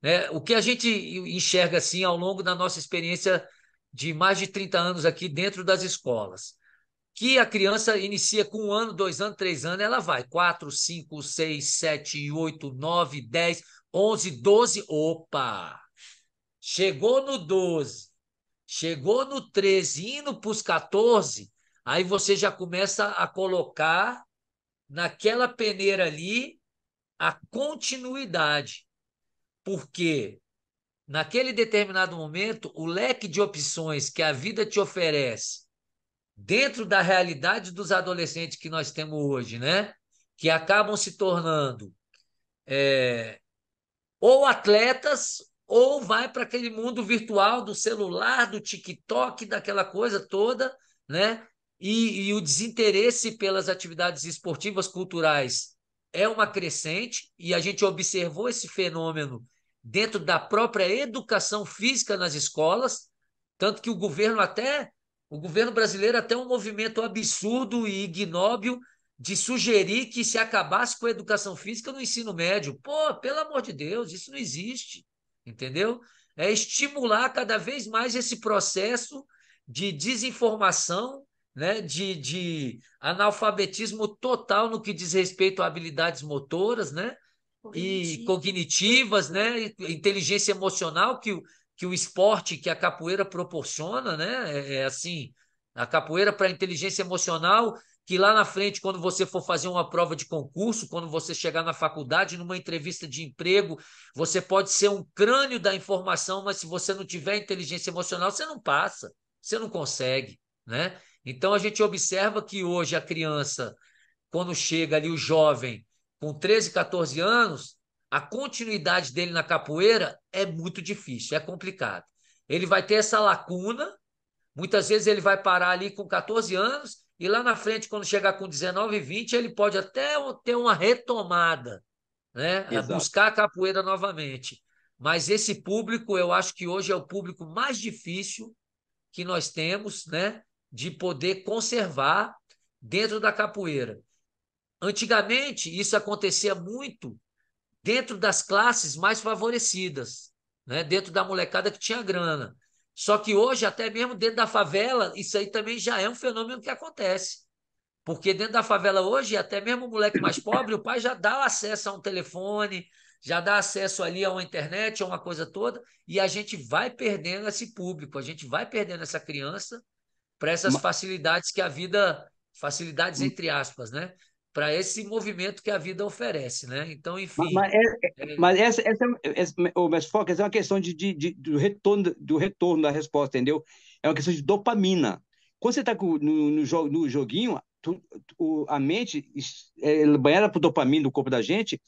Né? O que a gente enxerga assim ao longo da nossa experiência de mais de 30 anos aqui dentro das escolas, que a criança inicia com um ano, dois anos, três anos, ela vai quatro, cinco, seis, sete, oito, nove, dez, onze, doze, opa! chegou no 12, chegou no 13, indo para os 14, aí você já começa a colocar naquela peneira ali a continuidade. Porque naquele determinado momento, o leque de opções que a vida te oferece dentro da realidade dos adolescentes que nós temos hoje, né? Que acabam se tornando é, ou atletas ou vai para aquele mundo virtual do celular, do TikTok, daquela coisa toda, né? E, e o desinteresse pelas atividades esportivas culturais é uma crescente, e a gente observou esse fenômeno dentro da própria educação física nas escolas, tanto que o governo até o governo brasileiro até um movimento absurdo e ignóbil de sugerir que se acabasse com a educação física no ensino médio. Pô, pelo amor de Deus, isso não existe entendeu? É estimular cada vez mais esse processo de desinformação, né? de, de analfabetismo total no que diz respeito a habilidades motoras, né? e cognitivas, né? inteligência emocional que, que o esporte, que a capoeira proporciona, né? É, é assim, a capoeira para inteligência emocional que lá na frente, quando você for fazer uma prova de concurso, quando você chegar na faculdade, numa entrevista de emprego, você pode ser um crânio da informação, mas se você não tiver inteligência emocional, você não passa, você não consegue, né? Então a gente observa que hoje a criança, quando chega ali o jovem com 13, 14 anos, a continuidade dele na capoeira é muito difícil, é complicado. Ele vai ter essa lacuna, muitas vezes ele vai parar ali com 14 anos e lá na frente, quando chegar com 19, 20, ele pode até ter uma retomada, né? Exato. Buscar a capoeira novamente. Mas esse público, eu acho que hoje é o público mais difícil que nós temos, né? De poder conservar dentro da capoeira. Antigamente, isso acontecia muito dentro das classes mais favorecidas, né? dentro da molecada que tinha grana. Só que hoje, até mesmo dentro da favela, isso aí também já é um fenômeno que acontece. Porque dentro da favela hoje, até mesmo o moleque mais pobre, o pai já dá acesso a um telefone, já dá acesso ali a uma internet, a uma coisa toda, e a gente vai perdendo esse público, a gente vai perdendo essa criança para essas facilidades que a vida, facilidades hum. entre aspas, né? para esse movimento que a vida oferece, né? Então, enfim. Mas, é, é, é... mas essa, essa, essa, mas Foca, essa é uma questão de, de, de, do retorno do retorno da resposta, entendeu? É uma questão de dopamina. Quando você está no, no, no, joguinho, tu, tu, a mente é banhada por dopamina do corpo da gente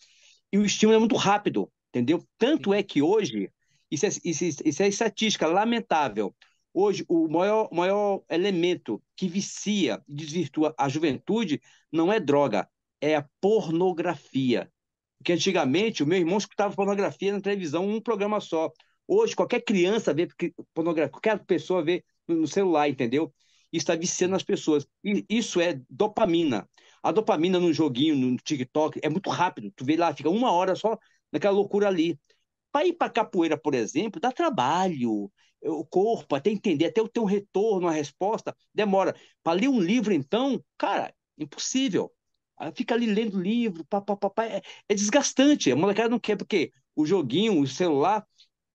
e o estímulo é muito rápido, entendeu? Tanto é que hoje isso é, isso, isso é estatística lamentável. Hoje, o maior, maior elemento que vicia e desvirtua a juventude não é droga, é a pornografia. Porque antigamente o meu irmão escutava pornografia na televisão, um programa só. Hoje, qualquer criança vê pornografia, qualquer pessoa vê no celular, entendeu? Isso está viciando as pessoas. E isso é dopamina. A dopamina no joguinho, no TikTok, é muito rápido. Tu vê lá, fica uma hora só naquela loucura ali. Para ir para capoeira, por exemplo, dá trabalho o corpo, até entender, até eu ter um retorno, uma resposta, demora. Para ler um livro, então, cara, impossível. fica ali lendo livro, pá, pá, pá, pá. É, é, desgastante. A molecada não quer, porque o joguinho, o celular,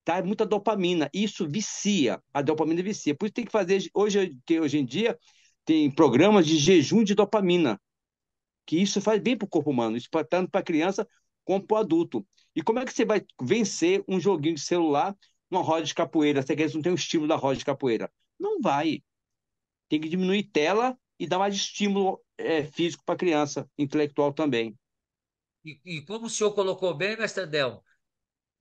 dá tá, é muita dopamina. Isso vicia. A dopamina vicia. Por isso tem que fazer. Hoje, hoje em dia, tem programas de jejum de dopamina. Que isso faz bem para o corpo humano, isso tanto para a criança como para o adulto. E como é que você vai vencer um joguinho de celular uma roda de capoeira, se a criança não tem o estímulo da roda de capoeira. Não vai. Tem que diminuir tela e dar mais estímulo é, físico para a criança, intelectual também. E, e, como o senhor colocou bem, mestre Del,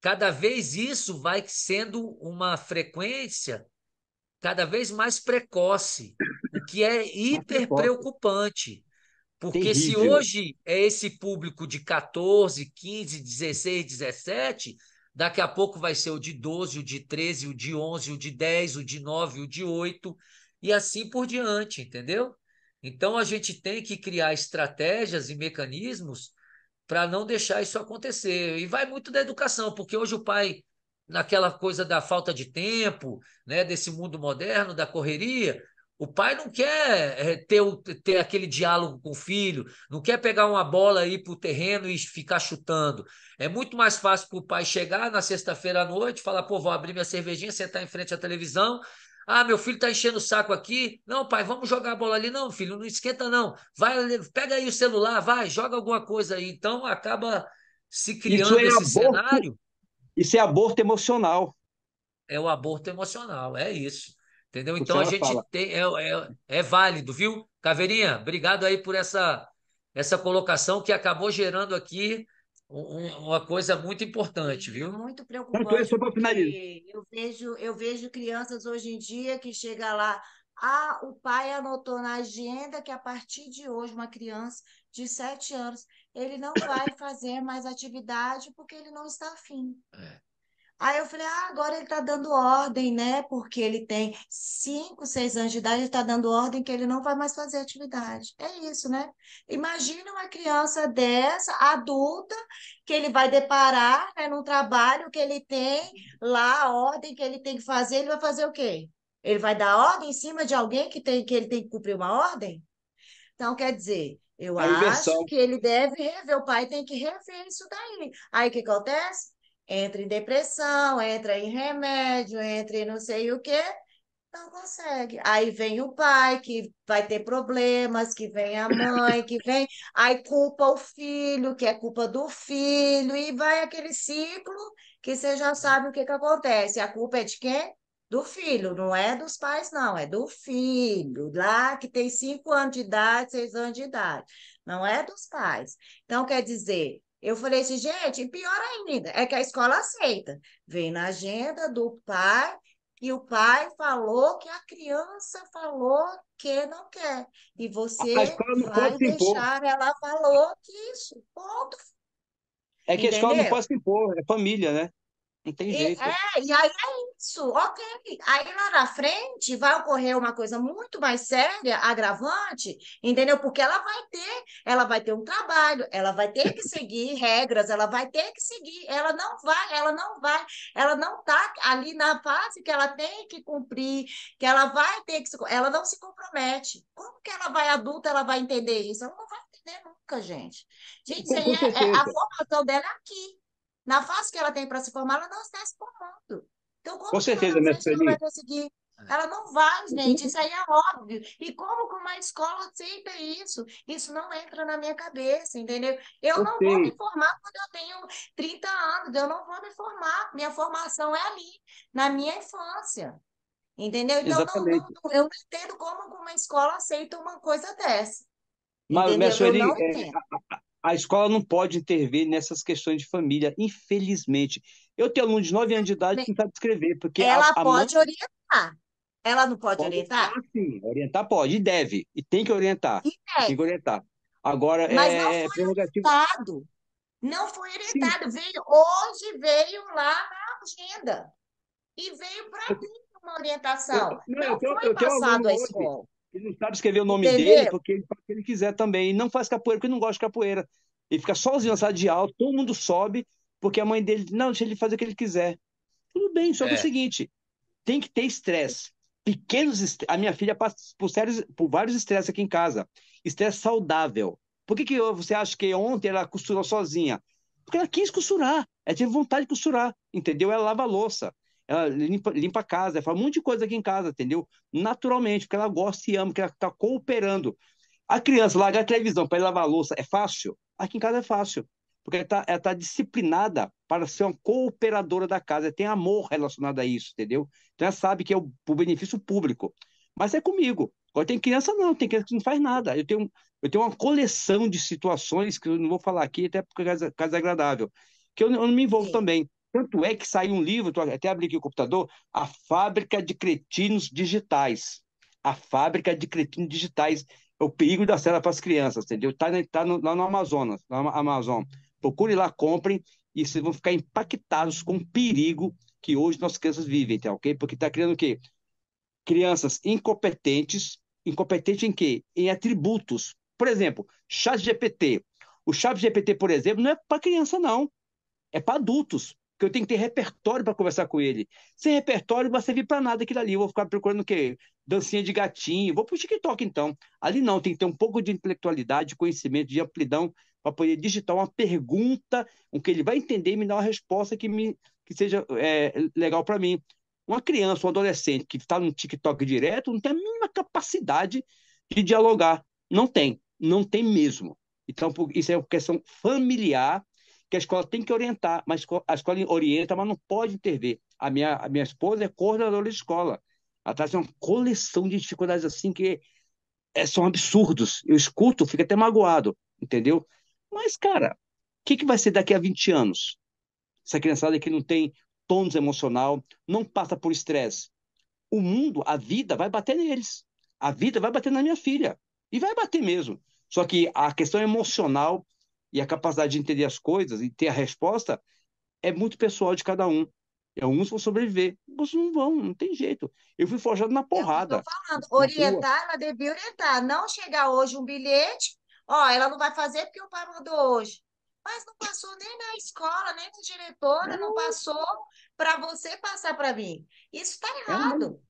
cada vez isso vai sendo uma frequência cada vez mais precoce, o que é hiper preocupante. Porque Terrível. se hoje é esse público de 14, 15, 16, 17, Daqui a pouco vai ser o de 12, o de 13, o de 11, o de 10, o de 9, o de 8 e assim por diante, entendeu? Então a gente tem que criar estratégias e mecanismos para não deixar isso acontecer. E vai muito da educação, porque hoje o pai, naquela coisa da falta de tempo, né, desse mundo moderno, da correria, o pai não quer é, ter, ter aquele diálogo com o filho, não quer pegar uma bola aí para o terreno e ficar chutando. É muito mais fácil para o pai chegar na sexta-feira à noite, falar, pô, vou abrir minha cervejinha, sentar em frente à televisão. Ah, meu filho está enchendo o saco aqui. Não, pai, vamos jogar a bola ali. Não, filho, não esquenta, não. Vai, pega aí o celular, vai, joga alguma coisa aí. Então acaba se é criando é esse aborto, cenário. Isso é aborto emocional. É o aborto emocional, é isso. Entendeu? O então a gente fala. tem. É, é, é, válido, viu? Caveirinha, obrigado aí por essa, essa colocação que acabou gerando aqui um, uma coisa muito importante, viu? Muito então, é preocupante. eu vejo, eu vejo crianças hoje em dia que chega lá. Ah, o pai anotou na agenda que a partir de hoje uma criança de sete anos ele não vai fazer mais atividade porque ele não está afim. É. Aí eu falei, ah, agora ele está dando ordem, né? Porque ele tem cinco, seis anos de idade, ele está dando ordem que ele não vai mais fazer atividade. É isso, né? Imagina uma criança dessa, adulta, que ele vai deparar né, num trabalho que ele tem lá, a ordem que ele tem que fazer, ele vai fazer o quê? Ele vai dar ordem em cima de alguém que, tem, que ele tem que cumprir uma ordem? Então, quer dizer, eu acho que ele deve rever, o pai tem que rever isso daí. Aí o que acontece? entra em depressão, entra em remédio, entra em não sei o quê, não consegue. Aí vem o pai que vai ter problemas, que vem a mãe, que vem, aí culpa o filho, que é culpa do filho, e vai aquele ciclo que você já sabe o que, que acontece. A culpa é de quem? Do filho, não é dos pais, não, é do filho, lá que tem cinco anos de idade, seis anos de idade, não é dos pais. Então, quer dizer, eu falei assim, gente, pior ainda, é que a escola aceita. Vem na agenda do pai e o pai falou que a criança falou que não quer. E você vai deixar, ela falou que isso, ponto. É que Entendeu? a escola não pode se impor, é família, né? Não tem jeito. E, é, e aí é isso, ok. Aí lá na frente vai ocorrer uma coisa muito mais séria, agravante, entendeu? Porque ela vai ter, ela vai ter um trabalho, ela vai ter que seguir regras, ela vai ter que seguir, ela não vai, ela não vai, ela não está ali na fase que ela tem que cumprir, que ela vai ter que se, ela não se compromete. Como que ela vai adulta, ela vai entender isso? Ela não vai entender nunca, gente. Gente, é, é, a formação dela é aqui. Na fase que ela tem para se formar, ela não está se formando. Então, como Com certeza, ela, vai conseguir? Ela não vai, gente, isso aí é óbvio. E como que uma escola aceita é isso? Isso não entra na minha cabeça, entendeu? Eu, não vou me formar quando eu tenho 30 anos, eu não vou me formar. Minha formação é ali, na minha infância. Entendeu? Então, não, não, eu não entendo como uma escola aceita uma coisa dessa. Mas, entendeu? minha Sueli, é, a escola não pode intervir nessas questões de família, infelizmente. Eu tenho aluno de 9 anos de idade que não sabe escrever, porque. Ela a, a pode mãe... orientar. Ela não pode, pode orientar? Sim, orientar pode, e deve, e tem que orientar. E deve. Tem que orientar. Agora, Mas é, não é foi orientado. Não foi orientado. Sim. Veio, hoje veio lá na agenda. E veio para mim uma orientação. Eu, não, não eu, foi eu, eu escola. Ele não sabe escrever o nome Entendeu? dele, porque ele faz o que ele quiser também. E não faz capoeira, porque não gosta de capoeira. Ele fica sozinho na sala de aula, todo mundo sobe, porque a mãe dele, não, deixa ele fazer o que ele quiser. Tudo bem, só que é. o é. seguinte, tem que ter estresse. Pequenos est... A minha filha passa por, sérios, por vários estresses aqui em casa. Estresse saudável. Por que, que você acha que ontem ela costurou sozinha? Porque ela quis costurar. Ela teve vontade de costurar, entendeu? Ela lava a louça ela limpa, limpa a casa, ela faz um monte de coisa aqui em casa, entendeu? Naturalmente, porque ela gosta e ama, porque ela está cooperando. A criança largar a televisão para ir lavar a louça é fácil? Aqui em casa é fácil, porque ela está tá disciplinada para ser uma cooperadora da casa, ela tem amor relacionado a isso, entendeu? Então ela sabe que é o, o benefício público. Mas é comigo. Agora tem criança não, tem criança que não faz nada. Eu tenho, eu tenho uma coleção de situações que eu não vou falar aqui, até porque é agradável que eu, eu não me envolvo Sim. também. Tanto é que saiu um livro, até abri aqui o computador, A Fábrica de Cretinos Digitais. A Fábrica de Cretinos Digitais. É o perigo da cela para as crianças, entendeu? Está tá, tá lá no Amazonas, na Amazon. Procure lá, comprem, e vocês vão ficar impactados com o perigo que hoje nossas crianças vivem, tá ok? Porque está criando o quê? Crianças incompetentes, incompetente em quê? Em atributos. Por exemplo, chat GPT. O chat GPT, por exemplo, não é para criança, não. É para adultos que eu tenho que ter repertório para conversar com ele. Sem repertório, não vai servir para nada aquilo ali. Eu vou ficar procurando o quê? Dancinha de gatinho. Vou para o TikTok, então. Ali não, tem que ter um pouco de intelectualidade, de conhecimento, de amplidão, para poder digitar uma pergunta, o que ele vai entender e me dar uma resposta que, me, que seja é, legal para mim. Uma criança, um adolescente que está no TikTok direto, não tem a mínima capacidade de dialogar. Não tem. Não tem mesmo. Então, isso é uma questão familiar que a escola tem que orientar, mas a escola orienta, mas não pode intervir. A minha, a minha esposa é coordenadora de escola. Ela traz uma coleção de dificuldades assim que é, são absurdos. Eu escuto, fico até magoado, entendeu? Mas, cara, o que, que vai ser daqui a 20 anos? Essa criançada que não tem tônus emocional, não passa por estresse. O mundo, a vida vai bater neles. A vida vai bater na minha filha. E vai bater mesmo. Só que a questão emocional e a capacidade de entender as coisas e ter a resposta é muito pessoal de cada um. E é, alguns vão sobreviver, outros não vão, não tem jeito. Eu fui forjado na é porrada. falando, orientar, ela devia orientar. Não chegar hoje um bilhete, ó, ela não vai fazer porque o pai mandou hoje. Mas não passou nem na escola, nem na diretora, não, não passou para você passar para mim. Isso está é errado.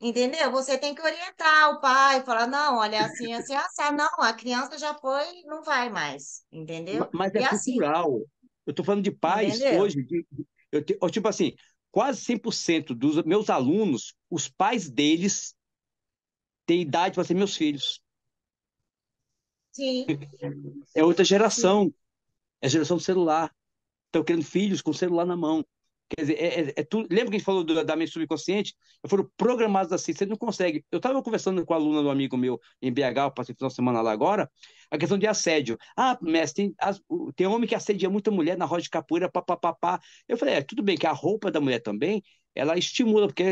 Entendeu? Você tem que orientar o pai, falar, não, olha, assim, assim, assim, ah, não, a criança já foi, não vai mais, entendeu? Mas é, é cultural. Assim. Eu tô falando de pais entendeu? hoje, eu, tipo assim, quase 100% dos meus alunos, os pais deles têm idade para ser meus filhos. Sim. É outra geração. Sim. É a geração do celular. Estão querendo filhos com o celular na mão. Quer dizer, é, é, é tudo... lembra que a gente falou do, da mente subconsciente? Foram programados assim, você não consegue. Eu estava conversando com a aluna do amigo meu em BH, eu passei final de semana lá agora, a questão de assédio. Ah, mestre, tem, as... tem homem que assedia muita mulher na roda de capoeira, papapá. Eu falei, é, tudo bem que a roupa da mulher também, ela estimula, porque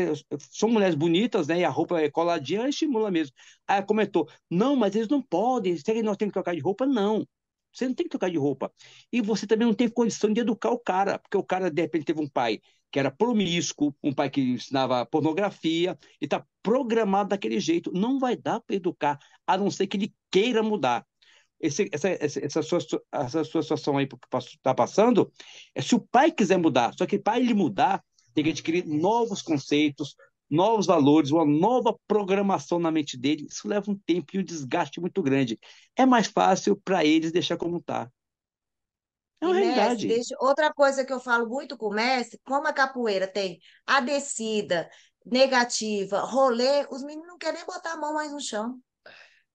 são mulheres bonitas, né? E a roupa é coladinha, ela estimula mesmo. Aí ela comentou, não, mas eles não podem, será que nós temos que trocar de roupa? Não. Você não tem que trocar de roupa. E você também não tem condição de educar o cara, porque o cara, de repente, teve um pai que era promíscuo, um pai que ensinava pornografia, e está programado daquele jeito. Não vai dar para educar, a não ser que ele queira mudar. Esse, essa, essa, essa, sua, essa sua situação aí que está passando, é se o pai quiser mudar, só que para ele mudar, tem que adquirir novos conceitos, novos valores, uma nova programação na mente dele, isso leva um tempo e um desgaste muito grande. É mais fácil para eles deixar como está. É uma e realidade. Mestre, outra coisa que eu falo muito com o mestre, como a capoeira tem a descida negativa, rolê, os meninos não querem nem botar a mão mais no chão.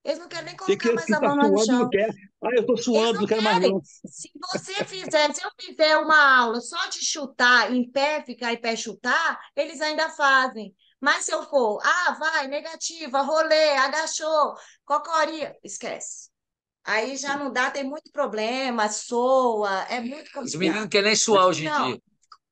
Eles não querem nem colocar mais a mão no chão. Ah, eu estou suando, não, não quero mais não. Se você fizer, se eu fizer uma aula só de chutar em pé, ficar em pé chutar, eles ainda fazem. Mas se eu for, ah, vai, negativa, rolê, agachou, cocoria, esquece. Aí já não dá, tem muito problema, soa, é muito complicado. Os meninos não querem nem suar hoje em dia.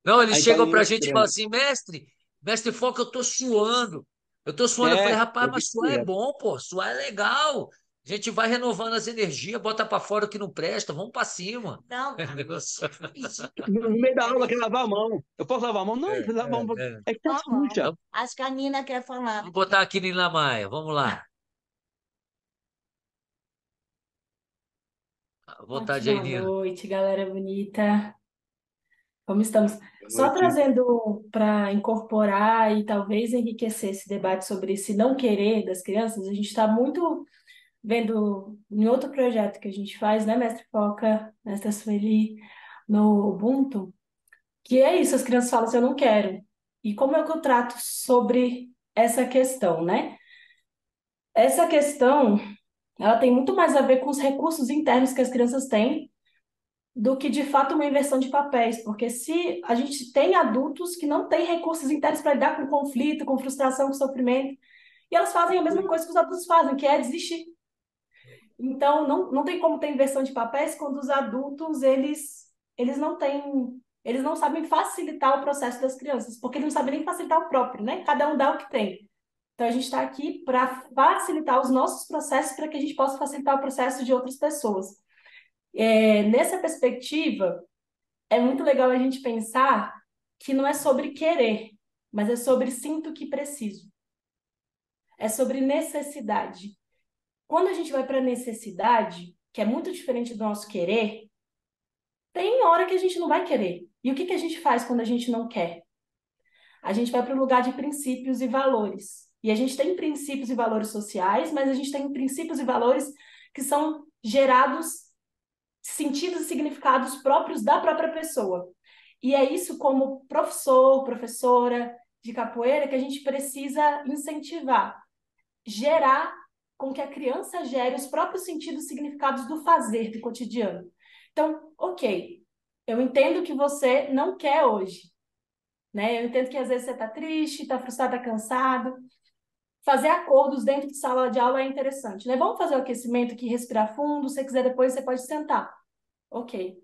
Não, eles chegam para pra gente e falam assim, mestre, mestre, foca, eu tô suando. Eu tô suando. É, eu falei, é, rapaz, mas suar é bom, pô, suar é legal. A gente vai renovando as energias, bota para fora o que não presta, vamos para cima. Não. É no meio da aula quer lavar a mão. Eu posso lavar a mão? Não, é, lavar a mão. É, é, é que tá suja. Acho que a Nina quer falar. Vamos botar aqui Nina Maia, vamos lá. Vontade aí, Nina. Boa noite, galera bonita. Como estamos? Só trazendo para incorporar e talvez enriquecer esse debate sobre esse não querer das crianças, a gente está muito vendo em outro projeto que a gente faz, né, Mestre Foca, Mestre Sueli, no Ubuntu, que é isso, as crianças falam assim, eu não quero. E como é que eu trato sobre essa questão, né? Essa questão, ela tem muito mais a ver com os recursos internos que as crianças têm do que, de fato, uma inversão de papéis. Porque se a gente tem adultos que não têm recursos internos para lidar com conflito, com frustração, com sofrimento, e elas fazem a mesma uhum. coisa que os adultos fazem, que é desistir. Então, não, não tem como ter inversão de papéis quando os adultos, eles, eles não têm... Eles não sabem facilitar o processo das crianças, porque eles não sabem nem facilitar o próprio, né? Cada um dá o que tem. Então, a gente está aqui para facilitar os nossos processos para que a gente possa facilitar o processo de outras pessoas. É, nessa perspectiva, é muito legal a gente pensar que não é sobre querer, mas é sobre sinto que preciso. É sobre necessidade. Quando a gente vai para a necessidade, que é muito diferente do nosso querer, tem hora que a gente não vai querer. E o que, que a gente faz quando a gente não quer? A gente vai para o lugar de princípios e valores. E a gente tem princípios e valores sociais, mas a gente tem princípios e valores que são gerados sentidos e significados próprios da própria pessoa. E é isso, como professor, professora de capoeira, que a gente precisa incentivar, gerar com que a criança gere os próprios sentidos e significados do fazer do cotidiano. Então, ok, eu entendo que você não quer hoje, né? Eu entendo que às vezes você está triste, está frustrado, está cansado. Fazer acordos dentro de sala de aula é interessante, né? Vamos fazer o aquecimento aqui, respirar fundo. Se quiser depois, você pode sentar. Ok.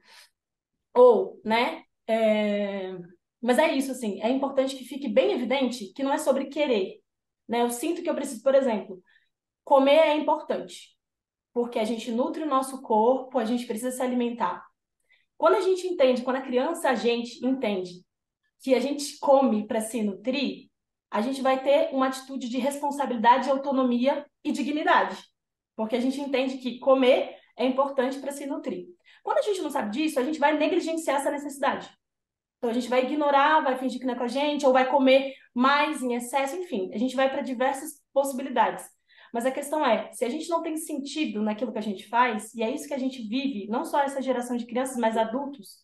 Ou, né? É... Mas é isso, assim. É importante que fique bem evidente que não é sobre querer, né? Eu sinto que eu preciso, por exemplo, Comer é importante, porque a gente nutre o nosso corpo, a gente precisa se alimentar. Quando a gente entende, quando a criança a gente entende que a gente come para se nutrir, a gente vai ter uma atitude de responsabilidade, autonomia e dignidade, porque a gente entende que comer é importante para se nutrir. Quando a gente não sabe disso, a gente vai negligenciar essa necessidade. Então a gente vai ignorar, vai fingir que não é com a gente, ou vai comer mais em excesso, enfim, a gente vai para diversas possibilidades. Mas a questão é, se a gente não tem sentido naquilo que a gente faz, e é isso que a gente vive, não só essa geração de crianças, mas adultos,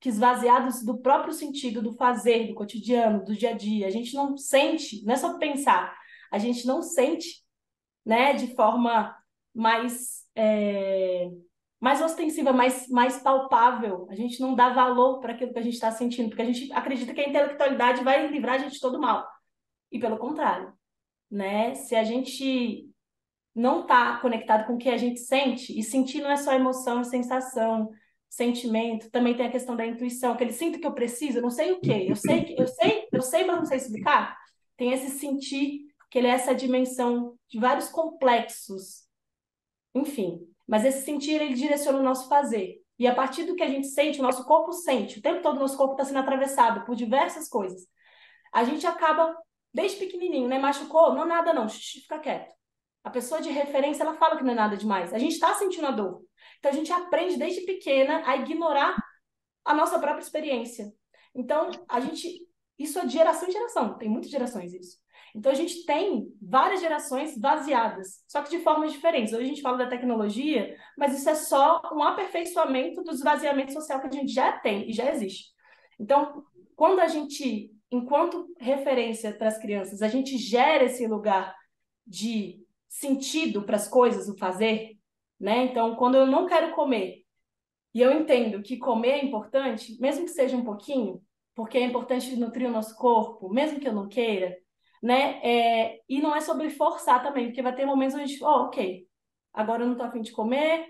que esvaziados do próprio sentido do fazer, do cotidiano, do dia a dia, a gente não sente, não é só pensar, a gente não sente, né, de forma mais é, mais ostensiva, mais, mais palpável. A gente não dá valor para aquilo que a gente está sentindo, porque a gente acredita que a intelectualidade vai livrar a gente de todo mal. E pelo contrário, né? Se a gente não está conectado com o que a gente sente, e sentir não é só emoção e é sensação, sentimento, também tem a questão da intuição, aquele sinto que eu preciso, eu não sei o quê, eu sei, eu sei, eu sei, mas não sei explicar. Tem esse sentir, que ele é essa dimensão de vários complexos. Enfim, mas esse sentir, ele direciona o nosso fazer. E a partir do que a gente sente, o nosso corpo sente, o tempo todo o nosso corpo está sendo atravessado por diversas coisas. A gente acaba desde pequenininho, né? Machucou? Não, nada não, Xixi, fica quieto. A pessoa de referência, ela fala que não é nada demais. A gente está sentindo a dor. Então, a gente aprende desde pequena a ignorar a nossa própria experiência. Então, a gente... Isso é geração em geração. Tem muitas gerações isso. Então, a gente tem várias gerações baseadas, só que de formas diferentes. Hoje a gente fala da tecnologia, mas isso é só um aperfeiçoamento do esvaziamento social que a gente já tem e já existe. Então, quando a gente enquanto referência para as crianças, a gente gera esse lugar de sentido para as coisas, o fazer, né? Então, quando eu não quero comer e eu entendo que comer é importante, mesmo que seja um pouquinho, porque é importante nutrir o nosso corpo, mesmo que eu não queira, né? É, e não é sobre forçar também, porque vai ter momentos onde a gente, oh, ok, agora eu não estou afim de comer,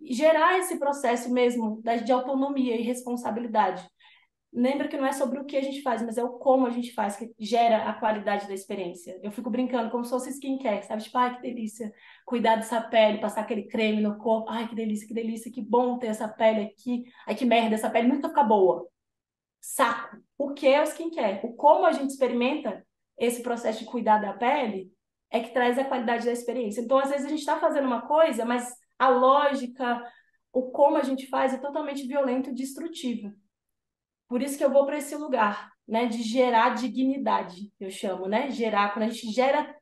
e gerar esse processo mesmo de autonomia e responsabilidade lembra que não é sobre o que a gente faz, mas é o como a gente faz que gera a qualidade da experiência. Eu fico brincando como se fosse skincare, sabe? Tipo, ai, que delícia cuidar dessa pele, passar aquele creme no corpo. Ai, que delícia, que delícia, que bom ter essa pele aqui. Ai, que merda, essa pele nunca fica boa. Saco. O que é o skincare? O como a gente experimenta esse processo de cuidar da pele é que traz a qualidade da experiência. Então, às vezes, a gente está fazendo uma coisa, mas a lógica, o como a gente faz é totalmente violento e destrutivo. Por isso que eu vou para esse lugar, né, de gerar dignidade, eu chamo, né? Gerar, quando a gente gera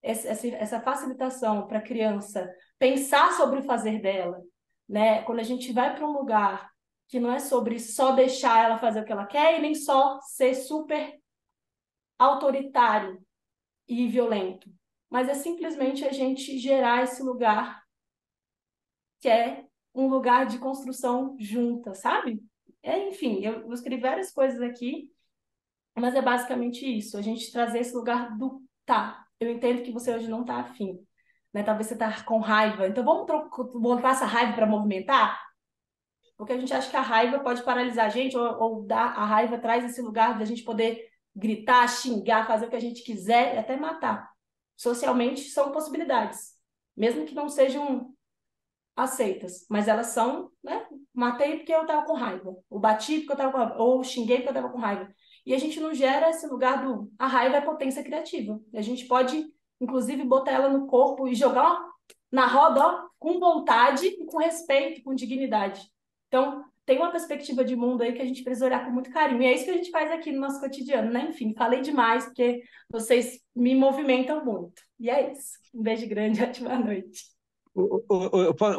essa facilitação para a criança pensar sobre o fazer dela, né? Quando a gente vai para um lugar que não é sobre só deixar ela fazer o que ela quer e nem só ser super autoritário e violento, mas é simplesmente a gente gerar esse lugar que é um lugar de construção junta, sabe? É, enfim, eu escrevi várias coisas aqui, mas é basicamente isso, a gente trazer esse lugar do tá. Eu entendo que você hoje não tá afim, né? Talvez você tá com raiva, então vamos botar essa raiva para movimentar? Porque a gente acha que a raiva pode paralisar a gente, ou, ou dar, a raiva traz esse lugar da gente poder gritar, xingar, fazer o que a gente quiser, até matar. Socialmente são possibilidades. Mesmo que não sejam aceitas, mas elas são, né? Matei porque eu estava com raiva, ou bati porque eu estava com raiva, ou xinguei porque eu estava com raiva. E a gente não gera esse lugar do a raiva é potência criativa. A gente pode, inclusive, botar ela no corpo e jogar ó, na roda, ó, com vontade, e com respeito, com dignidade. Então, tem uma perspectiva de mundo aí que a gente precisa olhar com muito carinho. E é isso que a gente faz aqui no nosso cotidiano, né? Enfim, falei demais porque vocês me movimentam muito. E é isso. Um beijo grande, ótima noite. Eu,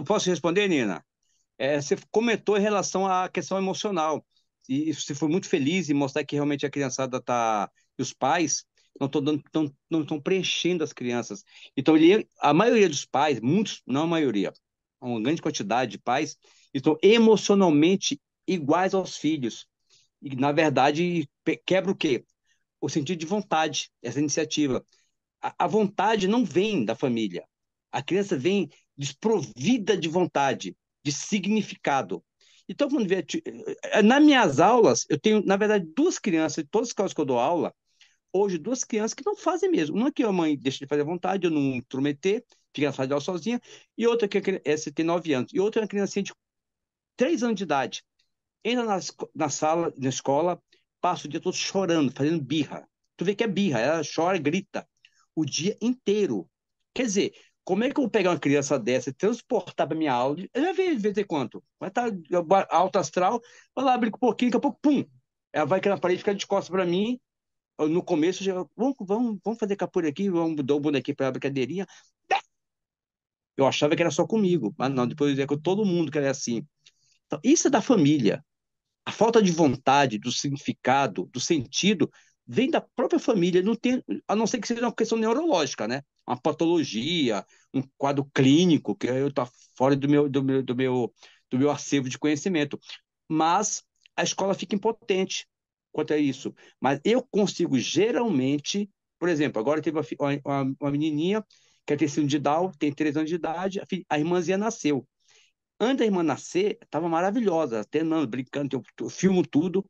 posso responder, Nina? É, você comentou em relação à questão emocional. E você foi muito feliz em mostrar que realmente a criançada está. E os pais não estão não, não preenchendo as crianças. Então, ele, a maioria dos pais, muitos, não a maioria, uma grande quantidade de pais, estão emocionalmente iguais aos filhos. E, na verdade, quebra o quê? O sentido de vontade, essa iniciativa. a, a vontade não vem da família. A criança vem desprovida de vontade, de significado. Então, quando vê, eh, nas minhas aulas, eu tenho, na verdade, duas crianças, todas as escolas que eu dou aula, hoje, duas crianças que não fazem mesmo. Uma que a mãe deixa de fazer a vontade, eu não me intrometer, fica na sala de aula sozinha, e outra que essa tem nove anos, e outra é uma criancinha assim de três anos de idade. Entra na, na sala, na escola, passa o dia todo chorando, fazendo birra. Tu vê que é birra, ela chora, grita o dia inteiro. Quer dizer, como é que eu vou pegar uma criança dessa e transportar para minha aula? Eu já vejo de vez em quando. Vai tá, estar alto astral, vai lá, abre um pouquinho, daqui a pouco, pum! Ela vai cair na parede, fica de costas para mim. no começo, já, vamos, vamos, vamos fazer capoeira aqui, vamos dar o bonequinho para a brincadeirinha. Eu achava que era só comigo, mas não, depois é com todo mundo que era assim. Então, isso é da família. A falta de vontade, do significado, do sentido, vem da própria família, não tem, a não ser que seja uma questão neurológica, né? uma patologia, um quadro clínico, que eu estou tá fora do meu, do, meu, do, meu, do meu acervo de conhecimento. Mas a escola fica impotente quanto a isso. Mas eu consigo geralmente, por exemplo, agora teve uma, uma, uma menininha que é tecido de Dow, tem três anos de idade, a, filha, a irmãzinha nasceu. Antes da irmã nascer, estava maravilhosa, atenando, brincando, eu, eu filmo tudo.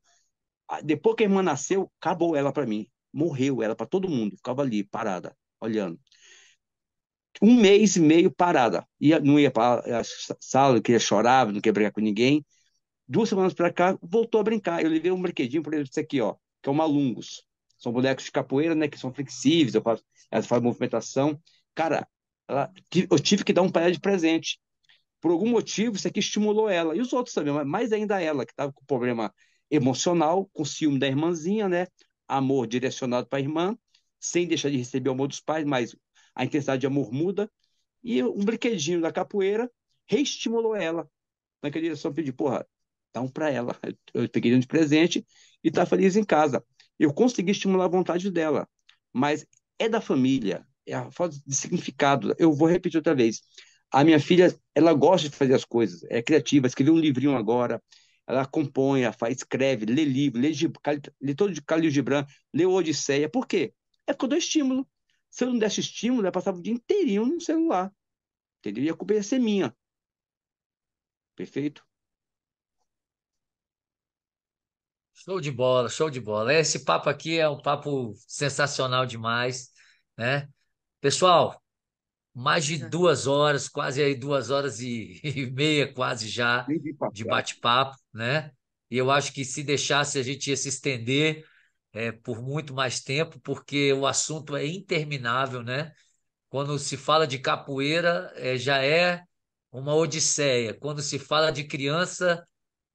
Ah, depois que a irmã nasceu, acabou ela para mim. Morreu ela para todo mundo, ficava ali parada, olhando um mês e meio parada. Ia, não ia para a sala, não queria chorar, não queria brincar com ninguém. Duas semanas para cá, voltou a brincar. Eu levei um brinquedinho, por exemplo, esse aqui, ó, que é o Malungos. São bonecos de capoeira, né, que são flexíveis, eu faço, elas fazem movimentação. Cara, ela, eu tive que dar um palhaço de presente. Por algum motivo, isso aqui estimulou ela. E os outros também, mas mais ainda ela, que estava com problema emocional, com ciúme da irmãzinha, né? Amor direcionado para a irmã, sem deixar de receber o amor dos pais, mas a intensidade de amor muda, e um brinquedinho da capoeira reestimulou ela naquela direção, pedi, porra, dá um para ela. Eu peguei um de presente e tá feliz em casa. Eu consegui estimular a vontade dela, mas é da família, é a falta de significado. Eu vou repetir outra vez. A minha filha, ela gosta de fazer as coisas, é criativa, escreveu um livrinho agora, ela compõe, ela faz, escreve, lê livro, lê, lê todo de Calil Gibran, lê Odisseia. Por quê? É porque eu dou estímulo. Se eu não desse estímulo, eu passava o dia inteirinho no celular. Entendeu? E a culpa ia ser minha. Perfeito? Show de bola, show de bola. Esse papo aqui é um papo sensacional demais, né? Pessoal, mais de duas horas, quase aí duas horas e, e meia, quase já, de bate-papo, né? E eu acho que se deixasse a gente ia se estender, é, por muito mais tempo, porque o assunto é interminável, né? Quando se fala de capoeira, é, já é uma odisseia. Quando se fala de criança,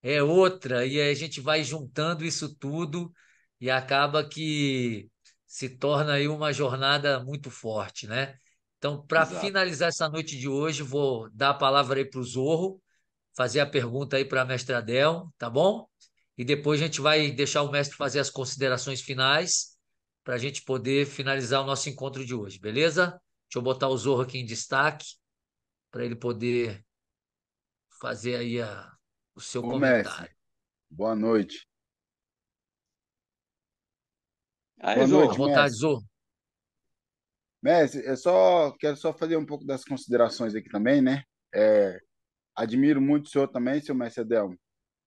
é outra. E a gente vai juntando isso tudo e acaba que se torna aí uma jornada muito forte, né? Então, para finalizar essa noite de hoje, vou dar a palavra aí para o Zorro, fazer a pergunta aí para a Mestradel, tá bom? e depois a gente vai deixar o mestre fazer as considerações finais para a gente poder finalizar o nosso encontro de hoje, beleza? Deixa eu botar o Zorro aqui em destaque para ele poder fazer aí a, o seu Ô, comentário. Mestre, boa noite. Aí, boa Zorro. noite, Zorro. Mestre, eu só quero só fazer um pouco das considerações aqui também, né? É, admiro muito o senhor também, seu mestre Adelmo,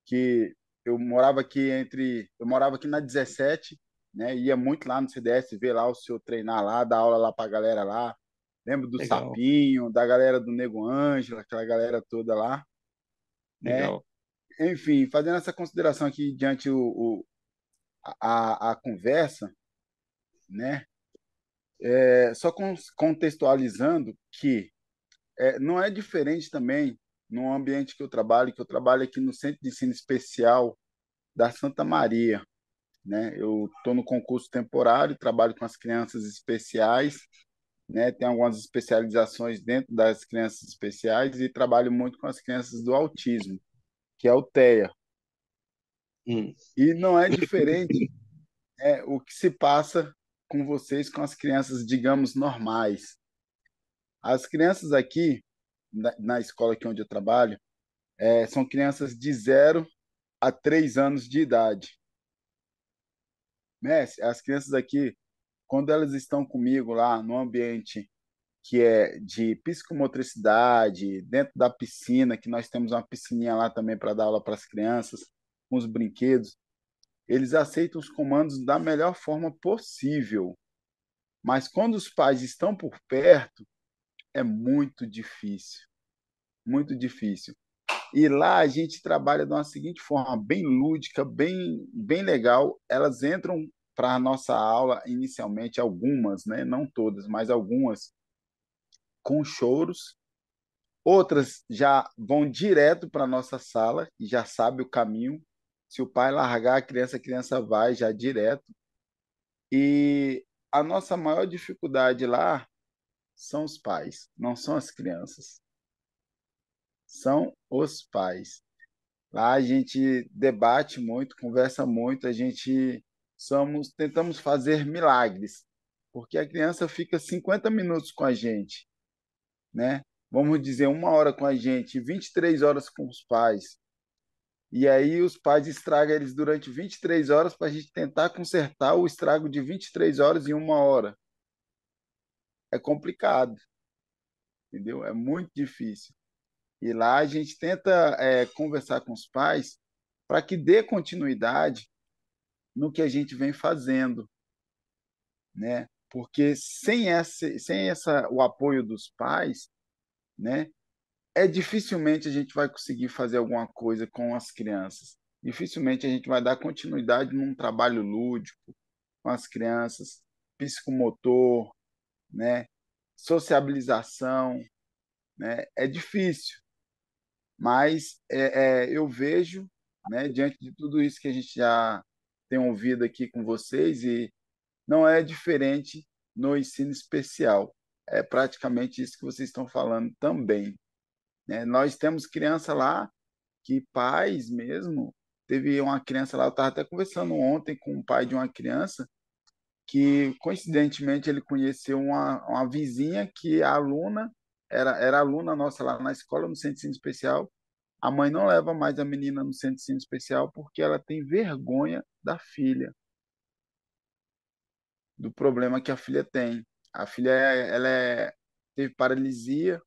que eu morava aqui entre. Eu morava aqui na 17, né? Ia muito lá no CDS ver lá o seu treinar lá, dar aula lá a galera lá. Lembro do Legal. Sapinho, da galera do Nego Ângela, aquela galera toda lá. Né? Legal. Né? Enfim, fazendo essa consideração aqui diante o, o a, a conversa, né? É, só contextualizando que é, não é diferente também no ambiente que eu trabalho, que eu trabalho aqui no Centro de Ensino Especial da Santa Maria. Né? Eu estou no concurso temporário, trabalho com as crianças especiais, né? tem algumas especializações dentro das crianças especiais e trabalho muito com as crianças do autismo, que é o TEA. Hum. E não é diferente é, o que se passa com vocês, com as crianças, digamos, normais. As crianças aqui, na, na escola aqui onde eu trabalho, é, são crianças de 0 a 3 anos de idade. Mestre, né, as crianças aqui, quando elas estão comigo lá no ambiente que é de psicomotricidade, dentro da piscina, que nós temos uma piscininha lá também para dar aula para as crianças, com os brinquedos, eles aceitam os comandos da melhor forma possível. Mas quando os pais estão por perto, é muito difícil. Muito difícil. E lá a gente trabalha de uma seguinte forma, bem lúdica, bem, bem legal. Elas entram para a nossa aula inicialmente, algumas, né? não todas, mas algumas, com choros. Outras já vão direto para a nossa sala e já sabe o caminho. Se o pai largar a criança, a criança vai já direto. E a nossa maior dificuldade lá são os pais, não são as crianças. São os pais. Lá a gente debate muito, conversa muito, a gente somos tentamos fazer milagres, porque a criança fica 50 minutos com a gente, né? Vamos dizer uma hora com a gente, 23 horas com os pais. E aí os pais estragam eles durante 23 horas para a gente tentar consertar o estrago de 23 horas em uma hora é complicado, entendeu? É muito difícil. E lá a gente tenta é, conversar com os pais para que dê continuidade no que a gente vem fazendo, né? Porque sem essa, sem essa, o apoio dos pais, né? É dificilmente a gente vai conseguir fazer alguma coisa com as crianças. Dificilmente a gente vai dar continuidade num trabalho lúdico com as crianças, psicomotor, né? sociabilização. Né? É difícil, mas é, é, eu vejo, né, diante de tudo isso que a gente já tem ouvido aqui com vocês, e não é diferente no ensino especial. É praticamente isso que vocês estão falando também. Né? Nós temos criança lá que pais mesmo. Teve uma criança lá, eu estava até conversando ontem com o pai de uma criança que coincidentemente ele conheceu uma, uma vizinha que a aluna era, era aluna nossa lá na escola, no centro de ensino especial. A mãe não leva mais a menina no centro de ensino especial porque ela tem vergonha da filha, do problema que a filha tem. A filha ela é, teve paralisia,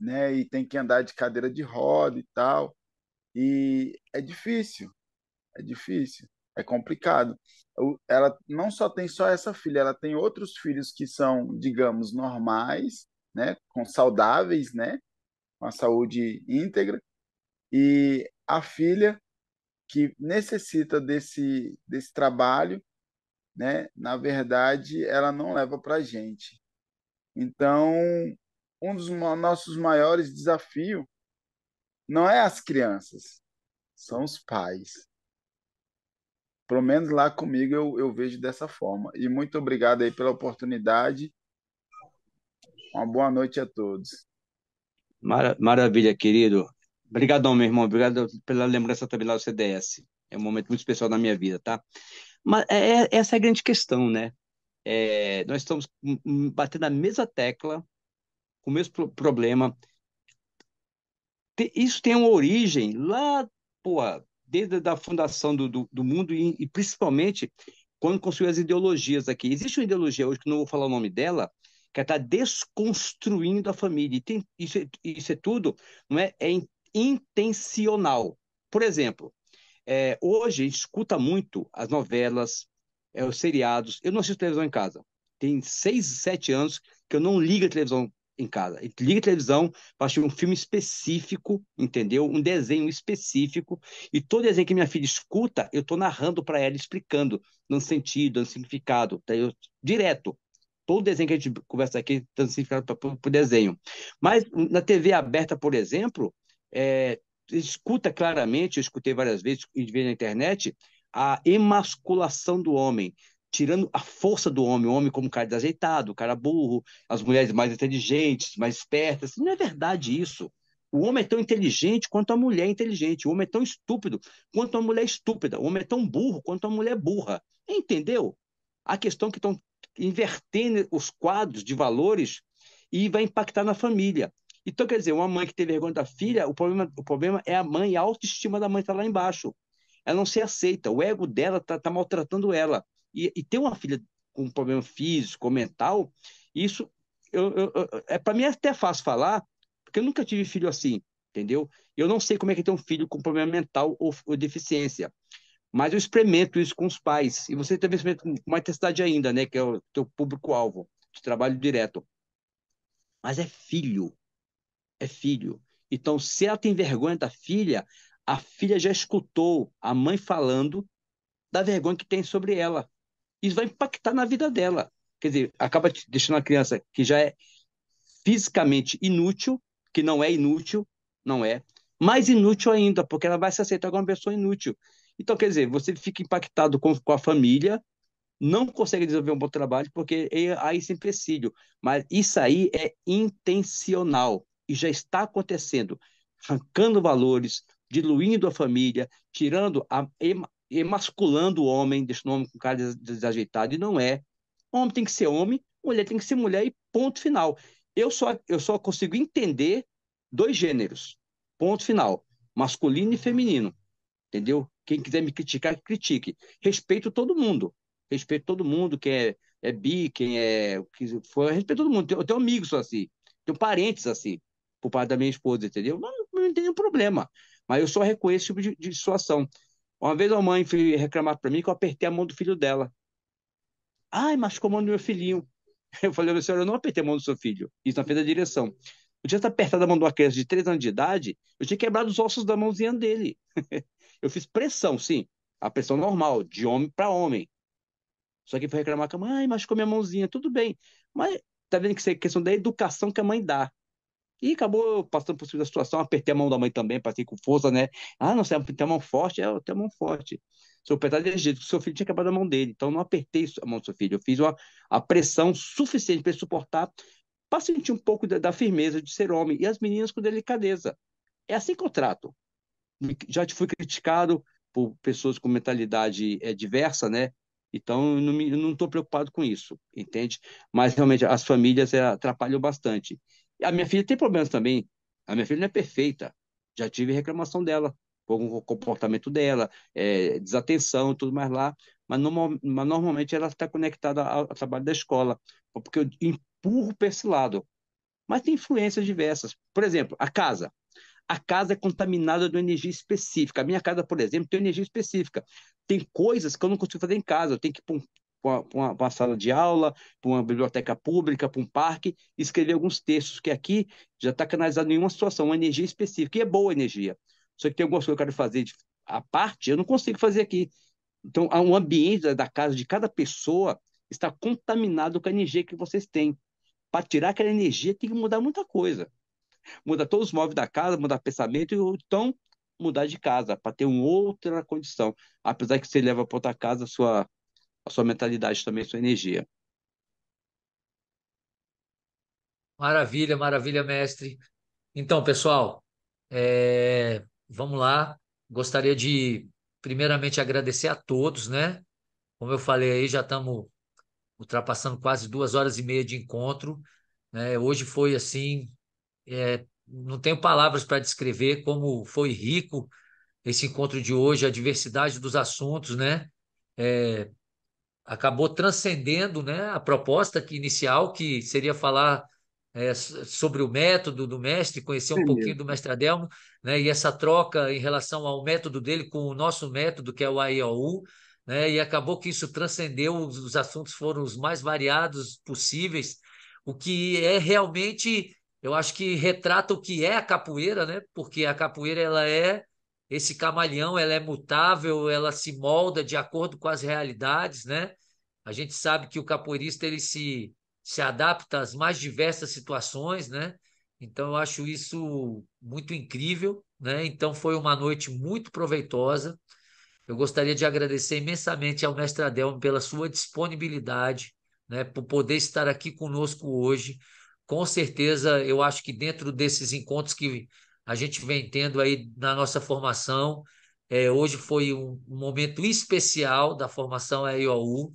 né, e tem que andar de cadeira de roda e tal. E é difícil, é difícil é complicado. Ela não só tem só essa filha, ela tem outros filhos que são, digamos, normais, né, com saudáveis, né, com a saúde íntegra, e a filha que necessita desse desse trabalho, né, na verdade, ela não leva para gente. Então, um dos nossos maiores desafios não é as crianças, são os pais. Pelo menos lá comigo eu, eu vejo dessa forma. E muito obrigado aí pela oportunidade. Uma boa noite a todos. maravilha, querido. Obrigadão, meu irmão. Obrigado pela lembrança também lá do CDS. É um momento muito especial na minha vida, tá? Mas é, é essa é a grande questão, né? É, nós estamos batendo a mesma tecla, com o mesmo problema. Isso tem uma origem lá, pô, desde a fundação do, do, do mundo e, e, principalmente quando construiu as ideologias aqui. Existe uma ideologia hoje, que não vou falar o nome dela, que está é desconstruindo a família. E tem, isso, é, isso é tudo não é, é intencional. Por exemplo, é, hoje a gente escuta muito as novelas, é, os seriados. Eu não assisto televisão em casa. Tem seis, sete anos que eu não ligo a televisão em casa. E liga a televisão para assistir um filme específico, entendeu? Um desenho específico. E todo desenho que minha filha escuta, eu estou narrando para ela, explicando, dando sentido, dando significado, tá? eu, direto. Todo desenho que a gente conversa aqui dando significado para o desenho. Mas na TV aberta, por exemplo, é, escuta claramente, eu escutei várias vezes e vi na internet, a emasculação do homem tirando a força do homem, o homem como cara desajeitado, cara burro, as mulheres mais inteligentes, mais espertas. Não é verdade isso. O homem é tão inteligente quanto a mulher é inteligente. O homem é tão estúpido quanto a mulher é estúpida. O homem é tão burro quanto a mulher é burra. Entendeu? A questão que estão invertendo os quadros de valores e vai impactar na família. Então, quer dizer, uma mãe que tem vergonha da filha, o problema, o problema é a mãe, a autoestima da mãe está lá embaixo. Ela não se aceita, o ego dela está tá maltratando ela e, e ter uma filha com problema físico, mental, isso eu, eu, eu, é para mim é até fácil falar, porque eu nunca tive filho assim, entendeu? Eu não sei como é que é ter um filho com problema mental ou, ou deficiência, mas eu experimento isso com os pais, e você também experimenta com mais intensidade ainda, né, que é o teu público-alvo de trabalho direto. Mas é filho, é filho. Então, se ela tem vergonha da filha, a filha já escutou a mãe falando da vergonha que tem sobre ela isso vai impactar na vida dela. Quer dizer, acaba deixando a criança que já é fisicamente inútil, que não é inútil, não é, mais inútil ainda, porque ela vai se aceitar como uma pessoa inútil. Então, quer dizer, você fica impactado com, com a família, não consegue desenvolver um bom trabalho, porque aí sem empecilho. Mas isso aí é intencional e já está acontecendo arrancando valores, diluindo a família, tirando a, emasculando o homem, deixando o homem com cara desajeitado, e não é. Homem tem que ser homem, mulher tem que ser mulher, e ponto final. Eu só, eu só consigo entender dois gêneros, ponto final, masculino e feminino, entendeu? Quem quiser me criticar, critique. Respeito todo mundo, respeito todo mundo, quem é, é bi, quem é... Que for, respeito todo mundo, eu tenho amigos assim, tenho parentes assim, por parte da minha esposa, entendeu? Não, não tem nenhum problema, mas eu só reconheço esse tipo de, de situação. Uma vez a mãe foi reclamar para mim que eu apertei a mão do filho dela. Ai, machucou a mão do meu filhinho. Eu falei, senhora, eu não apertei a mão do seu filho. Isso na frente da direção. Eu tinha apertado a mão de uma criança de 3 anos de idade, eu tinha quebrado os ossos da mãozinha dele. eu fiz pressão, sim. A pressão normal, de homem para homem. Só que foi reclamar com a mãe, machucou minha mãozinha, tudo bem. Mas tá vendo que isso é questão da educação que a mãe dá. E acabou passando por cima da situação, apertei a mão da mãe também, passei com força, né? Ah, não, sei, é tem a mão forte? É, eu tenho a mão forte. Seu petado tá desse jeito, seu filho tinha acabado a mão dele, então não apertei a mão do seu filho. Eu fiz uma, a pressão suficiente para ele suportar, para sentir um pouco da, da, firmeza de ser homem, e as meninas com delicadeza. É assim que eu trato. Já te fui criticado por pessoas com mentalidade é, diversa, né? Então, eu não estou preocupado com isso, entende? Mas realmente as famílias é, atrapalham bastante. A minha filha tem problemas também. A minha filha não é perfeita. Já tive reclamação dela, com o comportamento dela, é, desatenção e tudo mais lá. Mas, no, mas normalmente ela está conectada ao, ao, trabalho da escola, porque eu empurro para esse lado. Mas tem influências diversas. Por exemplo, a casa. A casa é contaminada de energia específica. A minha casa, por exemplo, tem energia específica. Tem coisas que eu não consigo fazer em casa. Eu tenho que ir para um para uma, uma, sala de aula, para uma biblioteca pública, para um parque, escrever alguns textos, que aqui já está canalizado em uma situação, uma energia específica, e é boa energia. Só que tem algumas coisas que eu quero fazer à parte, eu não consigo fazer aqui. Então, o um ambiente da casa de cada pessoa está contaminado com a energia que vocês têm. Para tirar aquela energia, tem que mudar muita coisa. Mudar todos os móveis da casa, mudar pensamento, e então mudar de casa, para ter uma outra condição. Apesar que você leva para outra casa a sua a sua mentalidade também, a sua energia. Maravilha, maravilha, mestre. Então, pessoal, é... vamos lá. Gostaria de, primeiramente, agradecer a todos, né? Como eu falei aí, já estamos ultrapassando quase duas horas e meia de encontro. Né? Hoje foi assim, é... não tenho palavras para descrever como foi rico esse encontro de hoje, a diversidade dos assuntos, né? É acabou transcendendo né, a proposta que inicial, que seria falar é, sobre o método do mestre, conhecer um pouquinho do mestre Adelmo, né, e essa troca em relação ao método dele com o nosso método, que é o AIOU, né, e acabou que isso transcendeu, os assuntos foram os mais variados possíveis, o que é realmente, eu acho que retrata o que é a capoeira, né, porque a capoeira ela é esse camaleão ela é mutável, ela se molda de acordo com as realidades, né? A gente sabe que o capoeirista ele se, se adapta às mais diversas situações, né? Então eu acho isso muito incrível, né? Então foi uma noite muito proveitosa. Eu gostaria de agradecer imensamente ao mestre Adelmo pela sua disponibilidade, né, por poder estar aqui conosco hoje. Com certeza, eu acho que dentro desses encontros que a gente vem tendo aí na nossa formação. É, hoje foi um, momento especial da formação EIOU,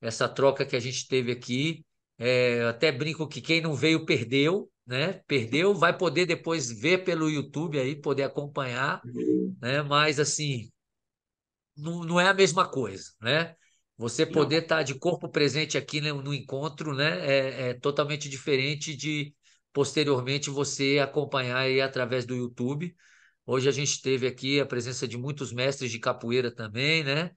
essa troca que a gente teve aqui. É, até brinco que quem não veio perdeu, né? Perdeu, vai poder depois ver pelo YouTube aí, poder acompanhar, né? Mas assim, não, não é a mesma coisa, né? Você poder estar tá de corpo presente aqui no, no encontro, né? É, é, totalmente diferente de posteriormente você acompanhar aí através do YouTube. Hoje a gente teve aqui a presença de muitos mestres de capoeira também, né?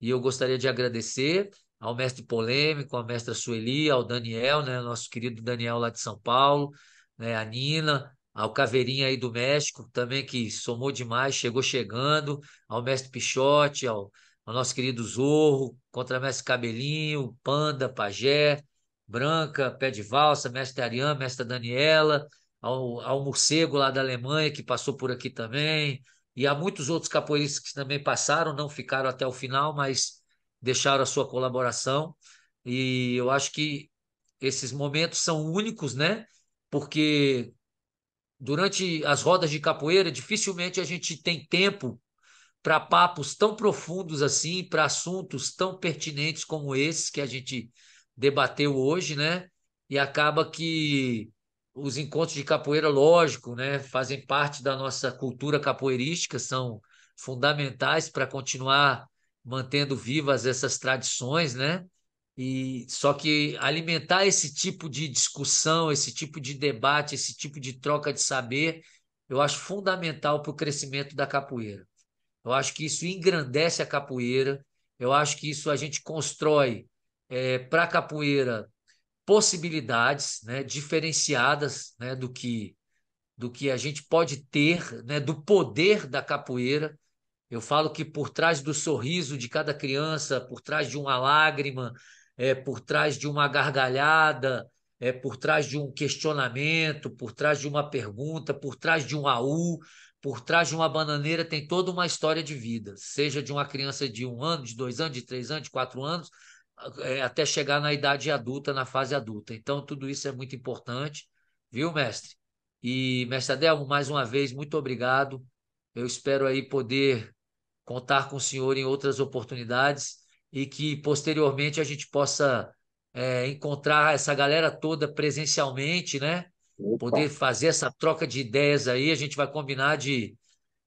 E eu gostaria de agradecer ao mestre Polêmico, à mestra Sueli, ao Daniel, né? Nosso querido Daniel lá de São Paulo, né? A Nina, ao Caveirinha aí do México também, que somou demais, chegou chegando, ao mestre Pichote, ao, ao nosso querido Zorro, contra mestre Cabelinho, Panda, Pajé, Branca, Pé de Valsa, Mestre Ariane, Mestre Daniela, ao, ao Morcego lá da Alemanha, que passou por aqui também, e há muitos outros capoeiristas que também passaram, não ficaram até o final, mas deixaram a sua colaboração. E eu acho que esses momentos são únicos, né? Porque durante as rodas de capoeira, dificilmente a gente tem tempo para papos tão profundos assim, para assuntos tão pertinentes como esses que a gente debateu hoje, né? E acaba que os encontros de capoeira, lógico, né, fazem parte da nossa cultura capoeirística, são fundamentais para continuar mantendo vivas essas tradições, né? E só que alimentar esse tipo de discussão, esse tipo de debate, esse tipo de troca de saber, eu acho fundamental para o crescimento da capoeira. Eu acho que isso engrandece a capoeira. Eu acho que isso a gente constrói é, para a capoeira possibilidades né, diferenciadas né, do que do que a gente pode ter, né, do poder da capoeira. Eu falo que por trás do sorriso de cada criança, por trás de uma lágrima, é, por trás de uma gargalhada, é, por trás de um questionamento, por trás de uma pergunta, por trás de um AU, por trás de uma bananeira, tem toda uma história de vida, seja de uma criança de um ano, de dois anos, de três anos, de quatro anos, é, até chegar na idade adulta, na fase adulta. Então, tudo isso é muito importante, viu, mestre? E, mestre Adelmo, mais uma vez, muito obrigado. Eu espero aí poder contar com o senhor em outras oportunidades e que posteriormente a gente possa é, encontrar essa galera toda presencialmente, né? Opa. Poder fazer essa troca de ideias aí. A gente vai combinar de,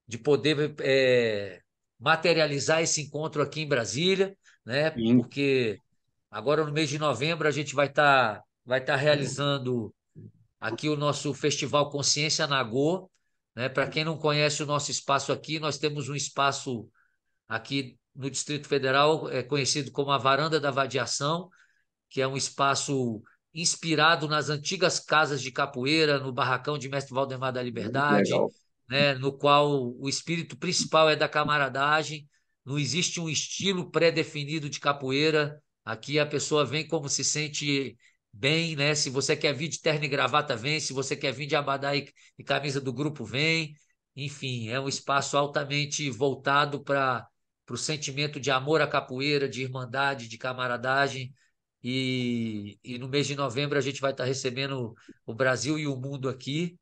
de poder é, materializar esse encontro aqui em Brasília, né? Sim. Porque Agora, no mês de novembro, a gente vai estar tá, vai tá realizando aqui o nosso Festival Consciência Nagô. Né? Para quem não conhece o nosso espaço aqui, nós temos um espaço aqui no Distrito Federal, é conhecido como a Varanda da Vadiação, que é um espaço inspirado nas antigas casas de capoeira, no barracão de Mestre Valdemar da Liberdade, né, no qual o espírito principal é da camaradagem, não existe um estilo pré-definido de capoeira, Aqui a pessoa vem como se sente bem, né? Se você quer vir de terno e gravata, vem. Se você quer vir de abadá e, e camisa do grupo, vem. Enfim, é um espaço altamente voltado para o sentimento de amor à capoeira, de irmandade, de camaradagem. E, e no mês de novembro a gente vai estar tá recebendo o Brasil e o mundo aqui.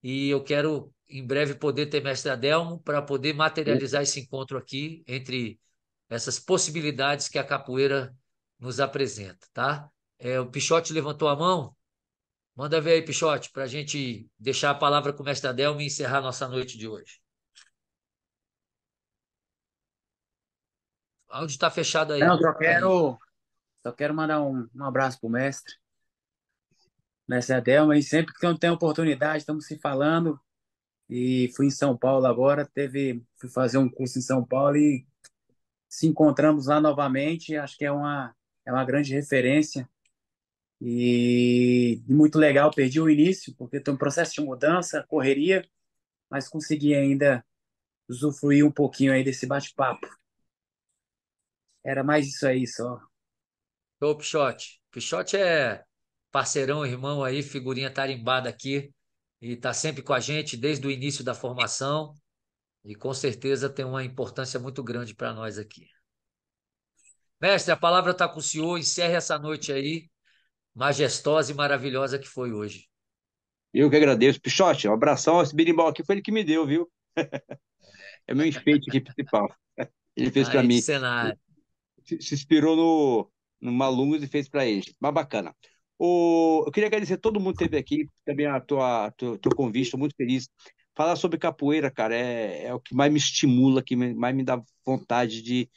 E eu quero em breve poder ter mestre Adelmo para poder materializar esse encontro aqui entre essas possibilidades que a capoeira nos apresenta, tá? É, o Pichote levantou a mão. Manda ver aí, Pichote, para a gente deixar a palavra com o mestre Adelmo e encerrar nossa noite de hoje. Onde está fechado aí. Não, só quero, só quero mandar um, um abraço para o mestre. Mestre Adelma, e sempre que eu tenho oportunidade, estamos se falando. E fui em São Paulo agora, teve, fui fazer um curso em São Paulo e se encontramos lá novamente. Acho que é uma é uma grande referência e, muito legal. Perdi o início, porque tem um processo de mudança, correria, mas consegui ainda usufruir um pouquinho aí desse bate-papo. Era mais isso aí só. Ô, Pichote. Pichote é parceirão, irmão aí, figurinha tarimbada aqui. E tá sempre com a gente desde o início da formação. E com certeza tem uma importância muito grande para nós aqui. Mestre, a palavra está com o senhor, encerre essa noite aí, majestosa e maravilhosa que foi hoje. Eu que agradeço. Pichote, um abração. Esse berimbau aqui foi ele que me deu, viu? É meu enfeite aqui principal. Ele fez para mim. Cenário. Se inspirou no, no Malungos e fez para ele. Mas bacana. O, eu queria agradecer a todo mundo que esteve aqui, também a tua, teu, teu convite, estou muito feliz. Falar sobre capoeira, cara, é, é o que mais me estimula, que mais me dá vontade de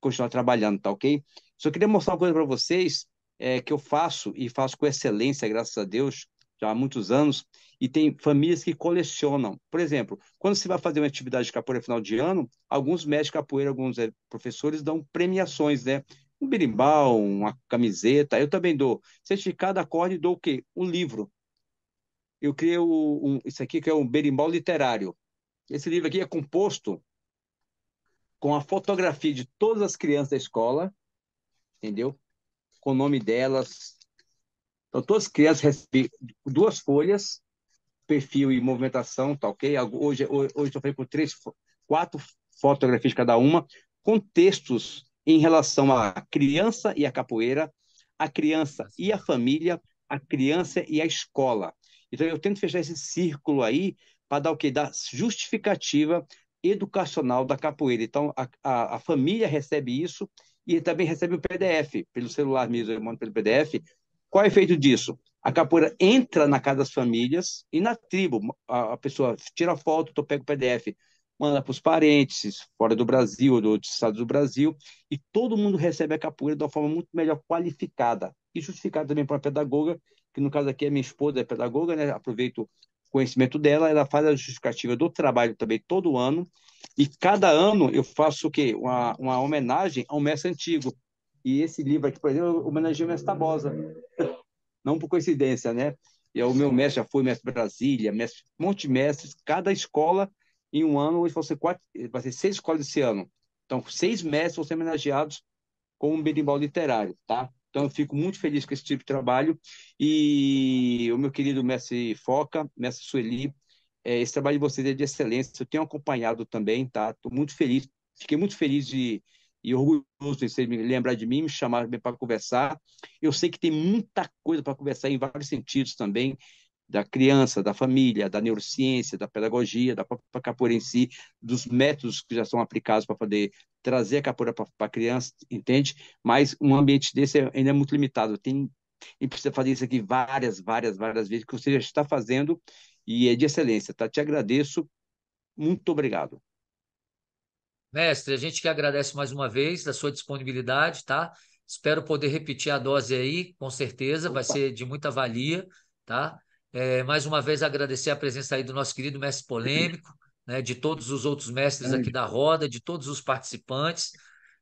continuar trabalhando, tá ok? Só queria mostrar uma coisa para vocês é, que eu faço e faço com excelência, graças a Deus, já há muitos anos, e tem famílias que colecionam. Por exemplo, quando você vai fazer uma atividade de capoeira final de ano, alguns mestres de capoeira, alguns é, professores dão premiações, né? Um berimbau, uma camiseta, eu também dou. Certificado, acorde e dou o quê? Um livro. Eu criei um, um, isso aqui que é um berimbau literário. Esse livro aqui é composto com a fotografia de todas as crianças da escola, entendeu? Com o nome delas. Então, todas as crianças recebem duas folhas, perfil e movimentação, tá ok? Hoje, hoje, eu falei com três, quatro fotografias cada uma, com textos em relação à criança e à capoeira, a criança e a família, a criança e a escola. Então, eu tento fechar esse círculo aí para dar o que? Dar justificativa educacional da capoeira. Então, a, a, a família recebe isso e também recebe o PDF, pelo celular mesmo, eu mando pelo PDF. Qual é o efeito disso? A capoeira entra na casa das famílias e na tribo. A, a pessoa tira a foto, tu então pega o PDF, manda para os parentes, fora do Brasil, ou do estado do Brasil, e todo mundo recebe a capoeira de uma forma muito melhor qualificada e justificada também para a pedagoga, que no caso aqui é minha esposa, é pedagoga, né? Aproveito conhecimento dela, ela faz a justificativa do trabalho também todo ano, e cada ano eu faço o quê? Uma, uma homenagem ao mestre antigo. E esse livro aqui, por exemplo, homenageia o mestre Tabosa. Não por coincidência, né? E é o meu mestre já foi mestre Brasília, mestre monte de mestres, cada escola em um ano, hoje vão ser, quatro, vai ser seis escolas esse ano. Então, seis mestres vão ser homenageados com um berimbau literário, tá? Então, eu fico muito feliz com esse tipo de trabalho. E o meu querido mestre Foca, mestre Sueli, é, esse trabalho de vocês é de excelência. Eu tenho acompanhado também, tá? Estou muito feliz. Fiquei muito feliz de, e orgulhoso de vocês me lembrar de mim, me chamar para conversar. Eu sei que tem muita coisa para conversar em vários sentidos também da criança, da família, da neurociência, da pedagogia, da própria capoeira em si, dos métodos que já são aplicados para poder trazer a capoeira para a criança, entende? Mas um ambiente desse é, ainda é muito limitado. Tem e precisa fazer isso aqui várias, várias, várias vezes, que você já está fazendo e é de excelência, tá? Te agradeço, muito obrigado. Mestre, a gente que agradece mais uma vez da sua disponibilidade, tá? Espero poder repetir a dose aí, com certeza, Opa. vai ser de muita valia, tá? É, mais uma vez agradecer a presença aí do nosso querido mestre polêmico, né, de todos os outros mestres aqui da roda, de todos os participantes.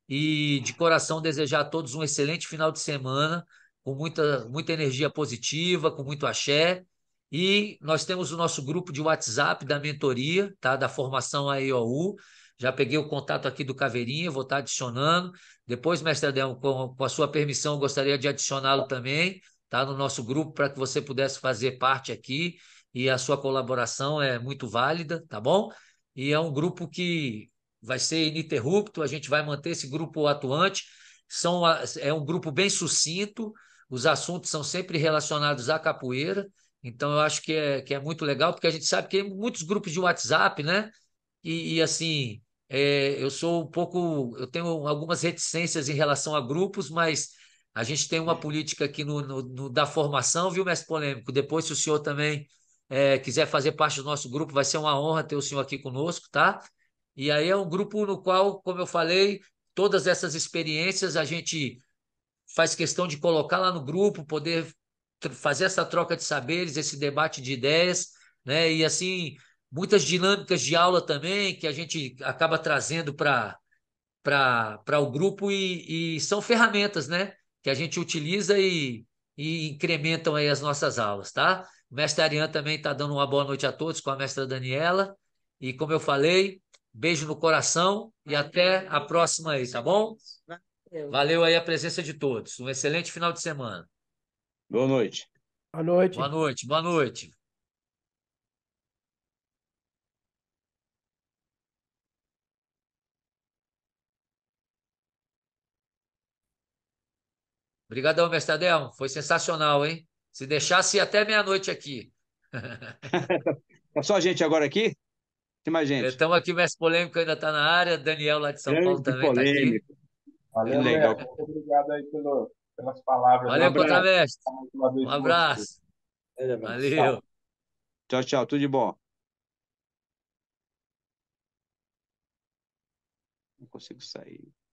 E de coração desejar a todos um excelente final de semana, com muita, muita energia positiva, com muito axé. E nós temos o nosso grupo de WhatsApp da mentoria, tá? Da formação AEOU. Já peguei o contato aqui do Caveirinha, vou estar adicionando. Depois, mestre Adel, com, com a sua permissão, gostaria de adicioná-lo também tá? no nosso grupo para que você pudesse fazer parte aqui e a sua colaboração é muito válida, tá bom? E é um grupo que vai ser ininterrupto, a gente vai manter esse grupo atuante. São, é um grupo bem sucinto, os assuntos são sempre relacionados à capoeira, então eu acho que é, que é muito legal, porque a gente sabe que tem muitos grupos de WhatsApp, né? E, e assim, é, eu sou um pouco. Eu tenho algumas reticências em relação a grupos, mas a gente tem uma é. política aqui no, no, no da formação, viu, mestre Polêmico? Depois, se o senhor também é, quiser fazer parte do nosso grupo, vai ser uma honra ter o senhor aqui conosco, tá? E aí é um grupo no qual, como eu falei, todas essas experiências a gente faz questão de colocar lá no grupo, poder fazer essa troca de saberes, esse debate de ideias, né? E assim, muitas dinâmicas de aula também que a gente acaba trazendo para para o grupo e, e são ferramentas, né? que a gente utiliza e, e incrementam aí as nossas aulas, tá? O mestre Ariane também está dando uma boa noite a todos com a mestra Daniela. E como eu falei, beijo no coração e até a próxima aí, tá bom? Valeu. Valeu aí a presença de todos. Um excelente final de semana. Boa noite. Boa noite. Boa noite. Boa noite. Obrigadão, Mestadel. Foi sensacional, hein? Se deixasse até meia-noite aqui. é só a gente agora aqui? Tem mais gente. Estamos aqui, o Mestre Polêmico ainda está na área, Daniel lá de São Grande Paulo também está aqui. Valeu, legal. Muito obrigado aí pelo, pelas palavras. Valeu, um Contramestre. Um abraço. Valeu. Tchau, tchau. Tudo de bom. Não consigo sair.